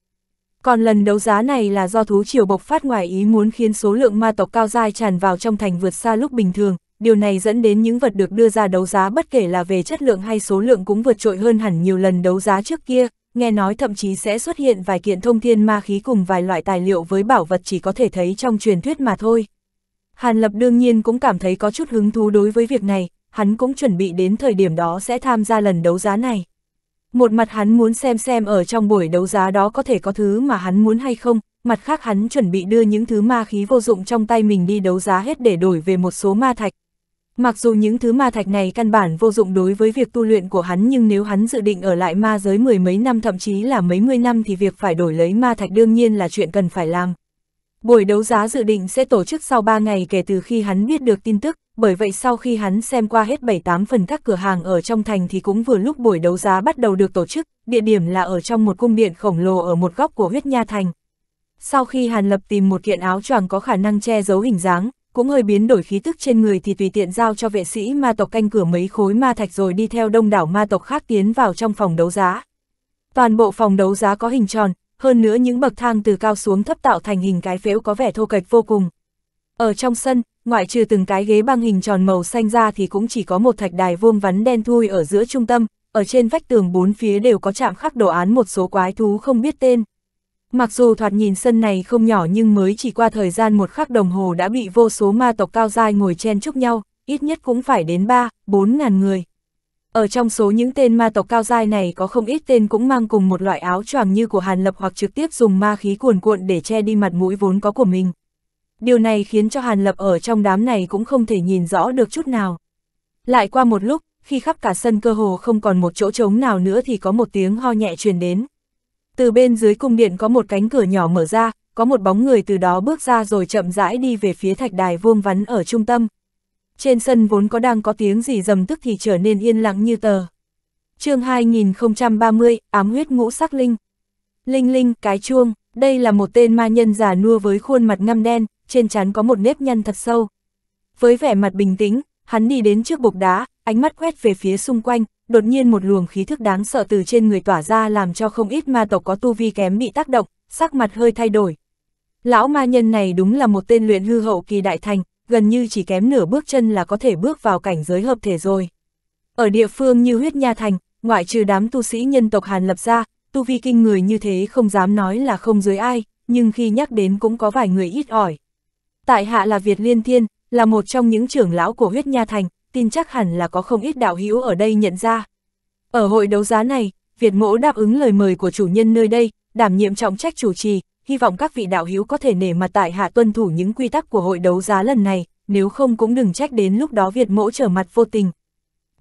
Còn lần đấu giá này là do thú triều bộc phát ngoài ý muốn khiến số lượng ma tộc cao dai tràn vào trong thành vượt xa lúc bình thường, điều này dẫn đến những vật được đưa ra đấu giá bất kể là về chất lượng hay số lượng cũng vượt trội hơn hẳn nhiều lần đấu giá trước kia, nghe nói thậm chí sẽ xuất hiện vài kiện thông thiên ma khí cùng vài loại tài liệu với bảo vật chỉ có thể thấy trong truyền thuyết mà thôi. Hàn Lập đương nhiên cũng cảm thấy có chút hứng thú đối với việc này, hắn cũng chuẩn bị đến thời điểm đó sẽ tham gia lần đấu giá này. Một mặt hắn muốn xem xem ở trong buổi đấu giá đó có thể có thứ mà hắn muốn hay không, mặt khác hắn chuẩn bị đưa những thứ ma khí vô dụng trong tay mình đi đấu giá hết để đổi về một số ma thạch, Mặc dù những thứ ma thạch này căn bản vô dụng đối với việc tu luyện của hắn nhưng nếu hắn dự định ở lại ma giới mười mấy năm thậm chí là mấy mươi năm thì việc phải đổi lấy ma thạch đương nhiên là chuyện cần phải làm. Buổi đấu giá dự định sẽ tổ chức sau 3 ngày kể từ khi hắn biết được tin tức, bởi vậy sau khi hắn xem qua hết 7-8 phần các cửa hàng ở trong thành thì cũng vừa lúc buổi đấu giá bắt đầu được tổ chức, địa điểm là ở trong một cung điện khổng lồ ở một góc của huyết nha thành. Sau khi Hàn Lập tìm một kiện áo choàng có khả năng che giấu hình dáng, cũng hơi biến đổi khí tức trên người thì tùy tiện giao cho vệ sĩ ma tộc canh cửa mấy khối ma thạch rồi đi theo đông đảo ma tộc khác tiến vào trong phòng đấu giá. Toàn bộ phòng đấu giá có hình tròn, hơn nữa những bậc thang từ cao xuống thấp tạo thành hình cái phễu có vẻ thô kệch vô cùng. Ở trong sân, ngoại trừ từng cái ghế băng hình tròn màu xanh ra thì cũng chỉ có một thạch đài vuông vắn đen thui ở giữa trung tâm, ở trên vách tường bốn phía đều có chạm khắc đồ án một số quái thú không biết tên. Mặc dù thoạt nhìn sân này không nhỏ nhưng mới chỉ qua thời gian một khắc đồng hồ đã bị vô số ma tộc cao dai ngồi chen chúc nhau, ít nhất cũng phải đến 3, 4 ngàn người. Ở trong số những tên ma tộc cao dai này có không ít tên cũng mang cùng một loại áo choàng như của Hàn Lập hoặc trực tiếp dùng ma khí cuồn cuộn để che đi mặt mũi vốn có của mình. Điều này khiến cho Hàn Lập ở trong đám này cũng không thể nhìn rõ được chút nào. Lại qua một lúc, khi khắp cả sân cơ hồ không còn một chỗ trống nào nữa thì có một tiếng ho nhẹ truyền đến, từ bên dưới cung điện có một cánh cửa nhỏ mở ra, có một bóng người từ đó bước ra rồi chậm rãi đi về phía thạch đài vuông vắn ở trung tâm. Trên sân vốn có đang có tiếng gì dầm tức thì trở nên yên lặng như tờ. chương 2030, ám huyết ngũ sắc linh. Linh linh, cái chuông, đây là một tên ma nhân già nua với khuôn mặt ngăm đen, trên trán có một nếp nhăn thật sâu. Với vẻ mặt bình tĩnh, hắn đi đến trước bục đá, ánh mắt quét về phía xung quanh, đột nhiên một luồng khí thức đáng sợ từ trên người tỏa ra làm cho không ít ma tộc có tu vi kém bị tác động, sắc mặt hơi thay đổi. Lão ma nhân này đúng là một tên luyện hư hậu kỳ đại thành, gần như chỉ kém nửa bước chân là có thể bước vào cảnh giới hợp thể rồi. Ở địa phương như huyết nha thành, ngoại trừ đám tu sĩ nhân tộc Hàn lập ra, tu vi kinh người như thế không dám nói là không dưới ai, nhưng khi nhắc đến cũng có vài người ít ỏi. Tại hạ là Việt Liên Thiên, là một trong những trưởng lão của huyết nha thành, tin chắc hẳn là có không ít đạo hữu ở đây nhận ra. Ở hội đấu giá này, Việt Mỗ đáp ứng lời mời của chủ nhân nơi đây, đảm nhiệm trọng trách chủ trì, hy vọng các vị đạo hữu có thể nể mặt tại hạ tuân thủ những quy tắc của hội đấu giá lần này, nếu không cũng đừng trách đến lúc đó Việt Mỗ trở mặt vô tình.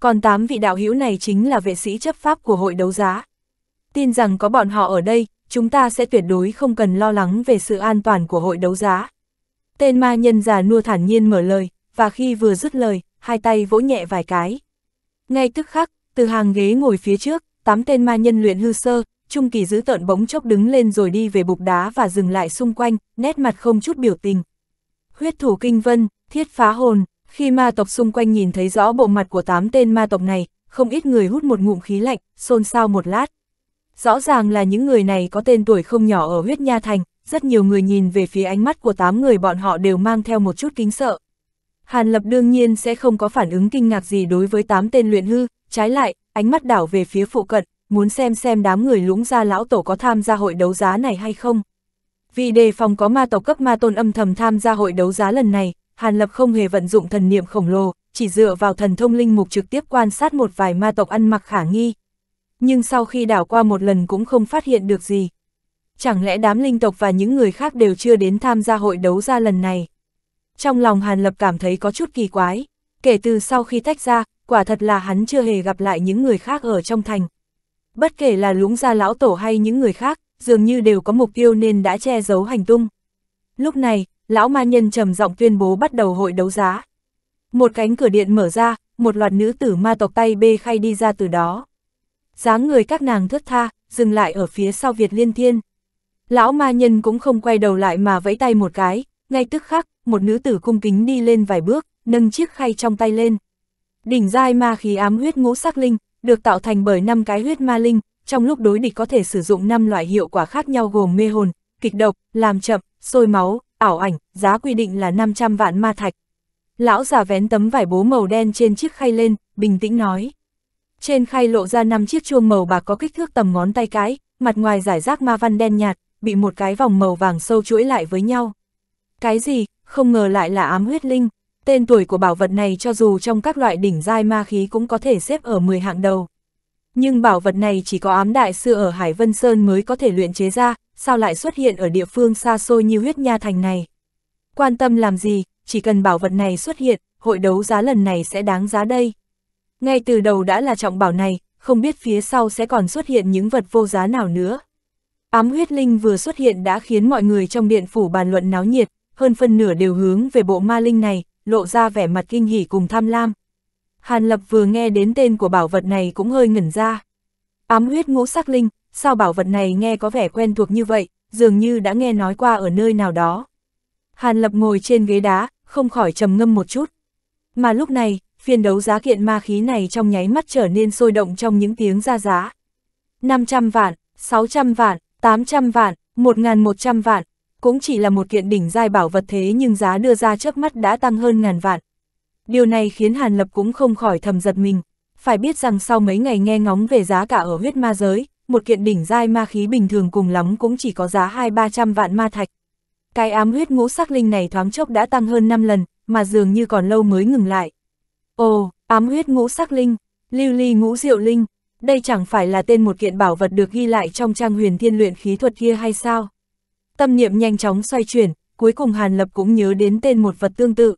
Còn tám vị đạo hữu này chính là vệ sĩ chấp pháp của hội đấu giá. Tin rằng có bọn họ ở đây, chúng ta sẽ tuyệt đối không cần lo lắng về sự an toàn của hội đấu giá. Tên ma nhân già nua thản nhiên mở lời, và khi vừa dứt lời, hai tay vỗ nhẹ vài cái. Ngay tức khắc, từ hàng ghế ngồi phía trước, tám tên ma nhân luyện hư sơ, trung kỳ giữ tợn bỗng chốc đứng lên rồi đi về bục đá và dừng lại xung quanh, nét mặt không chút biểu tình. Huyết thủ kinh vân, thiết phá hồn, khi ma tộc xung quanh nhìn thấy rõ bộ mặt của tám tên ma tộc này, không ít người hút một ngụm khí lạnh, xôn xao một lát. Rõ ràng là những người này có tên tuổi không nhỏ ở huyết nha thành, rất nhiều người nhìn về phía ánh mắt của tám người bọn họ đều mang theo một chút kính sợ. Hàn Lập đương nhiên sẽ không có phản ứng kinh ngạc gì đối với tám tên luyện hư, trái lại, ánh mắt đảo về phía phụ cận, muốn xem xem đám người lũng gia lão tổ có tham gia hội đấu giá này hay không. Vì đề phòng có ma tộc cấp ma tôn âm thầm tham gia hội đấu giá lần này, Hàn Lập không hề vận dụng thần niệm khổng lồ, chỉ dựa vào thần thông linh mục trực tiếp quan sát một vài ma tộc ăn mặc khả nghi. Nhưng sau khi đảo qua một lần cũng không phát hiện được gì. Chẳng lẽ đám linh tộc và những người khác đều chưa đến tham gia hội đấu giá lần này? trong lòng Hàn Lập cảm thấy có chút kỳ quái. Kể từ sau khi tách ra, quả thật là hắn chưa hề gặp lại những người khác ở trong thành. Bất kể là lúng gia lão tổ hay những người khác, dường như đều có mục tiêu nên đã che giấu hành tung. Lúc này, lão ma nhân trầm giọng tuyên bố bắt đầu hội đấu giá. Một cánh cửa điện mở ra, một loạt nữ tử ma tộc tay bê khay đi ra từ đó. dáng người các nàng thướt tha, dừng lại ở phía sau Việt Liên Thiên. Lão ma nhân cũng không quay đầu lại mà vẫy tay một cái, ngay tức khắc, một nữ tử cung kính đi lên vài bước, nâng chiếc khay trong tay lên. Đỉnh giai ma khí ám huyết ngũ sắc linh, được tạo thành bởi 5 cái huyết ma linh, trong lúc đối địch có thể sử dụng 5 loại hiệu quả khác nhau gồm mê hồn, kịch độc, làm chậm, sôi máu, ảo ảnh, giá quy định là 500 vạn ma thạch. Lão già vén tấm vải bố màu đen trên chiếc khay lên, bình tĩnh nói. Trên khay lộ ra 5 chiếc chuông màu bạc có kích thước tầm ngón tay cái, mặt ngoài giải rác ma văn đen nhạt, bị một cái vòng màu vàng sâu chuỗi lại với nhau. Cái gì, không ngờ lại là ám huyết linh, tên tuổi của bảo vật này cho dù trong các loại đỉnh giai ma khí cũng có thể xếp ở 10 hạng đầu. Nhưng bảo vật này chỉ có ám đại sư ở Hải Vân Sơn mới có thể luyện chế ra, sao lại xuất hiện ở địa phương xa xôi như huyết nha thành này. Quan tâm làm gì, chỉ cần bảo vật này xuất hiện, hội đấu giá lần này sẽ đáng giá đây. Ngay từ đầu đã là trọng bảo này, không biết phía sau sẽ còn xuất hiện những vật vô giá nào nữa. Ám huyết linh vừa xuất hiện đã khiến mọi người trong điện phủ bàn luận náo nhiệt, hơn phân nửa đều hướng về bộ ma linh này, lộ ra vẻ mặt kinh hỉ cùng tham lam. Hàn Lập vừa nghe đến tên của bảo vật này cũng hơi ngẩn ra. Ám huyết ngũ sắc linh, sao bảo vật này nghe có vẻ quen thuộc như vậy, dường như đã nghe nói qua ở nơi nào đó. Hàn Lập ngồi trên ghế đá, không khỏi trầm ngâm một chút. Mà lúc này, phiên đấu giá kiện ma khí này trong nháy mắt trở nên sôi động trong những tiếng ra giá. 500 vạn, 600 vạn, 800 vạn, 1.100 vạn, cũng chỉ là một kiện đỉnh giai bảo vật thế nhưng giá đưa ra trước mắt đã tăng hơn ngàn vạn. Điều này khiến Hàn Lập cũng không khỏi thầm giật mình, phải biết rằng sau mấy ngày nghe ngóng về giá cả ở huyết ma giới, một kiện đỉnh giai ma khí bình thường cùng lắm cũng chỉ có giá hai ba trăm vạn ma thạch. Cái ám huyết ngũ sắc linh này thoáng chốc đã tăng hơn 5 lần, mà dường như còn lâu mới ngừng lại. Ồ, ám huyết ngũ sắc linh, lưu ly ngũ diệu linh, đây chẳng phải là tên một kiện bảo vật được ghi lại trong trang huyền thiên luyện khí thuật kia hay sao? Tâm niệm nhanh chóng xoay chuyển, cuối cùng Hàn Lập cũng nhớ đến tên một vật tương tự.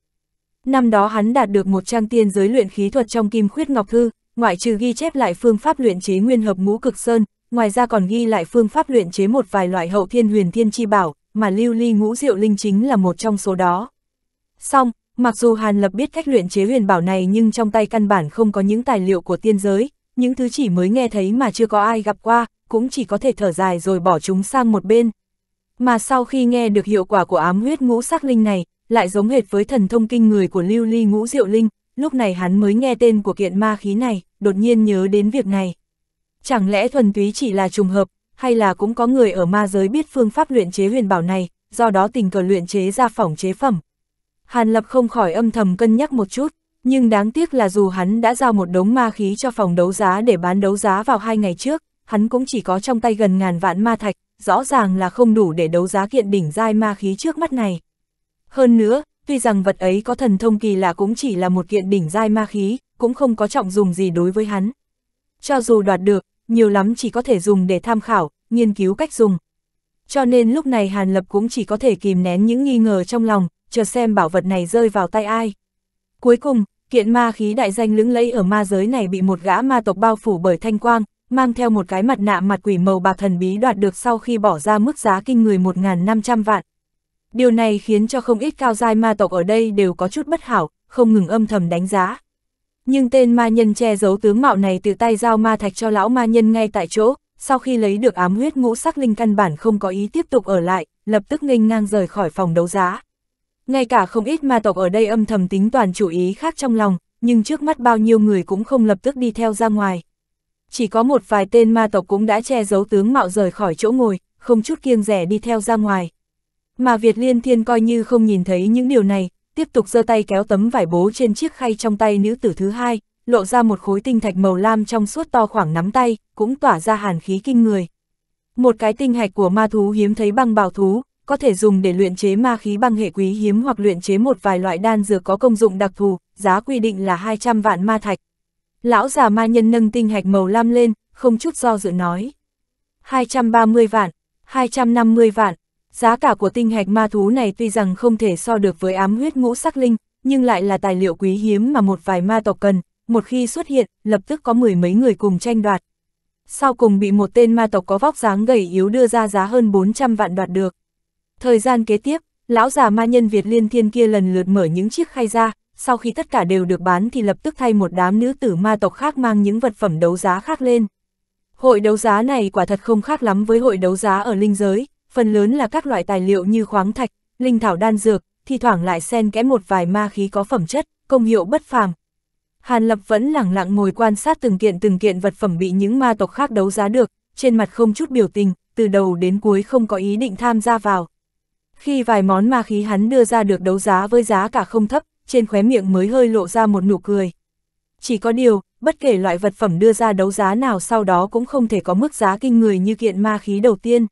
Năm đó hắn đạt được một trang tiên giới luyện khí thuật trong Kim Khuyết Ngọc Thư, ngoại trừ ghi chép lại phương pháp luyện chế nguyên hợp ngũ cực sơn, ngoài ra còn ghi lại phương pháp luyện chế một vài loại hậu thiên huyền thiên chi bảo, mà lưu ly ngũ diệu linh chính là một trong số đó. Xong, mặc dù Hàn Lập biết cách luyện chế huyền bảo này nhưng trong tay căn bản không có những tài liệu của tiên giới, những thứ chỉ mới nghe thấy mà chưa có ai gặp qua, cũng chỉ có thể thở dài rồi bỏ chúng sang một bên. Mà sau khi nghe được hiệu quả của ám huyết ngũ sắc linh này, lại giống hệt với thần thông kinh người của lưu ly ngũ diệu linh, lúc này hắn mới nghe tên của kiện ma khí này, đột nhiên nhớ đến việc này. Chẳng lẽ thuần túy chỉ là trùng hợp, hay là cũng có người ở ma giới biết phương pháp luyện chế huyền bảo này, do đó tình cờ luyện chế ra phỏng chế phẩm. Hàn Lập không khỏi âm thầm cân nhắc một chút, nhưng đáng tiếc là dù hắn đã giao một đống ma khí cho phòng đấu giá để bán đấu giá vào hai ngày trước, hắn cũng chỉ có trong tay gần ngàn vạn ma thạch, rõ ràng là không đủ để đấu giá kiện đỉnh giai ma khí trước mắt này. Hơn nữa, tuy rằng vật ấy có thần thông kỳ lạ cũng chỉ là một kiện đỉnh giai ma khí, cũng không có trọng dùng gì đối với hắn. Cho dù đoạt được, nhiều lắm chỉ có thể dùng để tham khảo, nghiên cứu cách dùng. Cho nên lúc này Hàn Lập cũng chỉ có thể kìm nén những nghi ngờ trong lòng, chờ xem bảo vật này rơi vào tay ai. Cuối cùng, kiện ma khí đại danh lưỡng lẫy ở ma giới này bị một gã ma tộc bao phủ bởi thanh quang, mang theo một cái mặt nạ mặt quỷ màu bạc thần bí đoạt được sau khi bỏ ra mức giá kinh người 1.500 vạn. Điều này khiến cho không ít cao giai ma tộc ở đây đều có chút bất hảo, không ngừng âm thầm đánh giá. Nhưng tên ma nhân che giấu tướng mạo này từ tay giao ma thạch cho lão ma nhân ngay tại chỗ, sau khi lấy được ám huyết ngũ sắc linh căn bản không có ý tiếp tục ở lại, lập tức nghênh ngang rời khỏi phòng đấu giá. Ngay cả không ít ma tộc ở đây âm thầm tính toàn chủ ý khác trong lòng, nhưng trước mắt bao nhiêu người cũng không lập tức đi theo ra ngoài chỉ có một vài tên ma tộc cũng đã che giấu tướng mạo rời khỏi chỗ ngồi, không chút kiêng rẻ đi theo ra ngoài. Mà Việt Liên Thiên coi như không nhìn thấy những điều này, tiếp tục giơ tay kéo tấm vải bố trên chiếc khay trong tay nữ tử thứ hai, lộ ra một khối tinh thạch màu lam trong suốt to khoảng nắm tay, cũng tỏa ra hàn khí kinh người. Một cái tinh hạch của ma thú hiếm thấy băng bảo thú, có thể dùng để luyện chế ma khí băng hệ quý hiếm hoặc luyện chế một vài loại đan dược có công dụng đặc thù, giá quy định là 200 vạn ma thạch. Lão già ma nhân nâng tinh hạch màu lam lên, không chút do dự nói. 230 vạn, 250 vạn, giá cả của tinh hạch ma thú này tuy rằng không thể so được với ám huyết ngũ sắc linh, nhưng lại là tài liệu quý hiếm mà một vài ma tộc cần, một khi xuất hiện, lập tức có mười mấy người cùng tranh đoạt. Sau cùng bị một tên ma tộc có vóc dáng gầy yếu đưa ra giá hơn 400 vạn đoạt được. Thời gian kế tiếp, lão già ma nhân Việt liên thiên kia lần lượt mở những chiếc khay ra, sau khi tất cả đều được bán thì lập tức thay một đám nữ tử ma tộc khác mang những vật phẩm đấu giá khác lên. Hội đấu giá này quả thật không khác lắm với hội đấu giá ở linh giới, phần lớn là các loại tài liệu như khoáng thạch, linh thảo đan dược, thi thoảng lại xen kẽ một vài ma khí có phẩm chất, công hiệu bất phàm. Hàn Lập vẫn lẳng lặng ngồi quan sát từng kiện từng kiện vật phẩm bị những ma tộc khác đấu giá được, trên mặt không chút biểu tình, từ đầu đến cuối không có ý định tham gia vào. Khi vài món ma khí hắn đưa ra được đấu giá với giá cả không thấp, trên khóe miệng mới hơi lộ ra một nụ cười. Chỉ có điều, bất kể loại vật phẩm đưa ra đấu giá nào sau đó cũng không thể có mức giá kinh người như kiện ma khí đầu tiên.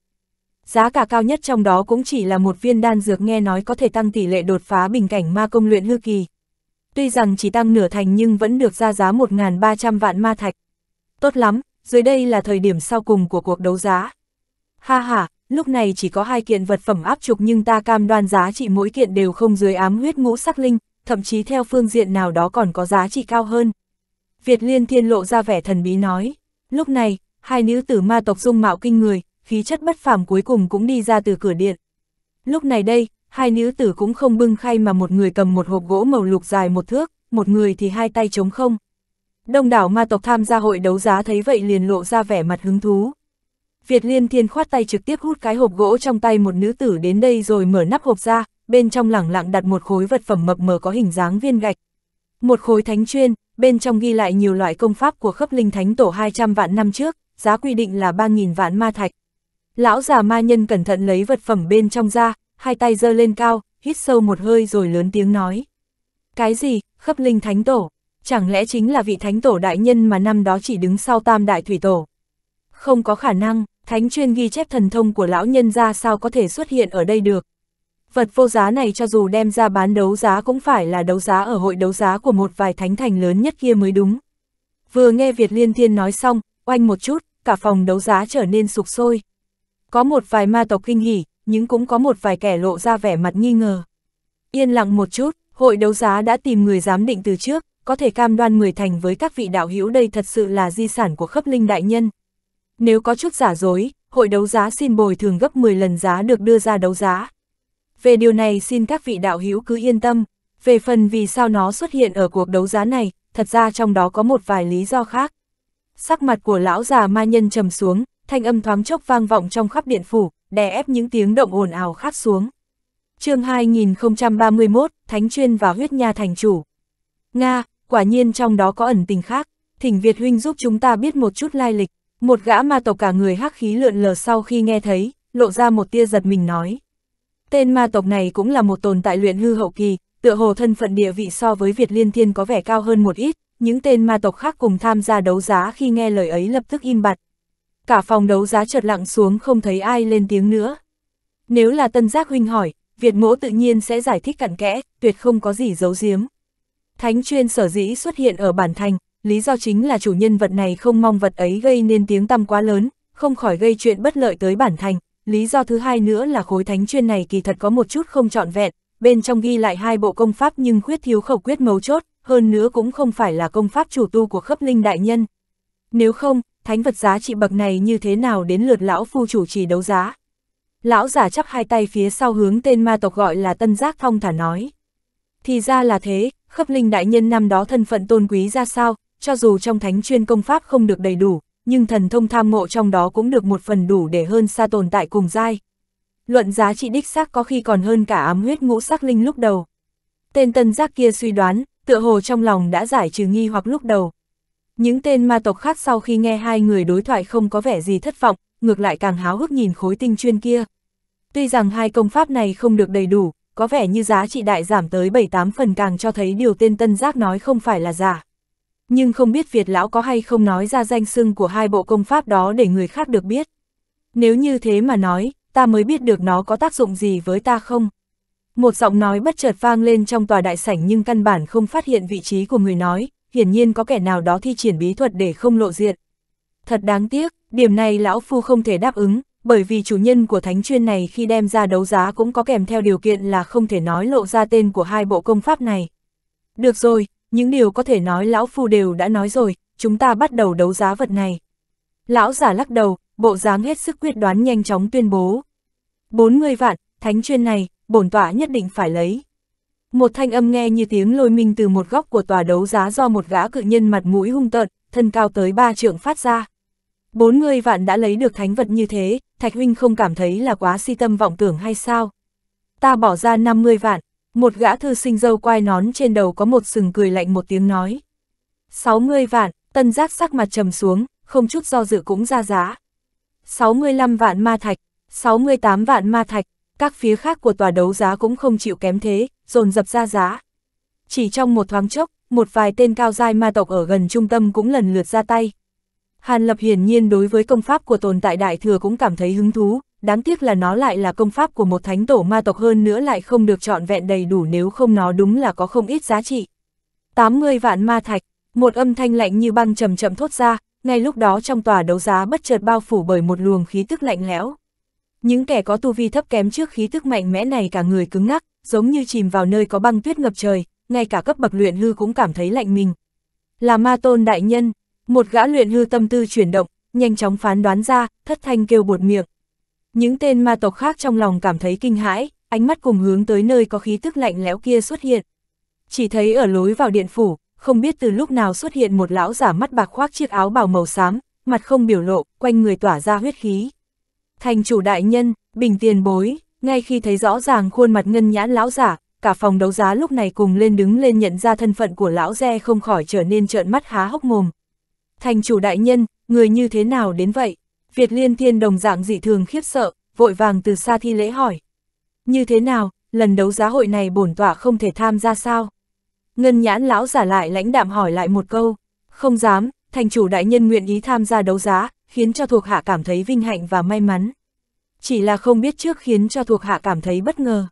Giá cả cao nhất trong đó cũng chỉ là một viên đan dược nghe nói có thể tăng tỷ lệ đột phá bình cảnh ma công luyện hư kỳ. Tuy rằng chỉ tăng nửa thành nhưng vẫn được ra giá 1.300 vạn ma thạch. Tốt lắm, dưới đây là thời điểm sau cùng của cuộc đấu giá. Ha ha, lúc này chỉ có hai kiện vật phẩm áp trục nhưng ta cam đoan giá trị mỗi kiện đều không dưới ám huyết ngũ sắc linh, thậm chí theo phương diện nào đó còn có giá trị cao hơn. Việt Liên Thiên lộ ra vẻ thần bí nói, lúc này, hai nữ tử ma tộc dung mạo kinh người, khí chất bất phàm cuối cùng cũng đi ra từ cửa điện. Lúc này đây, hai nữ tử cũng không bưng khay mà một người cầm một hộp gỗ màu lục dài một thước, một người thì hai tay trống không. Đông đảo ma tộc tham gia hội đấu giá thấy vậy liền lộ ra vẻ mặt hứng thú. Việt Liên Thiên khoát tay trực tiếp hút cái hộp gỗ trong tay một nữ tử đến đây rồi mở nắp hộp ra, bên trong lẳng lặng đặt một khối vật phẩm mập mờ có hình dáng viên gạch. Một khối thánh chuyên, bên trong ghi lại nhiều loại công pháp của khắp linh thánh tổ 200 vạn năm trước, giá quy định là 3.000 vạn ma thạch. Lão già ma nhân cẩn thận lấy vật phẩm bên trong ra, hai tay giơ lên cao, hít sâu một hơi rồi lớn tiếng nói. Cái gì, khắp linh thánh tổ? Chẳng lẽ chính là vị thánh tổ đại nhân mà năm đó chỉ đứng sau tam đại thủy tổ? Không có khả năng, thánh chuyên ghi chép thần thông của lão nhân ra sao có thể xuất hiện ở đây được vật vô giá này cho dù đem ra bán đấu giá cũng phải là đấu giá ở hội đấu giá của một vài thánh thành lớn nhất kia mới đúng. Vừa nghe Việt Liên Thiên nói xong, oanh một chút, cả phòng đấu giá trở nên sục sôi. Có một vài ma tộc kinh hỉ, nhưng cũng có một vài kẻ lộ ra vẻ mặt nghi ngờ. Yên lặng một chút, hội đấu giá đã tìm người giám định từ trước, có thể cam đoan người thành với các vị đạo hữu đây thật sự là di sản của khắp linh đại nhân. Nếu có chút giả dối, hội đấu giá xin bồi thường gấp 10 lần giá được đưa ra đấu giá, về điều này xin các vị đạo hữu cứ yên tâm. Về phần vì sao nó xuất hiện ở cuộc đấu giá này, thật ra trong đó có một vài lý do khác. Sắc mặt của lão già ma nhân trầm xuống, thanh âm thoáng chốc vang vọng trong khắp điện phủ, đè ép những tiếng động ồn ào khác xuống. chương 2031, Thánh Chuyên và Huyết Nha Thành Chủ. Nga, quả nhiên trong đó có ẩn tình khác, thỉnh Việt Huynh giúp chúng ta biết một chút lai lịch. Một gã ma tộc cả người hắc khí lượn lờ sau khi nghe thấy, lộ ra một tia giật mình nói. Tên ma tộc này cũng là một tồn tại luyện hư hậu kỳ, tựa hồ thân phận địa vị so với Việt Liên Thiên có vẻ cao hơn một ít, những tên ma tộc khác cùng tham gia đấu giá khi nghe lời ấy lập tức im bặt. Cả phòng đấu giá chợt lặng xuống không thấy ai lên tiếng nữa. Nếu là tân giác huynh hỏi, Việt mỗ tự nhiên sẽ giải thích cặn kẽ, tuyệt không có gì giấu giếm. Thánh chuyên sở dĩ xuất hiện ở bản thành, lý do chính là chủ nhân vật này không mong vật ấy gây nên tiếng tăm quá lớn, không khỏi gây chuyện bất lợi tới bản thành, lý do thứ hai nữa là khối thánh chuyên này kỳ thật có một chút không trọn vẹn, bên trong ghi lại hai bộ công pháp nhưng khuyết thiếu khẩu quyết mấu chốt, hơn nữa cũng không phải là công pháp chủ tu của khấp linh đại nhân. Nếu không, thánh vật giá trị bậc này như thế nào đến lượt lão phu chủ trì đấu giá? Lão giả chắp hai tay phía sau hướng tên ma tộc gọi là Tân Giác thong thả nói. Thì ra là thế, khấp linh đại nhân năm đó thân phận tôn quý ra sao, cho dù trong thánh chuyên công pháp không được đầy đủ, nhưng thần thông tham ngộ trong đó cũng được một phần đủ để hơn xa tồn tại cùng giai Luận giá trị đích xác có khi còn hơn cả ám huyết ngũ sắc linh lúc đầu. Tên tân giác kia suy đoán, tựa hồ trong lòng đã giải trừ nghi hoặc lúc đầu. Những tên ma tộc khác sau khi nghe hai người đối thoại không có vẻ gì thất vọng, ngược lại càng háo hức nhìn khối tinh chuyên kia. Tuy rằng hai công pháp này không được đầy đủ, có vẻ như giá trị đại giảm tới 7-8 phần càng cho thấy điều tên tân giác nói không phải là giả nhưng không biết Việt lão có hay không nói ra danh xưng của hai bộ công pháp đó để người khác được biết. Nếu như thế mà nói, ta mới biết được nó có tác dụng gì với ta không. Một giọng nói bất chợt vang lên trong tòa đại sảnh nhưng căn bản không phát hiện vị trí của người nói, hiển nhiên có kẻ nào đó thi triển bí thuật để không lộ diện. Thật đáng tiếc, điểm này lão phu không thể đáp ứng, bởi vì chủ nhân của thánh chuyên này khi đem ra đấu giá cũng có kèm theo điều kiện là không thể nói lộ ra tên của hai bộ công pháp này. Được rồi, những điều có thể nói lão phu đều đã nói rồi, chúng ta bắt đầu đấu giá vật này. Lão giả lắc đầu, bộ dáng hết sức quyết đoán nhanh chóng tuyên bố. 40 vạn, thánh chuyên này, bổn tọa nhất định phải lấy. Một thanh âm nghe như tiếng lôi minh từ một góc của tòa đấu giá do một gã cự nhân mặt mũi hung tợn, thân cao tới ba trượng phát ra. Bốn người vạn đã lấy được thánh vật như thế, Thạch Huynh không cảm thấy là quá si tâm vọng tưởng hay sao? Ta bỏ ra 50 vạn, một gã thư sinh dâu quai nón trên đầu có một sừng cười lạnh một tiếng nói. 60 vạn, tân giác sắc mặt trầm xuống, không chút do dự cũng ra giá. 65 vạn ma thạch, 68 vạn ma thạch, các phía khác của tòa đấu giá cũng không chịu kém thế, dồn dập ra giá. Chỉ trong một thoáng chốc, một vài tên cao giai ma tộc ở gần trung tâm cũng lần lượt ra tay. Hàn Lập hiển nhiên đối với công pháp của tồn tại đại thừa cũng cảm thấy hứng thú, đáng tiếc là nó lại là công pháp của một thánh tổ ma tộc hơn nữa lại không được trọn vẹn đầy đủ nếu không nó đúng là có không ít giá trị. 80 vạn ma thạch, một âm thanh lạnh như băng chậm chậm thốt ra, ngay lúc đó trong tòa đấu giá bất chợt bao phủ bởi một luồng khí tức lạnh lẽo. Những kẻ có tu vi thấp kém trước khí tức mạnh mẽ này cả người cứng ngắc, giống như chìm vào nơi có băng tuyết ngập trời, ngay cả cấp bậc luyện hư cũng cảm thấy lạnh mình. Là ma tôn đại nhân, một gã luyện hư tâm tư chuyển động, nhanh chóng phán đoán ra, thất thanh kêu buột miệng. Những tên ma tộc khác trong lòng cảm thấy kinh hãi, ánh mắt cùng hướng tới nơi có khí tức lạnh lẽo kia xuất hiện. Chỉ thấy ở lối vào điện phủ, không biết từ lúc nào xuất hiện một lão giả mắt bạc khoác chiếc áo bào màu xám, mặt không biểu lộ, quanh người tỏa ra huyết khí. Thành chủ đại nhân, bình tiền bối, ngay khi thấy rõ ràng khuôn mặt ngân nhãn lão giả, cả phòng đấu giá lúc này cùng lên đứng lên nhận ra thân phận của lão re không khỏi trở nên trợn mắt há hốc mồm. Thành chủ đại nhân, người như thế nào đến vậy? Việt Liên Thiên đồng dạng dị thường khiếp sợ, vội vàng từ xa thi lễ hỏi. Như thế nào, lần đấu giá hội này bổn tỏa không thể tham gia sao? Ngân nhãn lão giả lại lãnh đạm hỏi lại một câu. Không dám, thành chủ đại nhân nguyện ý tham gia đấu giá, khiến cho thuộc hạ cảm thấy vinh hạnh và may mắn. Chỉ là không biết trước khiến cho thuộc hạ cảm thấy bất ngờ.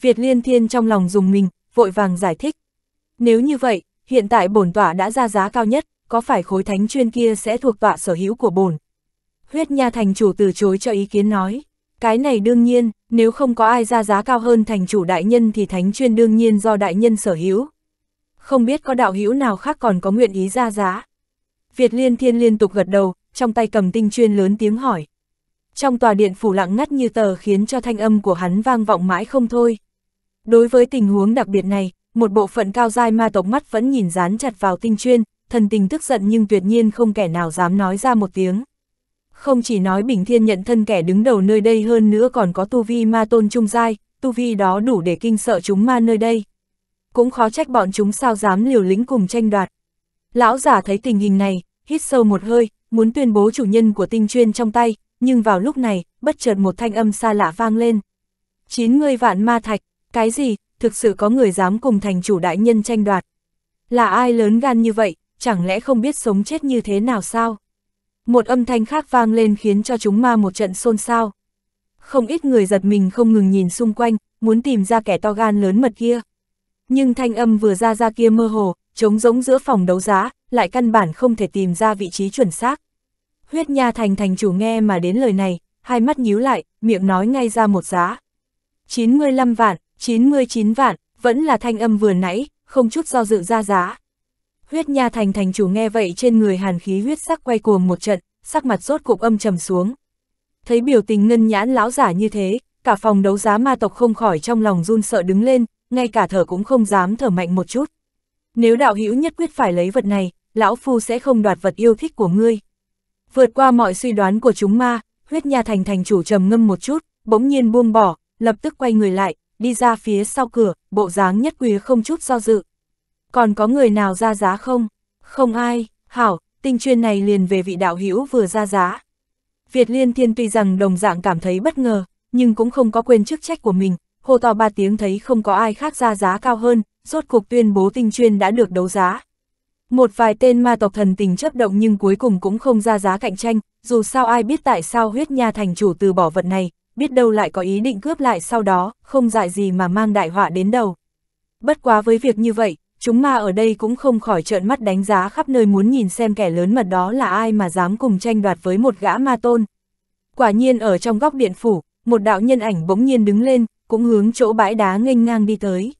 Việt Liên Thiên trong lòng dùng mình, vội vàng giải thích. Nếu như vậy, hiện tại bổn tỏa đã ra giá cao nhất, có phải khối thánh chuyên kia sẽ thuộc tọa sở hữu của bổn, Huyết Nha thành chủ từ chối cho ý kiến nói, cái này đương nhiên, nếu không có ai ra giá cao hơn thành chủ đại nhân thì thánh chuyên đương nhiên do đại nhân sở hữu. Không biết có đạo hữu nào khác còn có nguyện ý ra giá. Việt Liên Thiên liên tục gật đầu, trong tay cầm tinh chuyên lớn tiếng hỏi. Trong tòa điện phủ lặng ngắt như tờ khiến cho thanh âm của hắn vang vọng mãi không thôi. Đối với tình huống đặc biệt này, một bộ phận cao dai ma tộc mắt vẫn nhìn dán chặt vào tinh chuyên, thần tình tức giận nhưng tuyệt nhiên không kẻ nào dám nói ra một tiếng. Không chỉ nói Bình Thiên nhận thân kẻ đứng đầu nơi đây hơn nữa còn có tu vi ma tôn trung giai, tu vi đó đủ để kinh sợ chúng ma nơi đây. Cũng khó trách bọn chúng sao dám liều lĩnh cùng tranh đoạt. Lão giả thấy tình hình này, hít sâu một hơi, muốn tuyên bố chủ nhân của tinh chuyên trong tay, nhưng vào lúc này, bất chợt một thanh âm xa lạ vang lên. Chín người vạn ma thạch, cái gì, thực sự có người dám cùng thành chủ đại nhân tranh đoạt. Là ai lớn gan như vậy, chẳng lẽ không biết sống chết như thế nào sao? một âm thanh khác vang lên khiến cho chúng ma một trận xôn xao. Không ít người giật mình không ngừng nhìn xung quanh, muốn tìm ra kẻ to gan lớn mật kia. Nhưng thanh âm vừa ra ra kia mơ hồ, trống rỗng giữa phòng đấu giá, lại căn bản không thể tìm ra vị trí chuẩn xác. Huyết Nha Thành thành chủ nghe mà đến lời này, hai mắt nhíu lại, miệng nói ngay ra một giá. 95 vạn, 99 vạn, vẫn là thanh âm vừa nãy, không chút do dự ra giá. Huyết Nha Thành thành chủ nghe vậy trên người hàn khí huyết sắc quay cuồng một trận, sắc mặt rốt cục âm trầm xuống. Thấy biểu tình ngân nhãn lão giả như thế, cả phòng đấu giá ma tộc không khỏi trong lòng run sợ đứng lên, ngay cả thở cũng không dám thở mạnh một chút. Nếu đạo hữu nhất quyết phải lấy vật này, lão phu sẽ không đoạt vật yêu thích của ngươi. Vượt qua mọi suy đoán của chúng ma, huyết nha thành thành chủ trầm ngâm một chút, bỗng nhiên buông bỏ, lập tức quay người lại, đi ra phía sau cửa, bộ dáng nhất quý không chút do dự còn có người nào ra giá không? Không ai, hảo, tinh chuyên này liền về vị đạo hữu vừa ra giá. Việt Liên Thiên tuy rằng đồng dạng cảm thấy bất ngờ, nhưng cũng không có quên chức trách của mình, hô to ba tiếng thấy không có ai khác ra giá cao hơn, rốt cuộc tuyên bố tinh chuyên đã được đấu giá. Một vài tên ma tộc thần tình chấp động nhưng cuối cùng cũng không ra giá cạnh tranh, dù sao ai biết tại sao huyết nha thành chủ từ bỏ vật này, biết đâu lại có ý định cướp lại sau đó, không dại gì mà mang đại họa đến đầu. Bất quá với việc như vậy, chúng ma ở đây cũng không khỏi trợn mắt đánh giá khắp nơi muốn nhìn xem kẻ lớn mật đó là ai mà dám cùng tranh đoạt với một gã ma tôn. Quả nhiên ở trong góc điện phủ, một đạo nhân ảnh bỗng nhiên đứng lên, cũng hướng chỗ bãi đá nghênh ngang đi tới.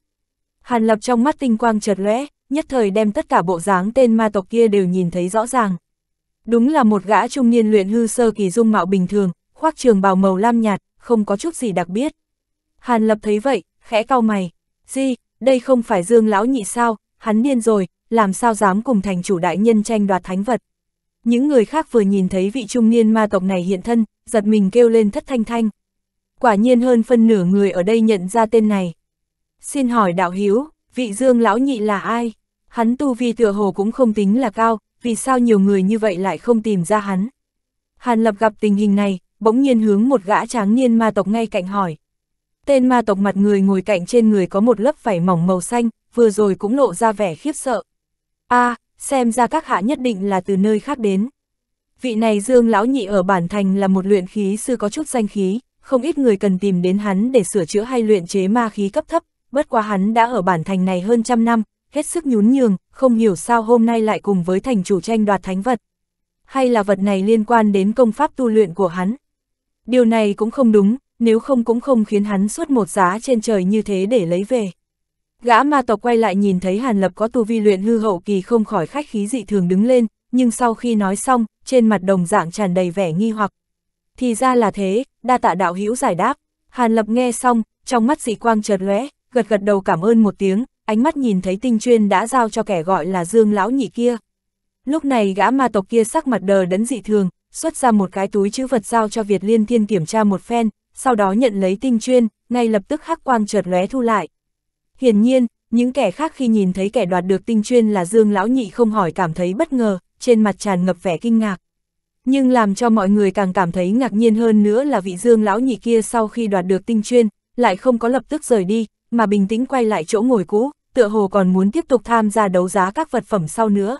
Hàn lập trong mắt tinh quang chợt lóe, nhất thời đem tất cả bộ dáng tên ma tộc kia đều nhìn thấy rõ ràng. Đúng là một gã trung niên luyện hư sơ kỳ dung mạo bình thường, khoác trường bào màu lam nhạt, không có chút gì đặc biệt. Hàn lập thấy vậy, khẽ cau mày, gì, đây không phải Dương Lão Nhị sao, hắn điên rồi, làm sao dám cùng thành chủ đại nhân tranh đoạt thánh vật. Những người khác vừa nhìn thấy vị trung niên ma tộc này hiện thân, giật mình kêu lên thất thanh thanh. Quả nhiên hơn phân nửa người ở đây nhận ra tên này. Xin hỏi đạo hiếu, vị Dương Lão Nhị là ai? Hắn tu vi tựa hồ cũng không tính là cao, vì sao nhiều người như vậy lại không tìm ra hắn? Hàn Lập gặp tình hình này, bỗng nhiên hướng một gã tráng niên ma tộc ngay cạnh hỏi, Tên ma tộc mặt người ngồi cạnh trên người có một lớp vảy mỏng màu xanh, vừa rồi cũng lộ ra vẻ khiếp sợ. a xem ra các hạ nhất định là từ nơi khác đến. Vị này Dương Lão Nhị ở Bản Thành là một luyện khí sư có chút danh khí, không ít người cần tìm đến hắn để sửa chữa hay luyện chế ma khí cấp thấp, bất quá hắn đã ở Bản Thành này hơn trăm năm, hết sức nhún nhường, không hiểu sao hôm nay lại cùng với thành chủ tranh đoạt thánh vật. Hay là vật này liên quan đến công pháp tu luyện của hắn? Điều này cũng không đúng, nếu không cũng không khiến hắn suốt một giá trên trời như thế để lấy về. Gã ma tộc quay lại nhìn thấy Hàn Lập có tu vi luyện hư hậu kỳ không khỏi khách khí dị thường đứng lên, nhưng sau khi nói xong, trên mặt đồng dạng tràn đầy vẻ nghi hoặc. Thì ra là thế, đa tạ đạo hữu giải đáp. Hàn Lập nghe xong, trong mắt dị quang chợt lóe, gật gật đầu cảm ơn một tiếng, ánh mắt nhìn thấy tinh chuyên đã giao cho kẻ gọi là Dương lão nhị kia. Lúc này gã ma tộc kia sắc mặt đờ đẫn dị thường, xuất ra một cái túi chữ vật giao cho Việt Liên Thiên kiểm tra một phen, sau đó nhận lấy tinh chuyên, ngay lập tức hắc quan chợt lóe thu lại. Hiển nhiên, những kẻ khác khi nhìn thấy kẻ đoạt được tinh chuyên là Dương Lão Nhị không hỏi cảm thấy bất ngờ, trên mặt tràn ngập vẻ kinh ngạc. Nhưng làm cho mọi người càng cảm thấy ngạc nhiên hơn nữa là vị Dương Lão Nhị kia sau khi đoạt được tinh chuyên, lại không có lập tức rời đi, mà bình tĩnh quay lại chỗ ngồi cũ, tựa hồ còn muốn tiếp tục tham gia đấu giá các vật phẩm sau nữa.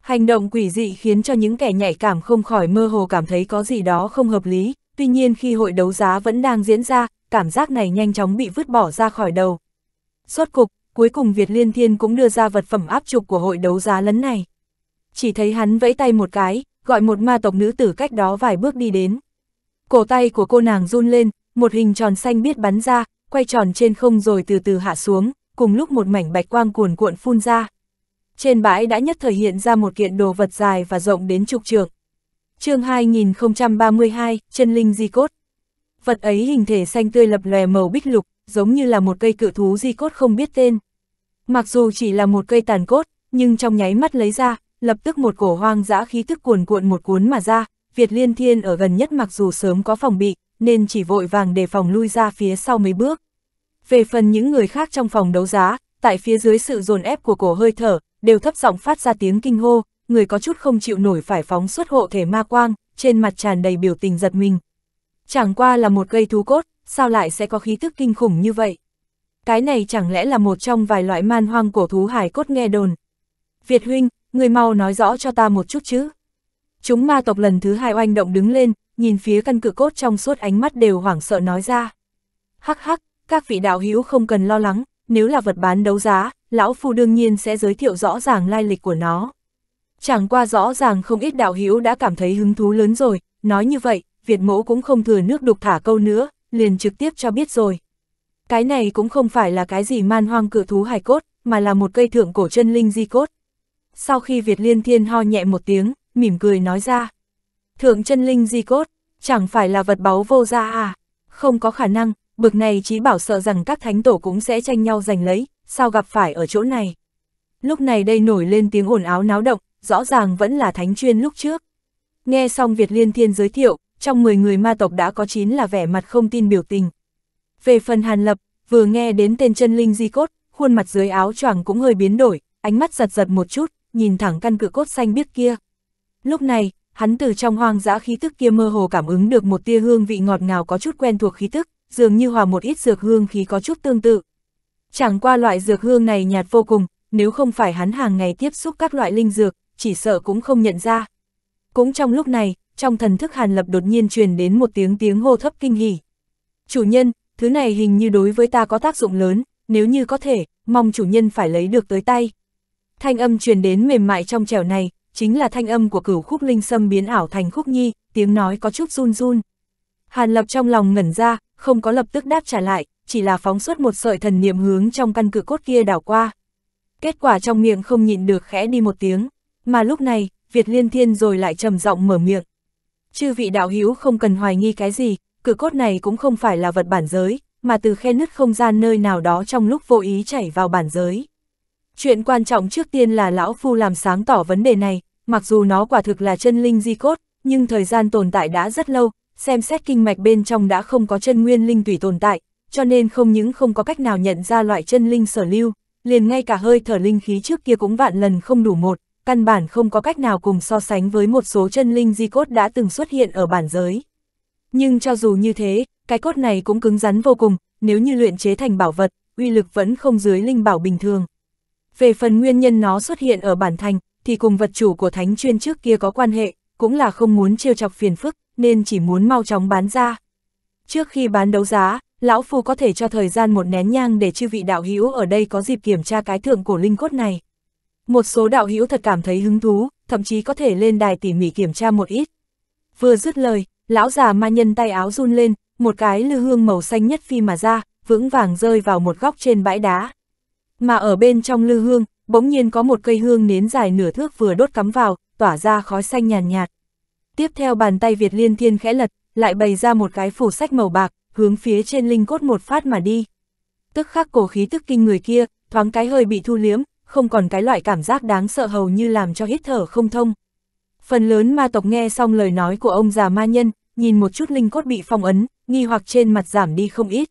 Hành động quỷ dị khiến cho những kẻ nhạy cảm không khỏi mơ hồ cảm thấy có gì đó không hợp lý, tuy nhiên khi hội đấu giá vẫn đang diễn ra, cảm giác này nhanh chóng bị vứt bỏ ra khỏi đầu. Suốt cục, cuối cùng Việt Liên Thiên cũng đưa ra vật phẩm áp trục của hội đấu giá lấn này. Chỉ thấy hắn vẫy tay một cái, gọi một ma tộc nữ tử cách đó vài bước đi đến. Cổ tay của cô nàng run lên, một hình tròn xanh biết bắn ra, quay tròn trên không rồi từ từ hạ xuống, cùng lúc một mảnh bạch quang cuồn cuộn phun ra. Trên bãi đã nhất thời hiện ra một kiện đồ vật dài và rộng đến trục trường, chương 2032, chân linh di cốt. Vật ấy hình thể xanh tươi lập lòe màu bích lục, giống như là một cây cự thú di cốt không biết tên. Mặc dù chỉ là một cây tàn cốt, nhưng trong nháy mắt lấy ra, lập tức một cổ hoang dã khí tức cuồn cuộn một cuốn mà ra, Việt Liên Thiên ở gần nhất mặc dù sớm có phòng bị, nên chỉ vội vàng đề phòng lui ra phía sau mấy bước. Về phần những người khác trong phòng đấu giá, tại phía dưới sự dồn ép của cổ hơi thở, đều thấp giọng phát ra tiếng kinh hô, người có chút không chịu nổi phải phóng xuất hộ thể ma quang, trên mặt tràn đầy biểu tình giật mình. Chẳng qua là một cây thú cốt, sao lại sẽ có khí thức kinh khủng như vậy? Cái này chẳng lẽ là một trong vài loại man hoang cổ thú hải cốt nghe đồn? Việt huynh, người mau nói rõ cho ta một chút chứ. Chúng ma tộc lần thứ hai oanh động đứng lên, nhìn phía căn cự cốt trong suốt ánh mắt đều hoảng sợ nói ra. Hắc hắc, các vị đạo hữu không cần lo lắng, nếu là vật bán đấu giá, lão phu đương nhiên sẽ giới thiệu rõ ràng lai lịch của nó. Chẳng qua rõ ràng không ít đạo hữu đã cảm thấy hứng thú lớn rồi, nói như vậy, Việt mẫu cũng không thừa nước đục thả câu nữa, liền trực tiếp cho biết rồi. Cái này cũng không phải là cái gì man hoang cự thú hài cốt, mà là một cây thượng cổ chân linh di cốt. Sau khi Việt Liên Thiên ho nhẹ một tiếng, mỉm cười nói ra. Thượng chân linh di cốt, chẳng phải là vật báu vô gia à? Không có khả năng, bực này chí bảo sợ rằng các thánh tổ cũng sẽ tranh nhau giành lấy, sao gặp phải ở chỗ này. Lúc này đây nổi lên tiếng ồn áo náo động, rõ ràng vẫn là thánh chuyên lúc trước. Nghe xong Việt Liên Thiên giới thiệu, trong 10 người ma tộc đã có 9 là vẻ mặt không tin biểu tình. Về phần Hàn Lập, vừa nghe đến tên chân linh di cốt, khuôn mặt dưới áo choàng cũng hơi biến đổi, ánh mắt giật giật một chút, nhìn thẳng căn cự cốt xanh biết kia. Lúc này, hắn từ trong hoang dã khí tức kia mơ hồ cảm ứng được một tia hương vị ngọt ngào có chút quen thuộc khí tức, dường như hòa một ít dược hương khí có chút tương tự. Chẳng qua loại dược hương này nhạt vô cùng, nếu không phải hắn hàng ngày tiếp xúc các loại linh dược, chỉ sợ cũng không nhận ra. Cũng trong lúc này, trong thần thức Hàn Lập đột nhiên truyền đến một tiếng tiếng hô thấp kinh hỉ. Chủ nhân, thứ này hình như đối với ta có tác dụng lớn, nếu như có thể, mong chủ nhân phải lấy được tới tay. Thanh âm truyền đến mềm mại trong trẻo này, chính là thanh âm của cửu khúc linh sâm biến ảo thành khúc nhi, tiếng nói có chút run run. Hàn Lập trong lòng ngẩn ra, không có lập tức đáp trả lại, chỉ là phóng xuất một sợi thần niệm hướng trong căn cửa cốt kia đảo qua. Kết quả trong miệng không nhịn được khẽ đi một tiếng. Mà lúc này, Việt Liên Thiên rồi lại trầm giọng mở miệng. Chư vị đạo hữu không cần hoài nghi cái gì, cửa cốt này cũng không phải là vật bản giới, mà từ khe nứt không gian nơi nào đó trong lúc vô ý chảy vào bản giới. Chuyện quan trọng trước tiên là Lão Phu làm sáng tỏ vấn đề này, mặc dù nó quả thực là chân linh di cốt, nhưng thời gian tồn tại đã rất lâu, xem xét kinh mạch bên trong đã không có chân nguyên linh tùy tồn tại, cho nên không những không có cách nào nhận ra loại chân linh sở lưu, liền ngay cả hơi thở linh khí trước kia cũng vạn lần không đủ một, căn bản không có cách nào cùng so sánh với một số chân linh di cốt đã từng xuất hiện ở bản giới. Nhưng cho dù như thế, cái cốt này cũng cứng rắn vô cùng, nếu như luyện chế thành bảo vật, uy lực vẫn không dưới linh bảo bình thường. Về phần nguyên nhân nó xuất hiện ở bản thành, thì cùng vật chủ của thánh chuyên trước kia có quan hệ, cũng là không muốn trêu chọc phiền phức, nên chỉ muốn mau chóng bán ra. Trước khi bán đấu giá, lão phu có thể cho thời gian một nén nhang để chư vị đạo hữu ở đây có dịp kiểm tra cái thượng cổ linh cốt này. Một số đạo hữu thật cảm thấy hứng thú, thậm chí có thể lên đài tỉ mỉ kiểm tra một ít. Vừa dứt lời, lão già ma nhân tay áo run lên, một cái lư hương màu xanh nhất phi mà ra, vững vàng rơi vào một góc trên bãi đá. Mà ở bên trong lư hương, bỗng nhiên có một cây hương nến dài nửa thước vừa đốt cắm vào, tỏa ra khói xanh nhàn nhạt, nhạt. Tiếp theo bàn tay Việt Liên Thiên khẽ lật, lại bày ra một cái phủ sách màu bạc, hướng phía trên linh cốt một phát mà đi. Tức khắc cổ khí tức kinh người kia, thoáng cái hơi bị thu liếm, không còn cái loại cảm giác đáng sợ hầu như làm cho hít thở không thông. Phần lớn ma tộc nghe xong lời nói của ông già ma nhân, nhìn một chút linh cốt bị phong ấn, nghi hoặc trên mặt giảm đi không ít.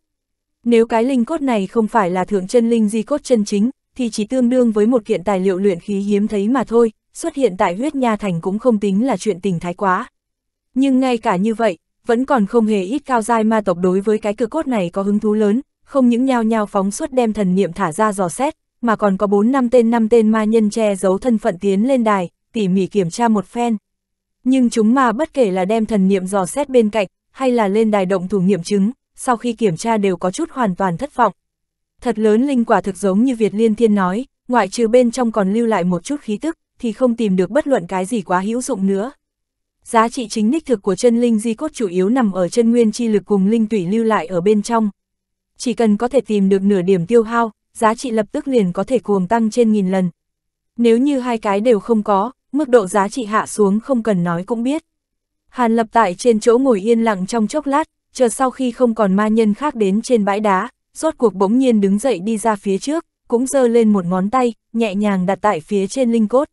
Nếu cái linh cốt này không phải là thượng chân linh di cốt chân chính, thì chỉ tương đương với một kiện tài liệu luyện khí hiếm thấy mà thôi, xuất hiện tại huyết nha thành cũng không tính là chuyện tình thái quá. Nhưng ngay cả như vậy, vẫn còn không hề ít cao giai ma tộc đối với cái cửa cốt này có hứng thú lớn, không những nhao nhao phóng suốt đem thần niệm thả ra dò xét, mà còn có 4 năm tên năm tên ma nhân che giấu thân phận tiến lên đài, tỉ mỉ kiểm tra một phen. Nhưng chúng mà bất kể là đem thần niệm dò xét bên cạnh, hay là lên đài động thủ nghiệm chứng, sau khi kiểm tra đều có chút hoàn toàn thất vọng. Thật lớn linh quả thực giống như Việt Liên Thiên nói, ngoại trừ bên trong còn lưu lại một chút khí tức, thì không tìm được bất luận cái gì quá hữu dụng nữa. Giá trị chính đích thực của chân linh di cốt chủ yếu nằm ở chân nguyên chi lực cùng linh tủy lưu lại ở bên trong. Chỉ cần có thể tìm được nửa điểm tiêu hao, giá trị lập tức liền có thể cuồng tăng trên nghìn lần. Nếu như hai cái đều không có, mức độ giá trị hạ xuống không cần nói cũng biết. Hàn lập tại trên chỗ ngồi yên lặng trong chốc lát, chờ sau khi không còn ma nhân khác đến trên bãi đá, rốt cuộc bỗng nhiên đứng dậy đi ra phía trước, cũng giơ lên một ngón tay, nhẹ nhàng đặt tại phía trên linh cốt.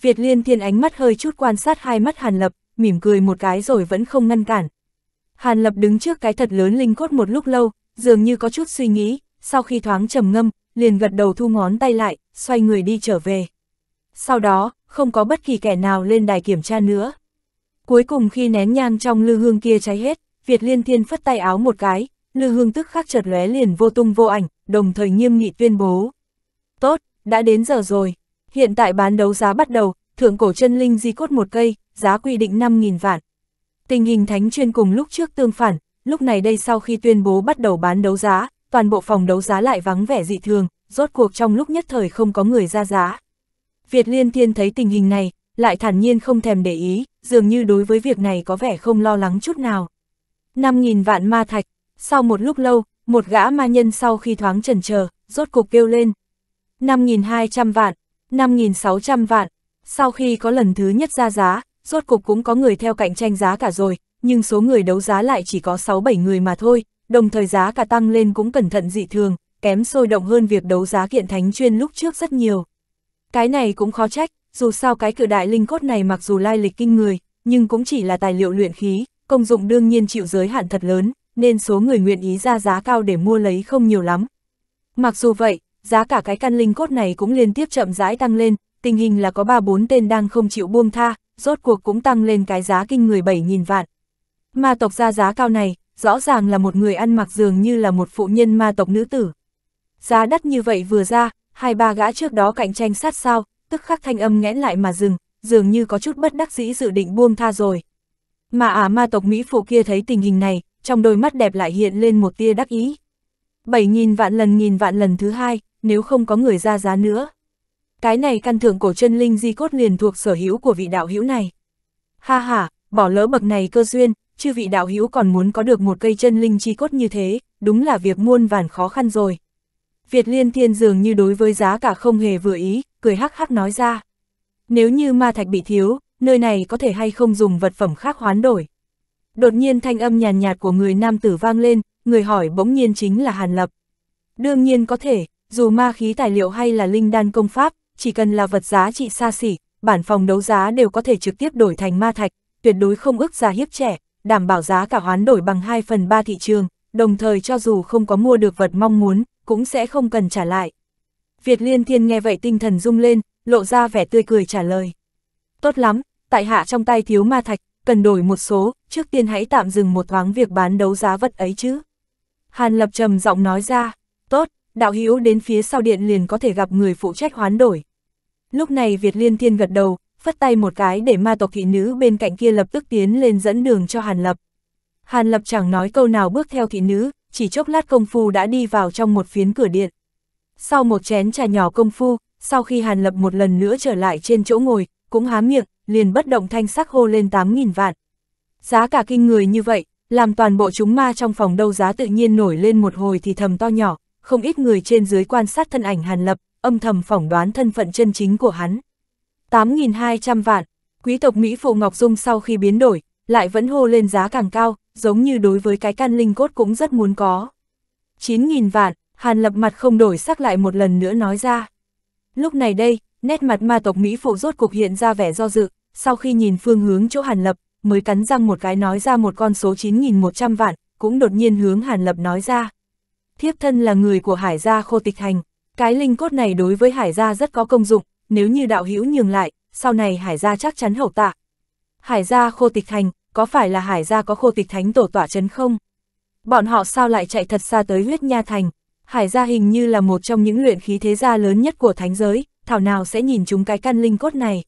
Việt Liên Thiên ánh mắt hơi chút quan sát hai mắt Hàn Lập, mỉm cười một cái rồi vẫn không ngăn cản. Hàn Lập đứng trước cái thật lớn linh cốt một lúc lâu, dường như có chút suy nghĩ, sau khi thoáng trầm ngâm, liền gật đầu thu ngón tay lại, xoay người đi trở về. Sau đó, không có bất kỳ kẻ nào lên đài kiểm tra nữa. Cuối cùng khi nén nhang trong lư hương kia cháy hết, Việt Liên Thiên phất tay áo một cái, lư hương tức khắc chợt lóe liền vô tung vô ảnh, đồng thời nghiêm nghị tuyên bố. Tốt, đã đến giờ rồi. Hiện tại bán đấu giá bắt đầu, thượng cổ chân linh di cốt một cây, giá quy định 5.000 vạn. Tình hình thánh chuyên cùng lúc trước tương phản, lúc này đây sau khi tuyên bố bắt đầu bán đấu giá, toàn bộ phòng đấu giá lại vắng vẻ dị thường, rốt cuộc trong lúc nhất thời không có người ra giá. Việt Liên Thiên thấy tình hình này, lại thản nhiên không thèm để ý, dường như đối với việc này có vẻ không lo lắng chút nào. 5.000 vạn ma thạch, sau một lúc lâu, một gã ma nhân sau khi thoáng chần chờ, rốt cục kêu lên. 5.200 vạn, 5.600 vạn, sau khi có lần thứ nhất ra giá, rốt cục cũng có người theo cạnh tranh giá cả rồi, nhưng số người đấu giá lại chỉ có 6-7 người mà thôi, đồng thời giá cả tăng lên cũng cẩn thận dị thường, kém sôi động hơn việc đấu giá kiện thánh chuyên lúc trước rất nhiều. Cái này cũng khó trách, dù sao cái cự đại linh cốt này mặc dù lai lịch kinh người, nhưng cũng chỉ là tài liệu luyện khí, công dụng đương nhiên chịu giới hạn thật lớn, nên số người nguyện ý ra giá cao để mua lấy không nhiều lắm. Mặc dù vậy, giá cả cái căn linh cốt này cũng liên tiếp chậm rãi tăng lên, tình hình là có 3-4 tên đang không chịu buông tha, rốt cuộc cũng tăng lên cái giá kinh người 7.000 vạn. Mà tộc ra giá cao này, rõ ràng là một người ăn mặc dường như là một phụ nhân ma tộc nữ tử. Giá đắt như vậy vừa ra, hai ba gã trước đó cạnh tranh sát sao, tức khắc thanh âm nghẽn lại mà dừng, dường như có chút bất đắc dĩ dự định buông tha rồi. Mà ả à ma tộc Mỹ phụ kia thấy tình hình này, trong đôi mắt đẹp lại hiện lên một tia đắc ý. Bảy nghìn vạn lần nghìn vạn lần thứ hai, nếu không có người ra giá nữa. Cái này căn thượng cổ chân linh di cốt liền thuộc sở hữu của vị đạo hữu này. Ha ha, bỏ lỡ bậc này cơ duyên, chư vị đạo hữu còn muốn có được một cây chân linh chi cốt như thế, đúng là việc muôn vàn khó khăn rồi. Việt Liên Thiên dường như đối với giá cả không hề vừa ý, cười hắc hắc nói ra. Nếu như ma thạch bị thiếu, nơi này có thể hay không dùng vật phẩm khác hoán đổi. Đột nhiên thanh âm nhàn nhạt, của người nam tử vang lên, người hỏi bỗng nhiên chính là Hàn Lập. Đương nhiên có thể, dù ma khí tài liệu hay là linh đan công pháp, chỉ cần là vật giá trị xa xỉ, bản phòng đấu giá đều có thể trực tiếp đổi thành ma thạch, tuyệt đối không ước giá hiếp trẻ, đảm bảo giá cả hoán đổi bằng 2 phần 3 thị trường, đồng thời cho dù không có mua được vật mong muốn, cũng sẽ không cần trả lại. Việt Liên Thiên nghe vậy tinh thần rung lên, lộ ra vẻ tươi cười trả lời. Tốt lắm, tại hạ trong tay thiếu ma thạch, cần đổi một số, trước tiên hãy tạm dừng một thoáng việc bán đấu giá vật ấy chứ. Hàn Lập trầm giọng nói ra, tốt, đạo hữu đến phía sau điện liền có thể gặp người phụ trách hoán đổi. Lúc này Việt Liên Thiên gật đầu, phất tay một cái để ma tộc thị nữ bên cạnh kia lập tức tiến lên dẫn đường cho Hàn Lập. Hàn Lập chẳng nói câu nào bước theo thị nữ, chỉ chốc lát công phu đã đi vào trong một phiến cửa điện. Sau một chén trà nhỏ công phu, sau khi Hàn Lập một lần nữa trở lại trên chỗ ngồi, cũng há miệng, liền bất động thanh sắc hô lên 8.000 vạn. Giá cả kinh người như vậy, làm toàn bộ chúng ma trong phòng đâu giá tự nhiên nổi lên một hồi thì thầm to nhỏ, không ít người trên dưới quan sát thân ảnh Hàn Lập, âm thầm phỏng đoán thân phận chân chính của hắn. 8.200 vạn, quý tộc Mỹ Phù Ngọc Dung sau khi biến đổi, lại vẫn hô lên giá càng cao, giống như đối với cái can linh cốt cũng rất muốn có. 9.000 vạn, Hàn lập mặt không đổi sắc lại một lần nữa nói ra. Lúc này đây, nét mặt ma tộc Mỹ Phụ rốt cục hiện ra vẻ do dự, sau khi nhìn phương hướng chỗ Hàn lập, mới cắn răng một cái nói ra một con số 9.100 vạn, cũng đột nhiên hướng Hàn lập nói ra. Thiếp thân là người của hải gia khô tịch hành, cái linh cốt này đối với hải gia rất có công dụng, nếu như đạo hữu nhường lại, sau này hải gia chắc chắn hậu tạ. Hải gia khô tịch thành, có phải là hải gia có khô tịch thánh tổ tỏa chấn không? Bọn họ sao lại chạy thật xa tới huyết nha thành? Hải gia hình như là một trong những luyện khí thế gia lớn nhất của thánh giới, thảo nào sẽ nhìn chúng cái căn linh cốt này.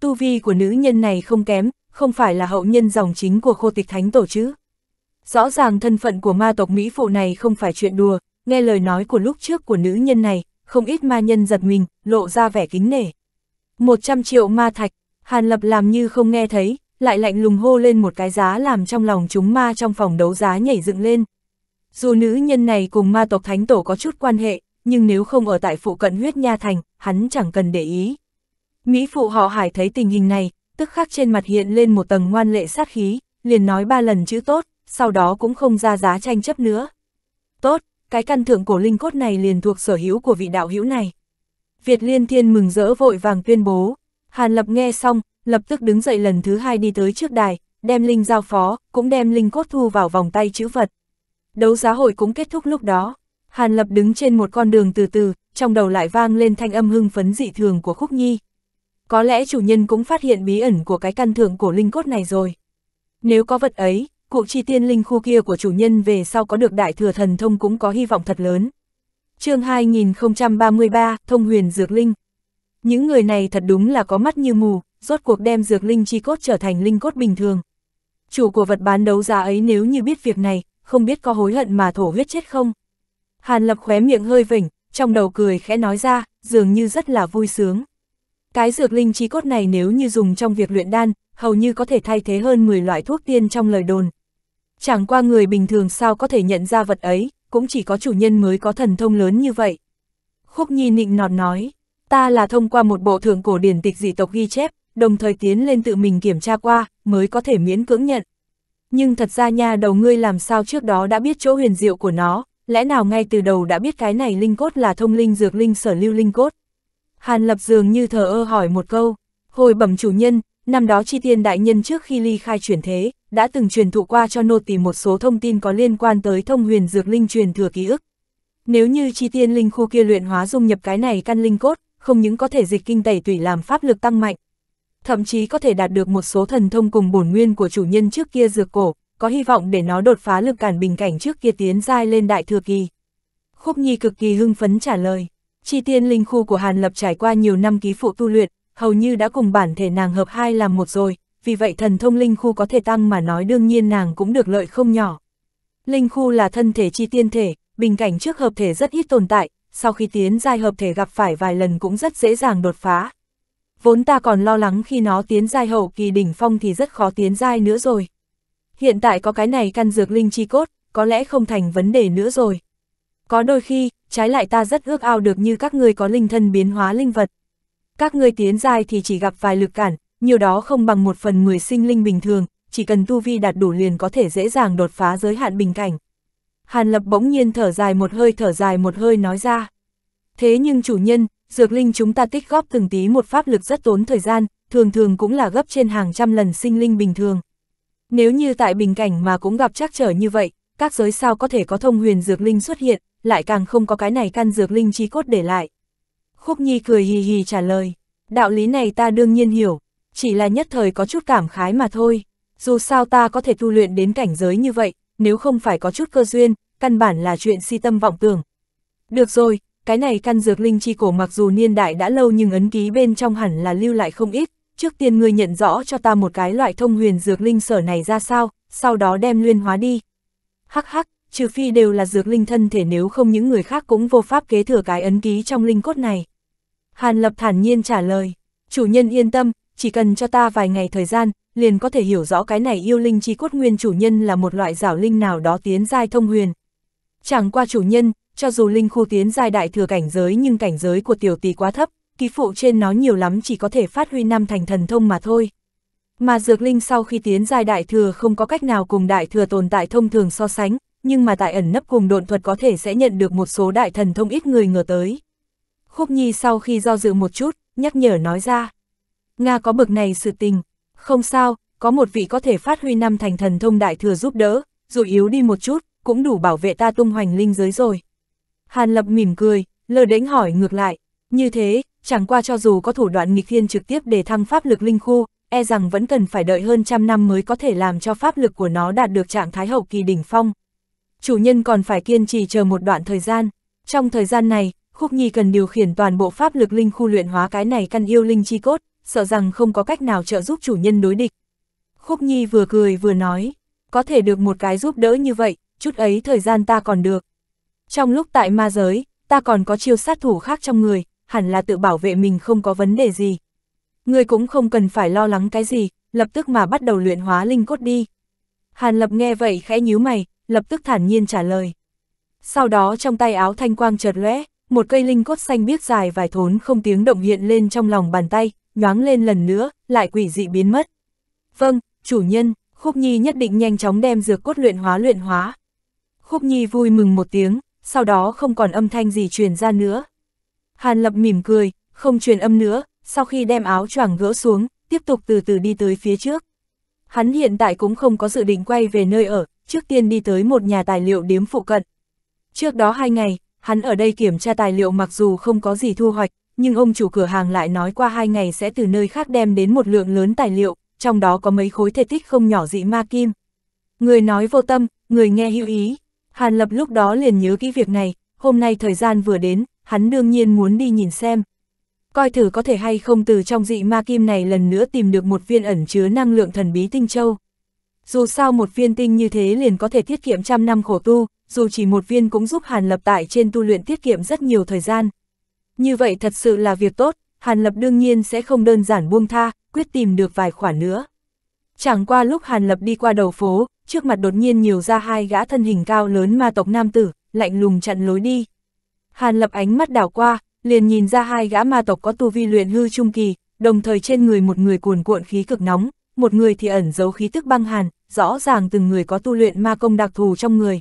Tu vi của nữ nhân này không kém, không phải là hậu nhân dòng chính của khô tịch thánh tổ chứ. Rõ ràng thân phận của ma tộc Mỹ phụ này không phải chuyện đùa, nghe lời nói của lúc trước của nữ nhân này, không ít ma nhân giật mình, lộ ra vẻ kính nể. 100 triệu ma thạch, Hàn Lập làm như không nghe thấy, lại lạnh lùng hô lên một cái giá làm trong lòng chúng ma trong phòng đấu giá nhảy dựng lên. Dù nữ nhân này cùng ma tộc thánh tổ có chút quan hệ, nhưng nếu không ở tại phụ cận huyết nha thành, hắn chẳng cần để ý. Mỹ phụ họ hải thấy tình hình này, tức khắc trên mặt hiện lên một tầng ngoan lệ sát khí, liền nói ba lần chữ tốt, sau đó cũng không ra giá tranh chấp nữa. Tốt, cái căn thượng cổ linh cốt này liền thuộc sở hữu của vị đạo hữu này. Việt Liên Thiên mừng rỡ vội vàng tuyên bố, Hàn Lập nghe xong, lập tức đứng dậy lần thứ hai đi tới trước đài, đem linh giao phó, cũng đem linh cốt thu vào vòng tay chữ vật. Đấu giá hội cũng kết thúc lúc đó, Hàn Lập đứng trên một con đường từ từ, trong đầu lại vang lên thanh âm hưng phấn dị thường của Khúc Nhi. Có lẽ chủ nhân cũng phát hiện bí ẩn của cái căn thượng cổ linh cốt này rồi. Nếu có vật ấy, cuộc chi tiên linh khu kia của chủ nhân về sau có được đại thừa thần thông cũng có hy vọng thật lớn. chương 2033, Thông huyền Dược Linh Những người này thật đúng là có mắt như mù, rốt cuộc đem Dược Linh chi cốt trở thành linh cốt bình thường. Chủ của vật bán đấu giá ấy nếu như biết việc này, không biết có hối hận mà thổ huyết chết không. Hàn lập khóe miệng hơi vỉnh, trong đầu cười khẽ nói ra, dường như rất là vui sướng. Cái dược linh chi cốt này nếu như dùng trong việc luyện đan, hầu như có thể thay thế hơn 10 loại thuốc tiên trong lời đồn, chẳng qua người bình thường sao có thể nhận ra vật ấy, cũng chỉ có chủ nhân mới có thần thông lớn như vậy. Khúc Nhi nịnh nọt nói, ta là thông qua một bộ thượng cổ điển tịch dị tộc ghi chép, đồng thời tiến lên tự mình kiểm tra qua, mới có thể miễn cưỡng nhận. Nhưng thật ra nha đầu ngươi làm sao trước đó đã biết chỗ huyền diệu của nó, lẽ nào ngay từ đầu đã biết cái này linh cốt là thông linh dược linh sở lưu linh cốt. Hàn lập dường như thờ ơ hỏi một câu, hồi bẩm chủ nhân, năm đó Chi Tiên Đại Nhân trước khi ly khai chuyển thế, đã từng truyền thụ qua cho nô tỳ một số thông tin có liên quan tới thông huyền dược linh truyền thừa ký ức. Nếu như Chi Tiên Linh khu kia luyện hóa dung nhập cái này căn linh cốt, không những có thể dịch kinh tẩy tủy làm pháp lực tăng mạnh, thậm chí có thể đạt được một số thần thông cùng bổn nguyên của chủ nhân trước kia dược cổ, có hy vọng để nó đột phá lực cản bình cảnh trước kia tiến giai lên đại thừa kỳ. Khúc Nhi cực kỳ hưng phấn trả lời, Chi Tiên Linh khu của Hàn Lập trải qua nhiều năm ký phụ tu luyện, hầu như đã cùng bản thể nàng hợp hai làm một rồi, vì vậy thần thông linh khu có thể tăng mà nói đương nhiên nàng cũng được lợi không nhỏ. Linh khu là thân thể chi tiên thể, bình cảnh trước hợp thể rất ít tồn tại, sau khi tiến giai hợp thể gặp phải vài lần cũng rất dễ dàng đột phá. Vốn ta còn lo lắng khi nó tiến giai hậu kỳ đỉnh phong thì rất khó tiến giai nữa rồi. Hiện tại có cái này căn dược linh chi cốt, có lẽ không thành vấn đề nữa rồi. Có đôi khi, trái lại ta rất ước ao được như các người có linh thân biến hóa linh vật các ngươi tiến dài thì chỉ gặp vài lực cản, nhiều đó không bằng một phần mười sinh linh bình thường, chỉ cần tu vi đạt đủ liền có thể dễ dàng đột phá giới hạn bình cảnh. Hàn Lập bỗng nhiên thở dài một hơi thở dài một hơi nói ra. Thế nhưng chủ nhân, dược linh chúng ta tích góp từng tí một pháp lực rất tốn thời gian, thường thường cũng là gấp trên hàng trăm lần sinh linh bình thường. Nếu như tại bình cảnh mà cũng gặp trắc trở như vậy, các giới sao có thể có thông huyền dược linh xuất hiện, lại càng không có cái này căn dược linh chi cốt để lại. Khúc Nhi cười hì hì trả lời, đạo lý này ta đương nhiên hiểu, chỉ là nhất thời có chút cảm khái mà thôi, dù sao ta có thể tu luyện đến cảnh giới như vậy, nếu không phải có chút cơ duyên, căn bản là chuyện si tâm vọng tưởng. Được rồi, cái này căn dược linh chi cổ mặc dù niên đại đã lâu nhưng ấn ký bên trong hẳn là lưu lại không ít, trước tiên ngươi nhận rõ cho ta một cái loại thông huyền dược linh sở này ra sao, sau đó đem luyện hóa đi. Hắc hắc, trừ phi đều là dược linh thân thể nếu không những người khác cũng vô pháp kế thừa cái ấn ký trong linh cốt này. Hàn Lập thản nhiên trả lời, chủ nhân yên tâm, chỉ cần cho ta vài ngày thời gian, liền có thể hiểu rõ cái này yêu linh chi cốt nguyên chủ nhân là một loại giảo linh nào đó tiến giai thông huyền. Chẳng qua chủ nhân, cho dù linh khu tiến giai đại thừa cảnh giới nhưng cảnh giới của tiểu tỷ quá thấp, ký phụ trên nó nhiều lắm chỉ có thể phát huy năm thành thần thông mà thôi. Mà dược linh sau khi tiến giai đại thừa không có cách nào cùng đại thừa tồn tại thông thường so sánh, nhưng mà tại ẩn nấp cùng độn thuật có thể sẽ nhận được một số đại thần thông ít người ngờ tới. Khúc Nhi sau khi do dự một chút, nhắc nhở nói ra. Nga có bực này sự tình, không sao, có một vị có thể phát huy năm thành thần thông đại thừa giúp đỡ, dù yếu đi một chút, cũng đủ bảo vệ ta tung hoành linh giới rồi. Hàn Lập mỉm cười, lơ đễnh hỏi ngược lại, như thế, chẳng qua cho dù có thủ đoạn nghịch thiên trực tiếp để thăng pháp lực linh khu, e rằng vẫn cần phải đợi hơn trăm năm mới có thể làm cho pháp lực của nó đạt được trạng thái hậu kỳ đỉnh phong, chủ nhân còn phải kiên trì chờ một đoạn thời gian. Trong thời gian này, Khúc Nhi cần điều khiển toàn bộ pháp lực linh khu luyện hóa cái này căn yêu linh chi cốt, sợ rằng không có cách nào trợ giúp chủ nhân đối địch. Khúc Nhi vừa cười vừa nói, có thể được một cái giúp đỡ như vậy, chút ấy thời gian ta còn được. Trong lúc tại ma giới, ta còn có chiêu sát thủ khác trong người, hẳn là tự bảo vệ mình không có vấn đề gì. Người cũng không cần phải lo lắng cái gì, lập tức mà bắt đầu luyện hóa linh cốt đi. Hàn Lập nghe vậy khẽ nhíu mày, lập tức thản nhiên trả lời. Sau đó trong tay áo thanh quang chợt lóe, một cây linh cốt xanh biếc dài vài thốn không tiếng động hiện lên trong lòng bàn tay, nhoáng lên lần nữa, lại quỷ dị biến mất. Vâng, chủ nhân, Khúc Nhi nhất định nhanh chóng đem dược cốt luyện hóa luyện hóa. Khúc Nhi vui mừng một tiếng, sau đó không còn âm thanh gì truyền ra nữa. Hàn Lập mỉm cười, không truyền âm nữa, sau khi đem áo choàng gỡ xuống, tiếp tục từ từ đi tới phía trước. Hắn hiện tại cũng không có dự định quay về nơi ở, trước tiên đi tới một nhà tài liệu điếm phụ cận. Trước đó hai ngày, hắn ở đây kiểm tra tài liệu mặc dù không có gì thu hoạch, nhưng ông chủ cửa hàng lại nói qua hai ngày sẽ từ nơi khác đem đến một lượng lớn tài liệu, trong đó có mấy khối thể tích không nhỏ dị ma kim. Người nói vô tâm, người nghe hữu ý. Hàn Lập lúc đó liền nhớ kỹ việc này, hôm nay thời gian vừa đến, hắn đương nhiên muốn đi nhìn xem. Coi thử có thể hay không từ trong dị ma kim này lần nữa tìm được một viên ẩn chứa năng lượng thần bí tinh châu dù sao một viên tinh như thế liền có thể tiết kiệm trăm năm khổ tu, dù chỉ một viên cũng giúp Hàn Lập tại trên tu luyện tiết kiệm rất nhiều thời gian. Như vậy thật sự là việc tốt, Hàn Lập đương nhiên sẽ không đơn giản buông tha, quyết tìm được vài khoản nữa. Chẳng qua lúc Hàn Lập đi qua đầu phố, trước mặt đột nhiên nhiều ra hai gã thân hình cao lớn ma tộc nam tử, lạnh lùng chặn lối đi. Hàn Lập ánh mắt đảo qua, liền nhìn ra hai gã ma tộc có tu vi luyện hư trung kỳ, đồng thời trên người một người cuồn cuộn khí cực nóng, một người thì ẩn giấu khí tức băng hàn, rõ ràng từng người có tu luyện ma công đặc thù trong người.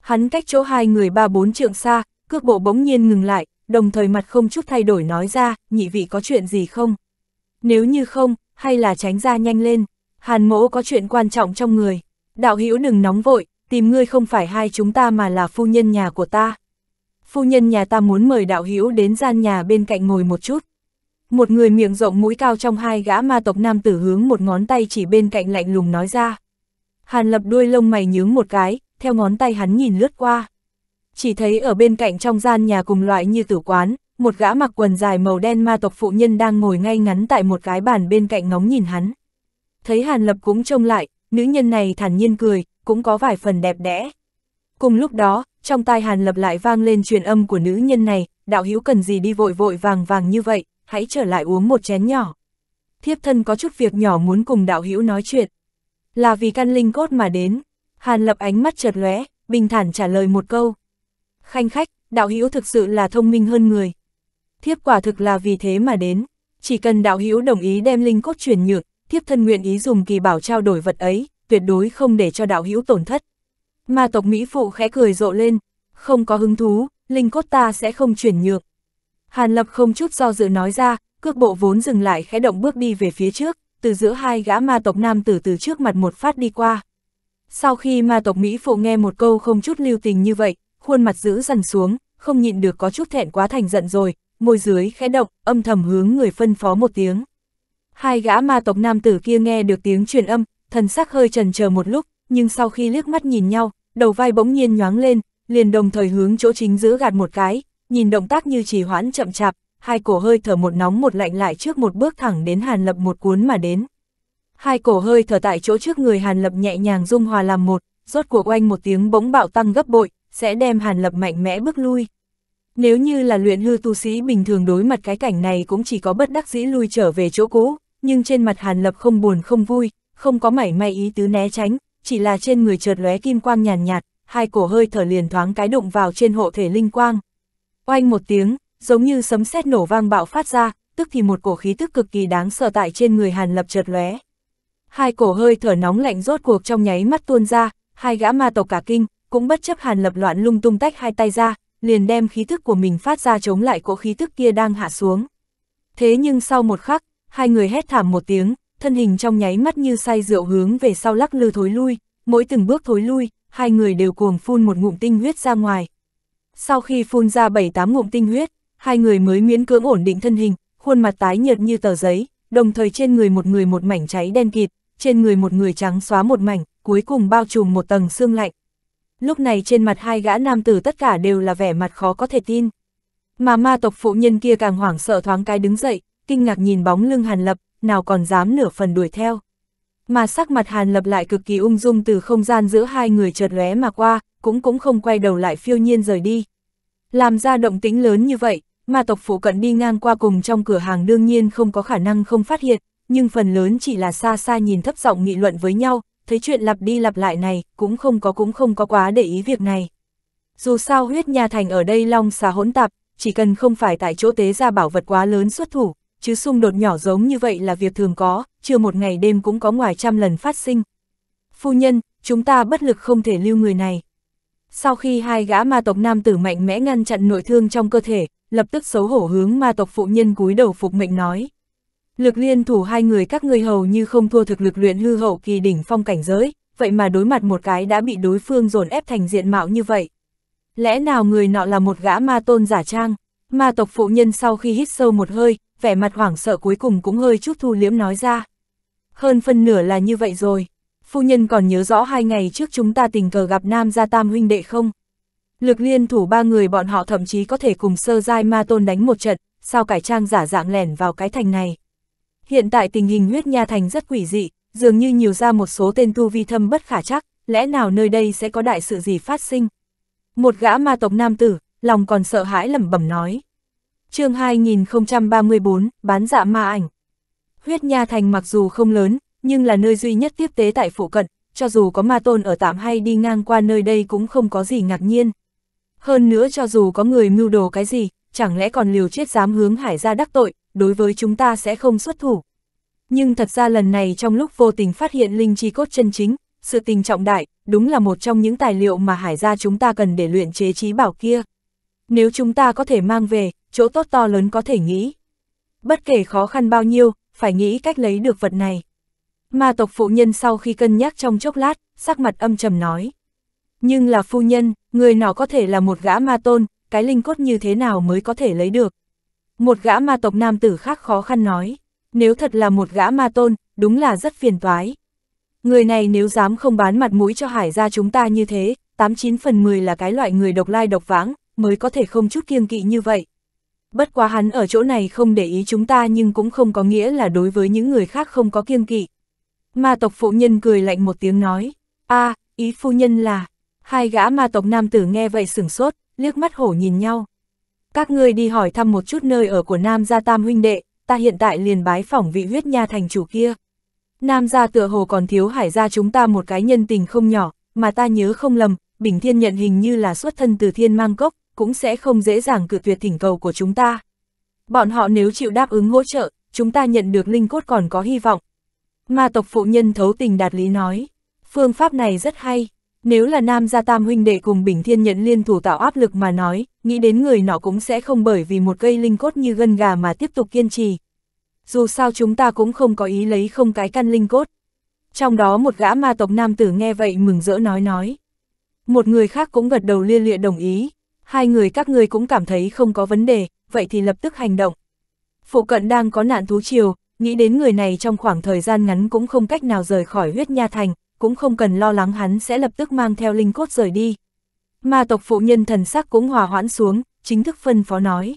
Hắn cách chỗ hai người ba bốn trượng xa, cước bộ bỗng nhiên ngừng lại, đồng thời mặt không chút thay đổi nói ra, nhị vị có chuyện gì không? Nếu như không, hay là tránh ra nhanh lên, hàn mỗ có chuyện quan trọng trong người. Đạo hữu đừng nóng vội, tìm ngươi không phải hai chúng ta mà là phu nhân nhà của ta. Phu nhân nhà ta muốn mời đạo hữu đến gian nhà bên cạnh ngồi một chút. Một người miệng rộng mũi cao trong hai gã ma tộc nam tử hướng một ngón tay chỉ bên cạnh lạnh lùng nói ra. Hàn lập đuôi lông mày nhướng một cái, theo ngón tay hắn nhìn lướt qua. Chỉ thấy ở bên cạnh trong gian nhà cùng loại như tử quán, một gã mặc quần dài màu đen ma tộc phụ nhân đang ngồi ngay ngắn tại một cái bàn bên cạnh ngóng nhìn hắn. Thấy Hàn Lập cũng trông lại, nữ nhân này thản nhiên cười, cũng có vài phần đẹp đẽ. Cùng lúc đó, trong tai Hàn Lập lại vang lên truyền âm của nữ nhân này, đạo hữu cần gì đi vội vội vàng vàng như vậy, hãy trở lại uống một chén nhỏ. Thiếp thân có chút việc nhỏ muốn cùng đạo hữu nói chuyện. Là vì căn linh cốt mà đến. Hàn lập ánh mắt chợt lóe, bình thản trả lời một câu. Khanh khách, đạo hữu thực sự là thông minh hơn người. Thiếp quả thực là vì thế mà đến. Chỉ cần đạo hữu đồng ý đem linh cốt chuyển nhượng, thiếp thân nguyện ý dùng kỳ bảo trao đổi vật ấy, tuyệt đối không để cho đạo hữu tổn thất. Ma tộc Mỹ phụ khẽ cười rộ lên, không có hứng thú, linh cốt ta sẽ không chuyển nhượng. Hàn Lập không chút do dự nói ra, cước bộ vốn dừng lại khẽ động bước đi về phía trước từ giữa hai gã ma tộc nam tử từ trước mặt một phát đi qua. Sau khi ma tộc Mỹ phụ nghe một câu không chút lưu tình như vậy, khuôn mặt giữ dần xuống, không nhịn được có chút thẹn quá thành giận rồi, môi dưới khẽ động, âm thầm hướng người phân phó một tiếng. Hai gã ma tộc nam tử kia nghe được tiếng truyền âm, thần sắc hơi trần chờ một lúc, nhưng sau khi liếc mắt nhìn nhau, đầu vai bỗng nhiên nhoáng lên, liền đồng thời hướng chỗ chính giữa gạt một cái, nhìn động tác như trì hoãn chậm chạp, hai cổ hơi thở một nóng một lạnh lại trước một bước thẳng đến Hàn Lập một cuốn mà đến. Hai cổ hơi thở tại chỗ trước người Hàn Lập nhẹ nhàng dung hòa làm một, rốt cuộc oanh một tiếng bỗng bạo tăng gấp bội, sẽ đem Hàn Lập mạnh mẽ bước lui. Nếu như là luyện hư tu sĩ bình thường đối mặt cái cảnh này cũng chỉ có bất đắc dĩ lui trở về chỗ cũ, nhưng trên mặt Hàn Lập không buồn không vui, không có mảy may ý tứ né tránh, chỉ là trên người chợt lóe kim quang nhàn nhạt, nhạt, hai cổ hơi thở liền thoáng cái đụng vào trên hộ thể linh quang. Oanh một tiếng, giống như sấm sét nổ vang bạo phát ra, tức thì một cổ khí tức cực kỳ đáng sợ tại trên người Hàn Lập chợt lóe. Hai cổ hơi thở nóng lạnh rốt cuộc trong nháy mắt tuôn ra, hai gã ma tộc cả kinh, cũng bất chấp Hàn Lập loạn lung tung tách hai tay ra, liền đem khí tức của mình phát ra chống lại cổ khí tức kia đang hạ xuống. Thế nhưng sau một khắc, hai người hét thảm một tiếng, thân hình trong nháy mắt như say rượu hướng về sau lắc lư thối lui, mỗi từng bước thối lui, hai người đều cuồng phun một ngụm tinh huyết ra ngoài. Sau khi phun ra bảy tám ngụm tinh huyết, hai người mới miễn cưỡng ổn định thân hình, khuôn mặt tái nhợt như tờ giấy, đồng thời trên người một người một mảnh cháy đen kịt, trên người một người trắng xóa một mảnh, cuối cùng bao trùm một tầng xương lạnh. Lúc này trên mặt hai gã nam tử tất cả đều là vẻ mặt khó có thể tin. Mà ma tộc phụ nhân kia càng hoảng sợ thoáng cái đứng dậy, kinh ngạc nhìn bóng lưng Hàn Lập, nào còn dám nửa phần đuổi theo. Mà sắc mặt Hàn Lập lại cực kỳ ung dung từ không gian giữa hai người chợt lóe mà qua, cũng cũng không quay đầu lại phiêu nhiên rời đi. Làm ra động tĩnh lớn như vậy, ma tộc phụ cận đi ngang qua cùng trong cửa hàng đương nhiên không có khả năng không phát hiện, nhưng phần lớn chỉ là xa xa nhìn thấp giọng nghị luận với nhau, thấy chuyện lặp đi lặp lại này, cũng không có cũng không có quá để ý việc này. Dù sao huyết nha thành ở đây long xà hỗn tạp, chỉ cần không phải tại chỗ tế ra bảo vật quá lớn xuất thủ, chứ xung đột nhỏ giống như vậy là việc thường có, chưa một ngày đêm cũng có ngoài trăm lần phát sinh. Phu nhân, chúng ta bất lực không thể lưu người này. Sau khi hai gã ma tộc nam tử mạnh mẽ ngăn chặn nội thương trong cơ thể, lập tức xấu hổ hướng ma tộc phụ nhân cúi đầu phục mệnh nói. Lực liên thủ hai người các ngươi hầu như không thua thực lực luyện hư hậu kỳ đỉnh phong cảnh giới, vậy mà đối mặt một cái đã bị đối phương dồn ép thành diện mạo như vậy. Lẽ nào người nọ là một gã ma tôn giả trang? Ma tộc phụ nhân sau khi hít sâu một hơi, vẻ mặt hoảng sợ cuối cùng cũng hơi chút thu liếm nói ra. Hơn phân nửa là như vậy rồi. Phu nhân còn nhớ rõ hai ngày trước chúng ta tình cờ gặp nam gia tam huynh đệ không? Lực liên thủ ba người bọn họ thậm chí có thể cùng sơ giai ma tôn đánh một trận, sao cải trang giả dạng lẻn vào cái thành này. Hiện tại tình hình huyết nha thành rất quỷ dị, dường như nhiều ra một số tên tu vi thâm bất khả chắc, lẽ nào nơi đây sẽ có đại sự gì phát sinh. Một gã ma tộc nam tử, lòng còn sợ hãi lẩm bẩm nói. chương 2034, bán dạ ma ảnh. Huyết nha thành mặc dù không lớn, nhưng là nơi duy nhất tiếp tế tại phụ cận, cho dù có ma tôn ở tạm hay đi ngang qua nơi đây cũng không có gì ngạc nhiên. Hơn nữa cho dù có người mưu đồ cái gì, chẳng lẽ còn liều chết dám hướng hải ra đắc tội, đối với chúng ta sẽ không xuất thủ. Nhưng thật ra lần này trong lúc vô tình phát hiện linh chi cốt chân chính, sự tình trọng đại, đúng là một trong những tài liệu mà hải gia chúng ta cần để luyện chế trí bảo kia. Nếu chúng ta có thể mang về, chỗ tốt to lớn có thể nghĩ. Bất kể khó khăn bao nhiêu, phải nghĩ cách lấy được vật này. Mà tộc phụ nhân sau khi cân nhắc trong chốc lát, sắc mặt âm trầm nói. Nhưng là phu nhân, người nào có thể là một gã ma tôn, cái linh cốt như thế nào mới có thể lấy được. Một gã ma tộc nam tử khác khó khăn nói, nếu thật là một gã ma tôn, đúng là rất phiền toái. Người này nếu dám không bán mặt mũi cho hải gia chúng ta như thế, 89 phần 10 là cái loại người độc lai độc vãng, mới có thể không chút kiêng kỵ như vậy. Bất quá hắn ở chỗ này không để ý chúng ta nhưng cũng không có nghĩa là đối với những người khác không có kiêng kỵ. Ma tộc phụ nhân cười lạnh một tiếng nói, a à, ý phu nhân là, Hai gã ma tộc nam tử nghe vậy sửng sốt, liếc mắt hổ nhìn nhau. Các ngươi đi hỏi thăm một chút nơi ở của nam gia tam huynh đệ, ta hiện tại liền bái phỏng vị huyết nha thành chủ kia. Nam gia tựa hồ còn thiếu hải gia chúng ta một cái nhân tình không nhỏ, mà ta nhớ không lầm, Bình Thiên nhận hình như là xuất thân từ thiên mang cốc, cũng sẽ không dễ dàng cự tuyệt thỉnh cầu của chúng ta. Bọn họ nếu chịu đáp ứng hỗ trợ, chúng ta nhận được linh cốt còn có hy vọng. Ma tộc phụ nhân thấu tình đạt lý nói, phương pháp này rất hay, nếu là nam gia tam huynh đệ cùng Bình Thiên Nhẫn liên thủ tạo áp lực mà nói, nghĩ đến người nọ cũng sẽ không bởi vì một cây linh cốt như gân gà mà tiếp tục kiên trì. Dù sao chúng ta cũng không có ý lấy không cái căn linh cốt. Trong đó một gã ma tộc nam tử nghe vậy mừng rỡ nói nói. Một người khác cũng gật đầu liên lịa đồng ý. Hai người các ngươi cũng cảm thấy không có vấn đề, vậy thì lập tức hành động. Phụ cận đang có nạn thú triều, nghĩ đến người này trong khoảng thời gian ngắn cũng không cách nào rời khỏi huyết nha thành, cũng không cần lo lắng hắn sẽ lập tức mang theo linh cốt rời đi. Ma tộc phụ nhân thần sắc cũng hòa hoãn xuống, chính thức phân phó nói.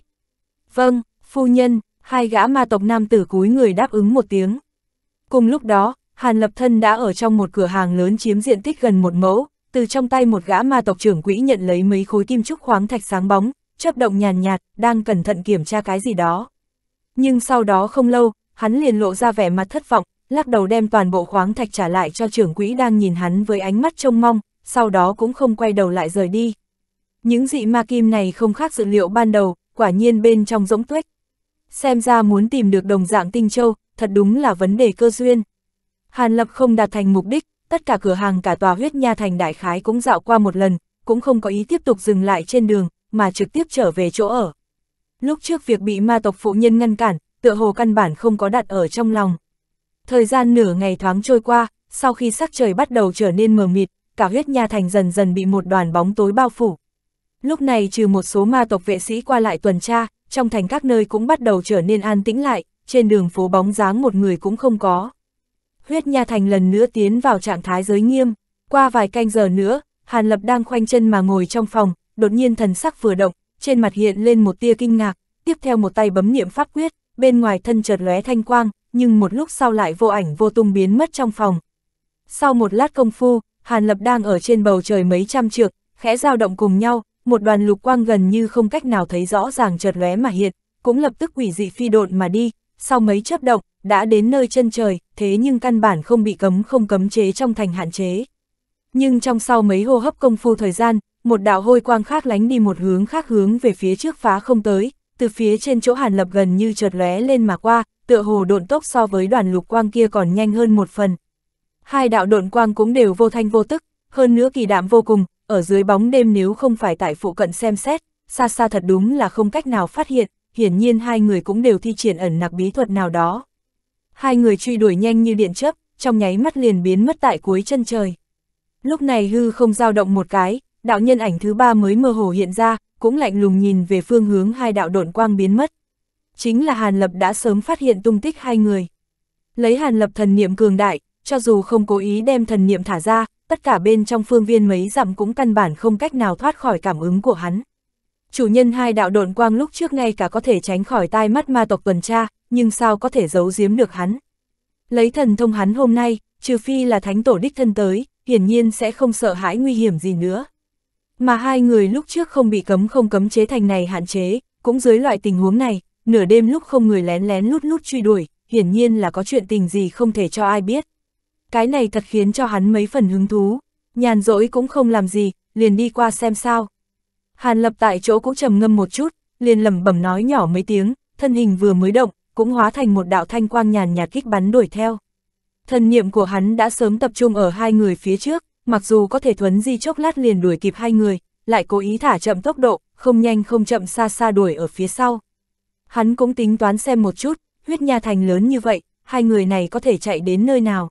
Vâng, phu nhân, hai gã ma tộc nam tử cúi người đáp ứng một tiếng. Cùng lúc đó, Hàn Lập Thân đã ở trong một cửa hàng lớn chiếm diện tích gần một mẫu, từ trong tay một gã ma tộc trưởng quỹ nhận lấy mấy khối kim trúc khoáng thạch sáng bóng, chớp động nhàn nhạt, nhạt, đang cẩn thận kiểm tra cái gì đó. Nhưng sau đó không lâu, hắn liền lộ ra vẻ mặt thất vọng, lắc đầu đem toàn bộ khoáng thạch trả lại cho trưởng quỹ đang nhìn hắn với ánh mắt trông mong, sau đó cũng không quay đầu lại rời đi. Những dị ma kim này không khác dự liệu ban đầu, quả nhiên bên trong rỗng tuếch. Xem ra muốn tìm được đồng dạng tinh châu, thật đúng là vấn đề cơ duyên. Hàn Lập không đạt thành mục đích, tất cả cửa hàng cả tòa huyết nha thành đại khái cũng dạo qua một lần, cũng không có ý tiếp tục dừng lại trên đường, mà trực tiếp trở về chỗ ở. Lúc trước việc bị ma tộc phụ nhân ngăn cản, tựa hồ căn bản không có đặt ở trong lòng. Thời gian nửa ngày thoáng trôi qua, sau khi sắc trời bắt đầu trở nên mờ mịt, cả huyết nha thành dần dần bị một đoàn bóng tối bao phủ. Lúc này trừ một số ma tộc vệ sĩ qua lại tuần tra, trong thành các nơi cũng bắt đầu trở nên an tĩnh lại, trên đường phố bóng dáng một người cũng không có. Huyết nha thành lần nữa tiến vào trạng thái giới nghiêm, qua vài canh giờ nữa, Hàn Lập đang khoanh chân mà ngồi trong phòng, đột nhiên thần sắc vừa động, trên mặt hiện lên một tia kinh ngạc, tiếp theo một tay bấm niệm pháp quyết, bên ngoài thân chợt lóe thanh quang, nhưng một lúc sau lại vô ảnh vô tung biến mất trong phòng. Sau một lát công phu, Hàn Lập đang ở trên bầu trời mấy trăm trượng, khẽ dao động cùng nhau, một đoàn lục quang gần như không cách nào thấy rõ ràng chợt lóe mà hiện, cũng lập tức quỷ dị phi độn mà đi, sau mấy chớp động, đã đến nơi chân trời, thế nhưng căn bản không bị cấm không cấm chế trong thành hạn chế. Nhưng trong sau mấy hô hấp công phu thời gian, một đạo hôi quang khác lánh đi một hướng khác hướng về phía trước phá không tới, từ phía trên chỗ hàn lập gần như chợt lóe lên mà qua, tựa hồ độn tốc so với đoàn lục quang kia còn nhanh hơn một phần. Hai đạo độn quang cũng đều vô thanh vô tức, hơn nữa kỳ đạm vô cùng, ở dưới bóng đêm nếu không phải tại phụ cận xem xét, xa xa thật đúng là không cách nào phát hiện, hiển nhiên hai người cũng đều thi triển ẩn nặc bí thuật nào đó. Hai người truy đuổi nhanh như điện chớp, trong nháy mắt liền biến mất tại cuối chân trời. Lúc này hư không dao động một cái, đạo nhân ảnh thứ ba mới mơ hồ hiện ra, cũng lạnh lùng nhìn về phương hướng hai đạo độn quang biến mất. Chính là Hàn Lập đã sớm phát hiện tung tích hai người. Lấy Hàn Lập thần niệm cường đại, cho dù không cố ý đem thần niệm thả ra, tất cả bên trong phương viên mấy dặm cũng căn bản không cách nào thoát khỏi cảm ứng của hắn. Chủ nhân hai đạo độn quang lúc trước ngay cả có thể tránh khỏi tai mắt ma tộc tuần tra, nhưng sao có thể giấu giếm được hắn. Lấy thần thông hắn hôm nay, trừ phi là thánh tổ đích thân tới, hiển nhiên sẽ không sợ hãi nguy hiểm gì nữa. Mà hai người lúc trước không bị cấm không cấm chế thành này hạn chế, cũng dưới loại tình huống này, nửa đêm lúc không người lén lén lút lút truy đuổi, hiển nhiên là có chuyện tình gì không thể cho ai biết. Cái này thật khiến cho hắn mấy phần hứng thú, nhàn rỗi cũng không làm gì, liền đi qua xem sao. Hàn lập tại chỗ cũng trầm ngâm một chút, liền lẩm bẩm nói nhỏ mấy tiếng, thân hình vừa mới động, cũng hóa thành một đạo thanh quang nhàn nhạt kích bắn đuổi theo. thần niệm của hắn đã sớm tập trung ở hai người phía trước, mặc dù có thể thuấn di chốc lát liền đuổi kịp hai người, lại cố ý thả chậm tốc độ, không nhanh không chậm xa xa đuổi ở phía sau. Hắn cũng tính toán xem một chút, huyết nha thành lớn như vậy, hai người này có thể chạy đến nơi nào.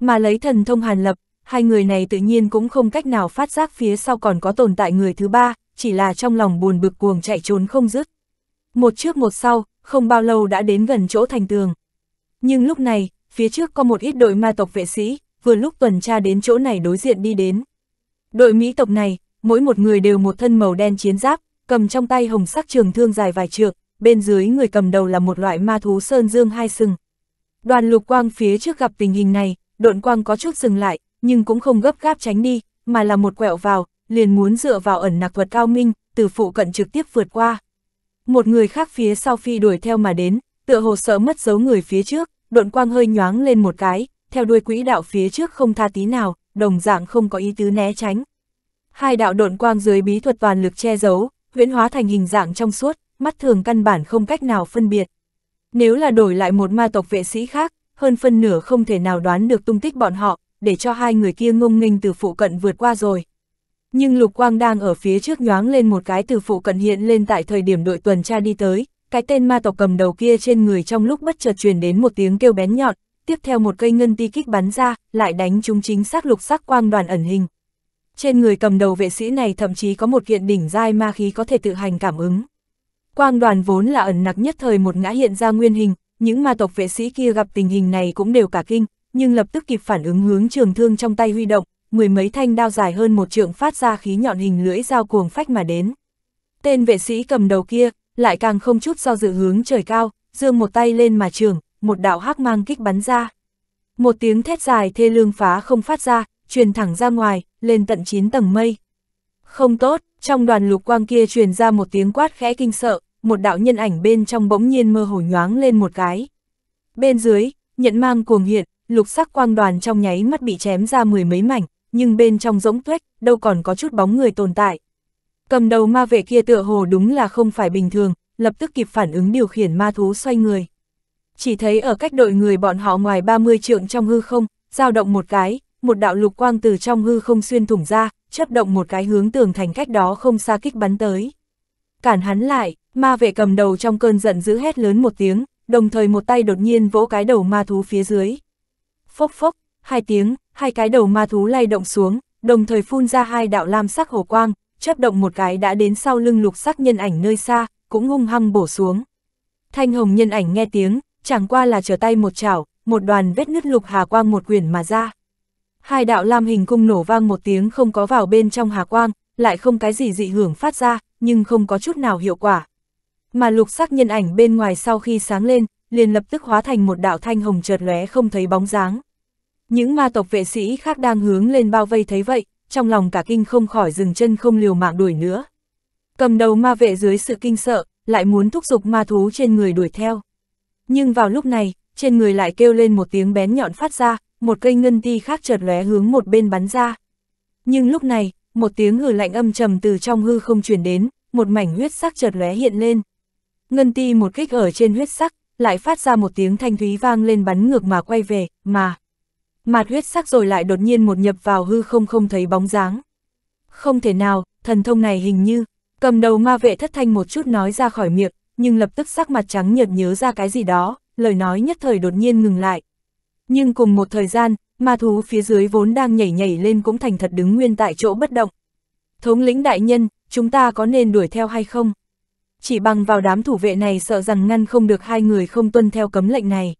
Mà lấy thần thông hàn lập, hai người này tự nhiên cũng không cách nào phát giác phía sau còn có tồn tại người thứ ba, chỉ là trong lòng buồn bực cuồng chạy trốn không dứt. Một trước một sau, không bao lâu đã đến gần chỗ thành tường. Nhưng lúc này, phía trước có một ít đội ma tộc vệ sĩ, vừa lúc tuần tra đến chỗ này đối diện đi đến. Đội Mỹ tộc này, mỗi một người đều một thân màu đen chiến giáp, cầm trong tay hồng sắc trường thương dài vài trượng, bên dưới người cầm đầu là một loại ma thú sơn dương hai sừng. Đoàn lục quang phía trước gặp tình hình này, độn quang có chút dừng lại, nhưng cũng không gấp gáp tránh đi, mà là một quẹo vào, liền muốn dựa vào ẩn nặc thuật cao minh, từ phụ cận trực tiếp vượt qua. Một người khác phía sau phi đuổi theo mà đến, tựa hồ sợ mất dấu người phía trước, độn quang hơi nhoáng lên một cái, theo đuôi quỹ đạo phía trước không tha tí nào, đồng dạng không có ý tứ né tránh. Hai đạo độn quang dưới bí thuật toàn lực che giấu, huyễn hóa thành hình dạng trong suốt, mắt thường căn bản không cách nào phân biệt. Nếu là đổi lại một ma tộc vệ sĩ khác, hơn phân nửa không thể nào đoán được tung tích bọn họ, để cho hai người kia ngông nghênh từ phụ cận vượt qua rồi. Nhưng lục quang đang ở phía trước nhoáng lên một cái từ phụ cận hiện lên tại thời điểm đội tuần tra đi tới, cái tên ma tộc cầm đầu kia trên người trong lúc bất chợt truyền đến một tiếng kêu bén nhọn, tiếp theo một cây ngân ti kích bắn ra, lại đánh trúng chính xác lục sắc quang đoàn ẩn hình. Trên người cầm đầu vệ sĩ này thậm chí có một kiện đỉnh dai ma khí có thể tự hành cảm ứng. Quang đoàn vốn là ẩn nặc nhất thời một ngã hiện ra nguyên hình, những ma tộc vệ sĩ kia gặp tình hình này cũng đều cả kinh, nhưng lập tức kịp phản ứng hướng trường thương trong tay huy động, mười mấy thanh đao dài hơn một trượng phát ra khí nhọn hình lưỡi dao cuồng phách mà đến. Tên vệ sĩ cầm đầu kia, lại càng không chút do dự hướng trời cao, dương một tay lên mà trường, một đạo hắc mang kích bắn ra. Một tiếng thét dài thê lương phá không phát ra, truyền thẳng ra ngoài, lên tận 9 tầng mây. Không tốt, trong đoàn lục quang kia truyền ra một tiếng quát khẽ kinh sợ, một đạo nhân ảnh bên trong bỗng nhiên mơ hồ nhoáng lên một cái. Bên dưới, nhận mang cuồng hiện, lục sắc quang đoàn trong nháy mắt bị chém ra mười mấy mảnh, nhưng bên trong rỗng tuếch, đâu còn có chút bóng người tồn tại. Cầm đầu ma vệ kia tựa hồ đúng là không phải bình thường, lập tức kịp phản ứng điều khiển ma thú xoay người chỉ thấy ở cách đội người bọn họ ngoài 30 trượng trong hư không, dao động một cái, một đạo lục quang từ trong hư không xuyên thủng ra, chấp động một cái hướng tường thành cách đó không xa kích bắn tới. Cản hắn lại, ma vệ cầm đầu trong cơn giận dữ hét lớn một tiếng, đồng thời một tay đột nhiên vỗ cái đầu ma thú phía dưới. Phốc phốc, hai tiếng, hai cái đầu ma thú lay động xuống, đồng thời phun ra hai đạo lam sắc hồ quang, chấp động một cái đã đến sau lưng lục sắc nhân ảnh nơi xa, cũng hung hăng bổ xuống. Thanh hồng nhân ảnh nghe tiếng, chẳng qua là trở tay một chảo, một đoàn vết nứt lục hà quang một quyển mà ra. Hai đạo lam hình cung nổ vang một tiếng không có vào bên trong hà quang, lại không cái gì dị hưởng phát ra, nhưng không có chút nào hiệu quả. Mà lục sắc nhân ảnh bên ngoài sau khi sáng lên, liền lập tức hóa thành một đạo thanh hồng chợt lóe không thấy bóng dáng. Những ma tộc vệ sĩ khác đang hướng lên bao vây thấy vậy, trong lòng cả kinh không khỏi dừng chân không liều mạng đuổi nữa. Cầm đầu ma vệ dưới sự kinh sợ, lại muốn thúc giục ma thú trên người đuổi theo. Nhưng vào lúc này, trên người lại kêu lên một tiếng bén nhọn phát ra, một cây ngân ti khác chợt lóe hướng một bên bắn ra. Nhưng lúc này, một tiếng hừ lạnh âm trầm từ trong hư không truyền đến, một mảnh huyết sắc chợt lóe hiện lên. Ngân ti một kích ở trên huyết sắc, lại phát ra một tiếng thanh thúy vang lên bắn ngược mà quay về, mà. Mạt huyết sắc rồi lại đột nhiên một nhập vào hư không không thấy bóng dáng. Không thể nào, thần thông này hình như, cầm đầu ma vệ thất thanh một chút nói ra khỏi miệng, nhưng lập tức sắc mặt trắng nhợt nhớ ra cái gì đó, lời nói nhất thời đột nhiên ngừng lại. Nhưng cùng một thời gian, ma thú phía dưới vốn đang nhảy nhảy lên cũng thành thật đứng nguyên tại chỗ bất động. Thống lĩnh đại nhân, chúng ta có nên đuổi theo hay không? Chỉ bằng vào đám thủ vệ này sợ rằng ngăn không được hai người không tuân theo cấm lệnh này.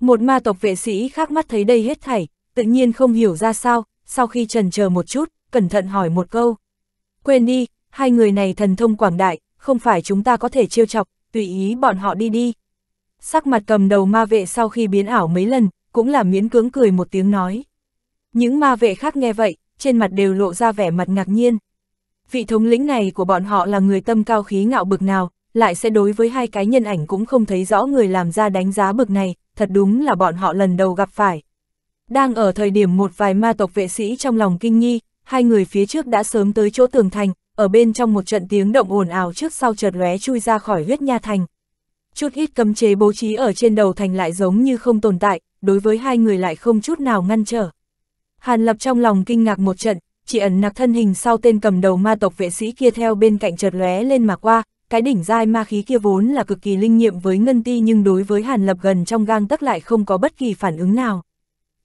Một ma tộc vệ sĩ khác mắt thấy đây hết thảy, tự nhiên không hiểu ra sao, sau khi trần chờ một chút, cẩn thận hỏi một câu. Quên đi, hai người này thần thông quảng đại, không phải chúng ta có thể trêu chọc, tùy ý bọn họ đi đi. Sắc mặt cầm đầu ma vệ sau khi biến ảo mấy lần, cũng là miễn cưỡng cười một tiếng nói. Những ma vệ khác nghe vậy, trên mặt đều lộ ra vẻ mặt ngạc nhiên. Vị thống lĩnh này của bọn họ là người tâm cao khí ngạo bực nào, lại sẽ đối với hai cái nhân ảnh cũng không thấy rõ người làm ra đánh giá bực này, thật đúng là bọn họ lần đầu gặp phải. Đang ở thời điểm một vài ma tộc vệ sĩ trong lòng kinh nghi, hai người phía trước đã sớm tới chỗ tường thành, ở bên trong một trận tiếng động ồn ào trước sau chợt lóe chui ra khỏi huyết nha thành. Chút ít cấm chế bố trí ở trên đầu thành lại giống như không tồn tại, đối với hai người lại không chút nào ngăn trở. Hàn Lập trong lòng kinh ngạc một trận, chỉ ẩn nặc thân hình sau tên cầm đầu ma tộc vệ sĩ kia theo bên cạnh chợt lóe lên mà qua, cái đỉnh dai ma khí kia vốn là cực kỳ linh nghiệm với Ngân Ti nhưng đối với Hàn Lập gần trong gang tấc lại không có bất kỳ phản ứng nào.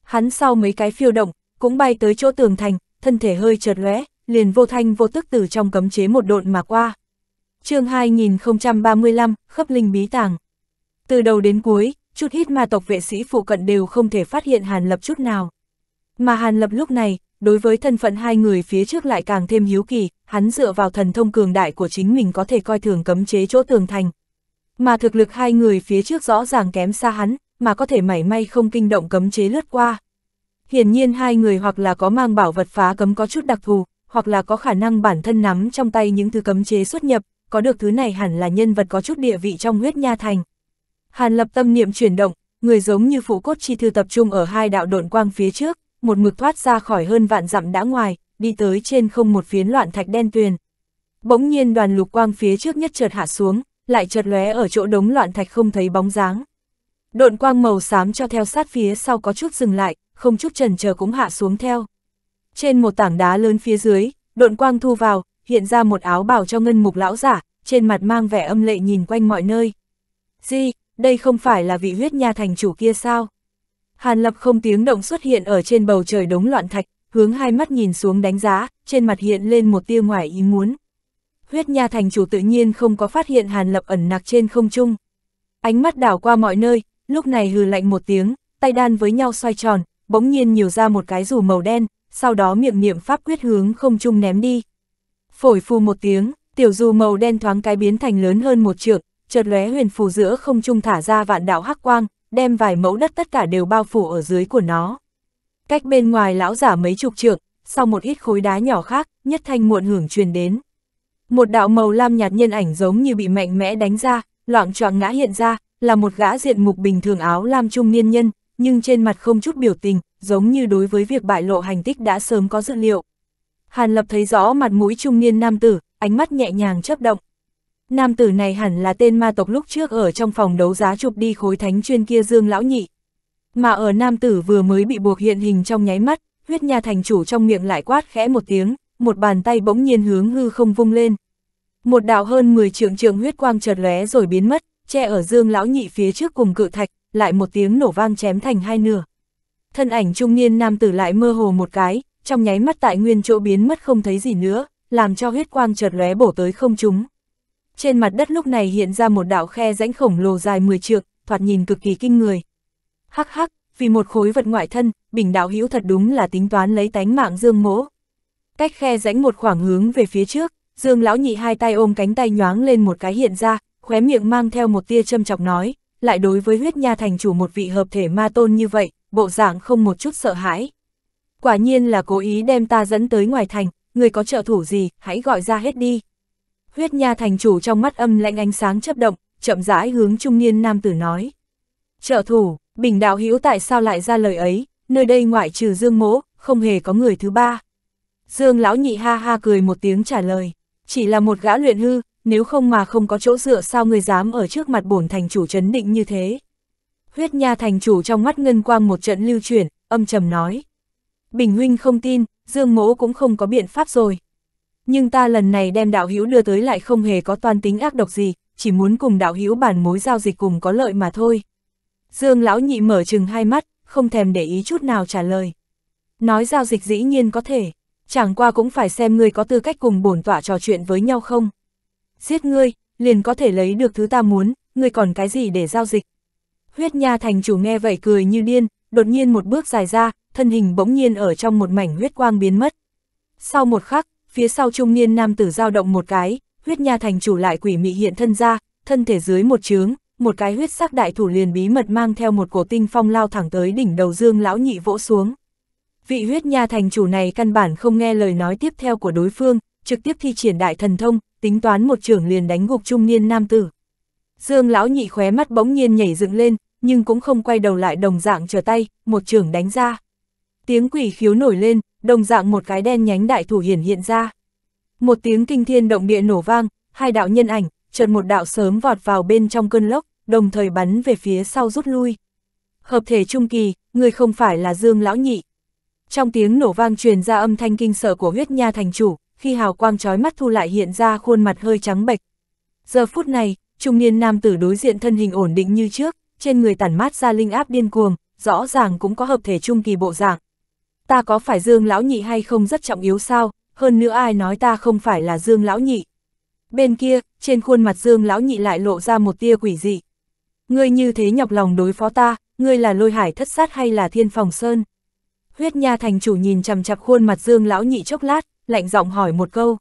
Hắn sau mấy cái phiêu động, cũng bay tới chỗ tường thành, thân thể hơi chợt lóe, liền vô thanh vô tức từ trong cấm chế một độn mà qua. chương 2035, khắp linh bí tàng. Từ đầu đến cuối, chút hít ma tộc vệ sĩ phụ cận đều không thể phát hiện Hàn Lập chút nào. Mà Hàn Lập lúc này, đối với thân phận hai người phía trước lại càng thêm hiếu kỳ, hắn dựa vào thần thông cường đại của chính mình có thể coi thường cấm chế chỗ tường thành. Mà thực lực hai người phía trước rõ ràng kém xa hắn, mà có thể mảy may không kinh động cấm chế lướt qua. Hiển nhiên hai người hoặc là có mang bảo vật phá cấm có chút đặc thù, hoặc là có khả năng bản thân nắm trong tay những thứ cấm chế xuất nhập, có được thứ này hẳn là nhân vật có chút địa vị trong huyết nha thành. Hàn lập tâm niệm chuyển động, người giống như phụ cốt chi thư tập trung ở hai đạo độn quang phía trước, một mực thoát ra khỏi hơn vạn dặm đã ngoài, đi tới trên không một phiến loạn thạch đen tuyền. Bỗng nhiên đoàn lục quang phía trước nhất chợt hạ xuống, lại chợt lóe ở chỗ đống loạn thạch không thấy bóng dáng. Độn quang màu xám cho theo sát phía sau có chút dừng lại, không chút trần chờ cũng hạ xuống theo. Trên một tảng đá lớn phía dưới, độn quang thu vào, hiện ra một áo bảo cho ngân mục lão giả, trên mặt mang vẻ âm lệ nhìn quanh mọi nơi. Di, đây không phải là vị huyết nha thành chủ kia sao? Hàn lập không tiếng động xuất hiện ở trên bầu trời đống loạn thạch, hướng hai mắt nhìn xuống đánh giá, trên mặt hiện lên một tia ngoài ý muốn. Huyết nha thành chủ tự nhiên không có phát hiện hàn lập ẩn nặc trên không trung. Ánh mắt đảo qua mọi nơi, lúc này hừ lạnh một tiếng, tay đan với nhau xoay tròn, bỗng nhiên nhiều ra một cái dù màu đen, sau đó miệng niệm pháp quyết hướng không trung ném đi. Phổi phù một tiếng, tiểu dù màu đen thoáng cái biến thành lớn hơn một trượng, chợt lóe huyền phù giữa không trung thả ra vạn đạo hắc quang, đem vài mẫu đất tất cả đều bao phủ ở dưới của nó. Cách bên ngoài lão giả mấy chục trượng, sau một ít khối đá nhỏ khác, nhất thanh muộn hưởng truyền đến. Một đạo màu lam nhạt nhân ảnh giống như bị mạnh mẽ đánh ra, loạn choạng ngã hiện ra, là một gã diện mục bình thường áo lam trung niên nhân, nhưng trên mặt không chút biểu tình, giống như đối với việc bại lộ hành tích đã sớm có dự liệu. Hàn Lập thấy rõ mặt mũi trung niên nam tử, ánh mắt nhẹ nhàng chấp động. Nam tử này hẳn là tên ma tộc lúc trước ở trong phòng đấu giá chụp đi khối thánh chuyên kia Dương Lão Nhị. Mà ở nam tử vừa mới bị buộc hiện hình trong nháy mắt, huyết nha thành chủ trong miệng lại quát khẽ một tiếng, một bàn tay bỗng nhiên hướng hư không vung lên. Một đạo hơn 10 trượng trượng huyết quang chợt lóe rồi biến mất, che ở Dương Lão Nhị phía trước cùng cự thạch, lại một tiếng nổ vang chém thành hai nửa thân ảnh trung niên nam tử lại mơ hồ một cái, trong nháy mắt tại nguyên chỗ biến mất không thấy gì nữa, làm cho huyết quang chợt lóe bổ tới không chúng. Trên mặt đất lúc này hiện ra một đạo khe rãnh khổng lồ dài 10 trượng, thoạt nhìn cực kỳ kinh người. Hắc hắc, vì một khối vật ngoại thân, Bình đạo hữu thật đúng là tính toán lấy tánh mạng Dương Mỗ. Cách khe rãnh một khoảng hướng về phía trước, Dương lão nhị hai tay ôm cánh tay nhoáng lên một cái hiện ra, khóe miệng mang theo một tia châm chọc nói, lại đối với huyết nha thành chủ một vị hợp thể ma tôn như vậy, bộ dạng không một chút sợ hãi. Quả nhiên là cố ý đem ta dẫn tới ngoài thành, người có trợ thủ gì, hãy gọi ra hết đi. Huyết nha thành chủ trong mắt âm lạnh ánh sáng chấp động, chậm rãi hướng trung niên nam tử nói. Trợ thủ, bình đạo hữu tại sao lại ra lời ấy, nơi đây ngoại trừ dương mỗ, không hề có người thứ ba. Dương lão nhị ha ha cười một tiếng trả lời, chỉ là một gã luyện hư, nếu không mà không có chỗ dựa sao người dám ở trước mặt bổn thành chủ chấn định như thế. Huyết Nha thành chủ trong mắt ngân quang một trận lưu chuyển, âm trầm nói. Bình huynh không tin, Dương Mỗ cũng không có biện pháp rồi. Nhưng ta lần này đem đạo hữu đưa tới lại không hề có toan tính ác độc gì, chỉ muốn cùng đạo hữu bản mối giao dịch cùng có lợi mà thôi. Dương lão nhị mở chừng hai mắt, không thèm để ý chút nào trả lời. Nói giao dịch dĩ nhiên có thể, chẳng qua cũng phải xem ngươi có tư cách cùng bổn tọa trò chuyện với nhau không. Giết ngươi, liền có thể lấy được thứ ta muốn, ngươi còn cái gì để giao dịch. Huyết Nha thành chủ nghe vậy cười như điên, đột nhiên một bước dài ra, thân hình bỗng nhiên ở trong một mảnh huyết quang biến mất. Sau một khắc, phía sau trung niên nam tử dao động một cái, huyết nha thành chủ lại quỷ mị hiện thân ra, thân thể dưới một chướng, một cái huyết sắc đại thủ liền bí mật mang theo một cổ tinh phong lao thẳng tới đỉnh đầu dương lão nhị vỗ xuống. Vị huyết nha thành chủ này căn bản không nghe lời nói tiếp theo của đối phương, trực tiếp thi triển đại thần thông, tính toán một trường liền đánh gục trung niên nam tử. Dương lão nhị khóe mắt bỗng nhiên nhảy dựng lên, nhưng cũng không quay đầu lại đồng dạng trở tay, một trường đánh ra. Tiếng quỷ khiếu nổi lên, đồng dạng một cái đen nhánh đại thủ hiển hiện ra. Một tiếng kinh thiên động địa nổ vang, hai đạo nhân ảnh, chợt một đạo sớm vọt vào bên trong cơn lốc, đồng thời bắn về phía sau rút lui. Hợp thể trung kỳ, người không phải là Dương lão nhị. Trong tiếng nổ vang truyền ra âm thanh kinh sợ của huyết nha thành chủ, khi hào quang trói mắt thu lại hiện ra khuôn mặt hơi trắng bệch. Giờ phút này, trung niên nam tử đối diện thân hình ổn định như trước, trên người tản mát ra linh áp điên cuồng, rõ ràng cũng có hợp thể trung kỳ bộ dạng. Ta có phải Dương lão nhị hay không rất trọng yếu sao, hơn nữa ai nói ta không phải là Dương lão nhị. Bên kia, trên khuôn mặt Dương lão nhị lại lộ ra một tia quỷ dị. Ngươi như thế nhọc lòng đối phó ta, ngươi là lôi hải thất sát hay là thiên phòng sơn? Huyết nha thành chủ nhìn chằm chặp khuôn mặt Dương lão nhị chốc lát, lạnh giọng hỏi một câu.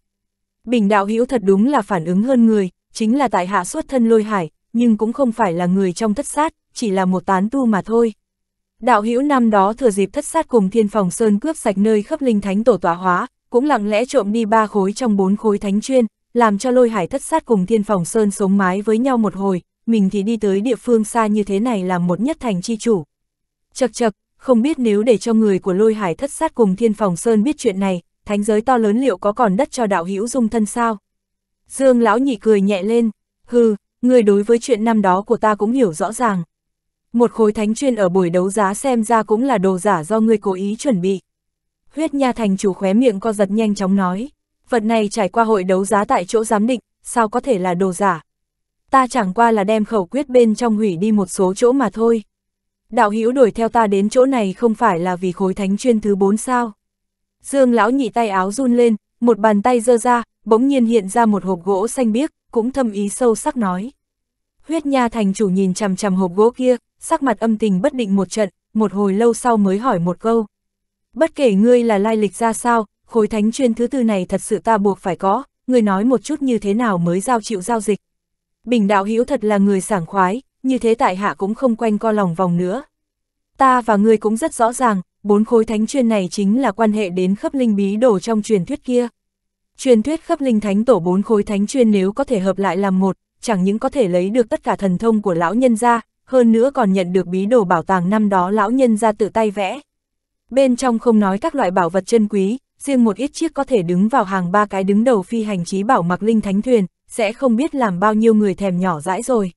Bình đạo hữu thật đúng là phản ứng hơn người, chính là tại hạ xuất thân lôi hải, nhưng cũng không phải là người trong thất sát, chỉ là một tán tu mà thôi. Đạo hữu năm đó thừa dịp thất sát cùng thiên phòng sơn cướp sạch nơi khắp linh thánh tổ tọa hóa, cũng lặng lẽ trộm đi ba khối trong bốn khối thánh chuyên, làm cho lôi hải thất sát cùng thiên phòng sơn sống mái với nhau một hồi, mình thì đi tới địa phương xa như thế này làm một nhất thành chi chủ. Chật chật, không biết nếu để cho người của lôi hải thất sát cùng thiên phòng sơn biết chuyện này, thánh giới to lớn liệu có còn đất cho đạo hữu dung thân sao? Dương lão nhị cười nhẹ lên, hừ, người đối với chuyện năm đó của ta cũng hiểu rõ ràng. Một khối thánh chuyên ở buổi đấu giá xem ra cũng là đồ giả do ngươi cố ý chuẩn bị. Huyết nha thành chủ khóe miệng co giật nhanh chóng nói, vật này trải qua hội đấu giá tại chỗ giám định, sao có thể là đồ giả. Ta chẳng qua là đem khẩu quyết bên trong hủy đi một số chỗ mà thôi. Đạo hữu đuổi theo ta đến chỗ này không phải là vì khối thánh chuyên thứ bốn sao. Dương lão nhị tay áo run lên, một bàn tay giơ ra, bỗng nhiên hiện ra một hộp gỗ xanh biếc, cũng thâm ý sâu sắc nói. Huyết Nha thành chủ nhìn chằm chằm hộp gỗ kia, sắc mặt âm tình bất định một trận, một hồi lâu sau mới hỏi một câu. Bất kể ngươi là lai lịch ra sao, khối thánh chuyên thứ tư này thật sự ta buộc phải có, ngươi nói một chút như thế nào mới giao chịu giao dịch. Bình đạo hiếu thật là người sảng khoái, như thế tại hạ cũng không quanh co lòng vòng nữa. Ta và ngươi cũng rất rõ ràng, bốn khối thánh chuyên này chính là quan hệ đến khắp linh bí đồ trong truyền thuyết kia. Truyền thuyết khắp linh thánh tổ bốn khối thánh chuyên nếu có thể hợp lại làm một, chẳng những có thể lấy được tất cả thần thông của lão nhân ra, hơn nữa còn nhận được bí đồ bảo tàng năm đó lão nhân ra tự tay vẽ. Bên trong không nói các loại bảo vật chân quý, riêng một ít chiếc có thể đứng vào hàng ba cái đứng đầu phi hành trí bảo mặc linh thánh thuyền, sẽ không biết làm bao nhiêu người thèm nhỏ dãi rồi.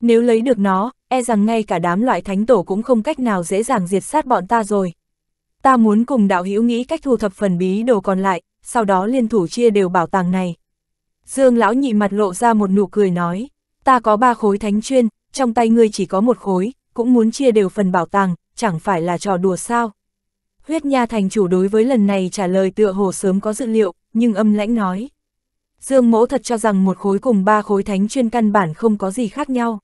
Nếu lấy được nó, e rằng ngay cả đám loại thánh tổ cũng không cách nào dễ dàng diệt sát bọn ta rồi. Ta muốn cùng đạo hữu nghĩ cách thu thập phần bí đồ còn lại, sau đó liên thủ chia đều bảo tàng này. Dương lão nhị mặt lộ ra một nụ cười nói, ta có ba khối thánh chuyên, trong tay ngươi chỉ có một khối, cũng muốn chia đều phần bảo tàng, chẳng phải là trò đùa sao. Huyết Nha thành chủ đối với lần này trả lời tựa hồ sớm có dự liệu, nhưng âm lãnh nói. Dương mẫu thật cho rằng một khối cùng ba khối thánh chuyên căn bản không có gì khác nhau.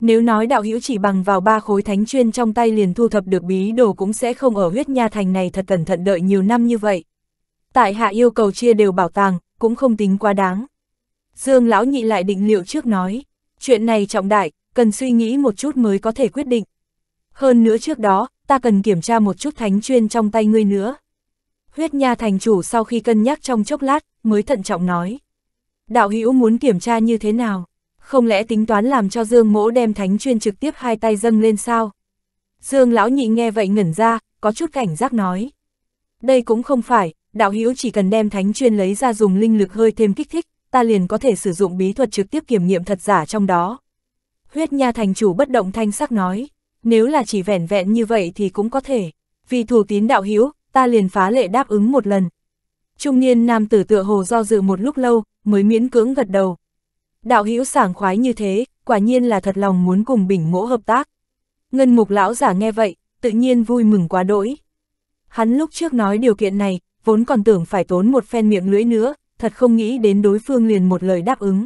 Nếu nói đạo hữu chỉ bằng vào ba khối thánh chuyên trong tay liền thu thập được bí đồ cũng sẽ không ở huyết nha thành này thật cẩn thận đợi nhiều năm như vậy tại hạ yêu cầu chia đều bảo tàng, cũng không tính quá đáng. Dương lão nhị lại định liệu trước nói, chuyện này trọng đại, cần suy nghĩ một chút mới có thể quyết định. Hơn nữa trước đó, ta cần kiểm tra một chút thánh chuyên trong tay ngươi nữa. Huyết nha thành chủ sau khi cân nhắc trong chốc lát, mới thận trọng nói. Đạo hữu muốn kiểm tra như thế nào? Không lẽ tính toán làm cho Dương mỗ đem thánh chuyên trực tiếp hai tay dâng lên sao? Dương lão nhị nghe vậy ngẩn ra, có chút cảnh giác nói. Đây cũng không phải, đạo hữu chỉ cần đem thánh chuyên lấy ra dùng linh lực hơi thêm kích thích, ta liền có thể sử dụng bí thuật trực tiếp kiểm nghiệm thật giả trong đó. Huyết nha thành chủ bất động thanh sắc nói, nếu là chỉ vẻn vẹn như vậy thì cũng có thể, vì thủ tín đạo hữu ta liền phá lệ đáp ứng một lần. Trung niên nam tử tựa hồ do dự một lúc lâu, mới miễn cưỡng gật đầu. Đạo hữu sảng khoái như thế, quả nhiên là thật lòng muốn cùng bình mỗ hợp tác. Ngân mục lão giả nghe vậy, tự nhiên vui mừng quá đỗi. Hắn lúc trước nói điều kiện này, vốn còn tưởng phải tốn một phen miệng lưỡi nữa, thật không nghĩ đến đối phương liền một lời đáp ứng.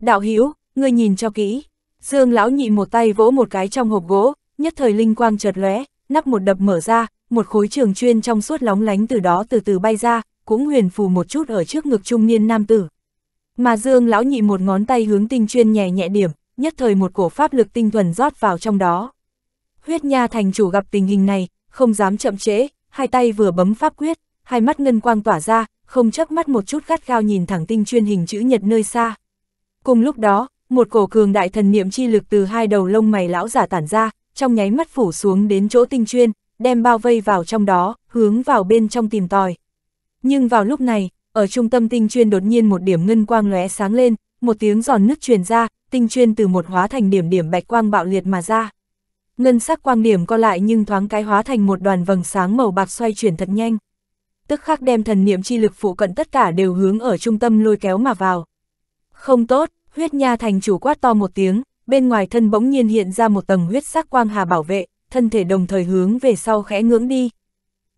Đạo Hữu ngươi nhìn cho kỹ. Dương lão nhị một tay vỗ một cái trong hộp gỗ, nhất thời linh quang chợt lóe, nắp một đập mở ra, một khối trường chuyên trong suốt lóng lánh từ đó từ từ bay ra, cũng huyền phù một chút ở trước ngực trung niên nam tử. Mà Dương lão nhị một ngón tay hướng tinh chuyên nhẹ nhẹ điểm, nhất thời một cổ pháp lực tinh thuần rót vào trong đó. Huyết Nha thành chủ gặp tình hình này, không dám chậm trễ, hai tay vừa bấm pháp quyết, hai mắt ngân quang tỏa ra, không chớp mắt một chút gắt gao nhìn thẳng tinh chuyên hình chữ nhật nơi xa. Cùng lúc đó, một cổ cường đại thần niệm chi lực từ hai đầu lông mày lão giả tản ra, trong nháy mắt phủ xuống đến chỗ tinh chuyên, đem bao vây vào trong đó, hướng vào bên trong tìm tòi. Nhưng vào lúc này, ở trung tâm tinh chuyên đột nhiên một điểm ngân quang lóe sáng lên, một tiếng giòn nứt truyền ra, tinh chuyên từ một hóa thành điểm điểm bạch quang bạo liệt mà ra. Ngân sắc quang điểm co lại nhưng thoáng cái hóa thành một đoàn vầng sáng màu bạc xoay chuyển thật nhanh tức khắc đem thần niệm chi lực phụ cận tất cả đều hướng ở trung tâm lôi kéo mà vào. Không tốt, huyết nha thành chủ quát to một tiếng, bên ngoài thân bỗng nhiên hiện ra một tầng huyết sắc quang hà bảo vệ, thân thể đồng thời hướng về sau khẽ ngưỡng đi.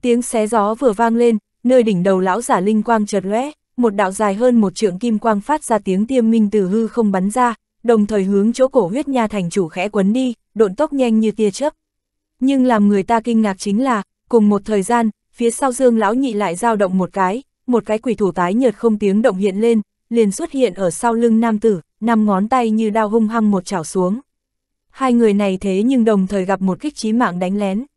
Tiếng xé gió vừa vang lên, nơi đỉnh đầu lão giả linh quang chợt lóe, một đạo dài hơn một trượng kim quang phát ra tiếng tiêm minh từ hư không bắn ra, đồng thời hướng chỗ cổ huyết nha thành chủ khẽ quấn đi, độn tốc nhanh như tia chớp. Nhưng làm người ta kinh ngạc chính là, cùng một thời gian, phía sau Dương lão nhị lại dao động một cái, một cái quỷ thủ tái nhợt không tiếng động hiện lên, liền xuất hiện ở sau lưng nam tử, năm ngón tay như đao hung hăng một chảo xuống. Hai người này thế nhưng đồng thời gặp một kích chí mạng đánh lén.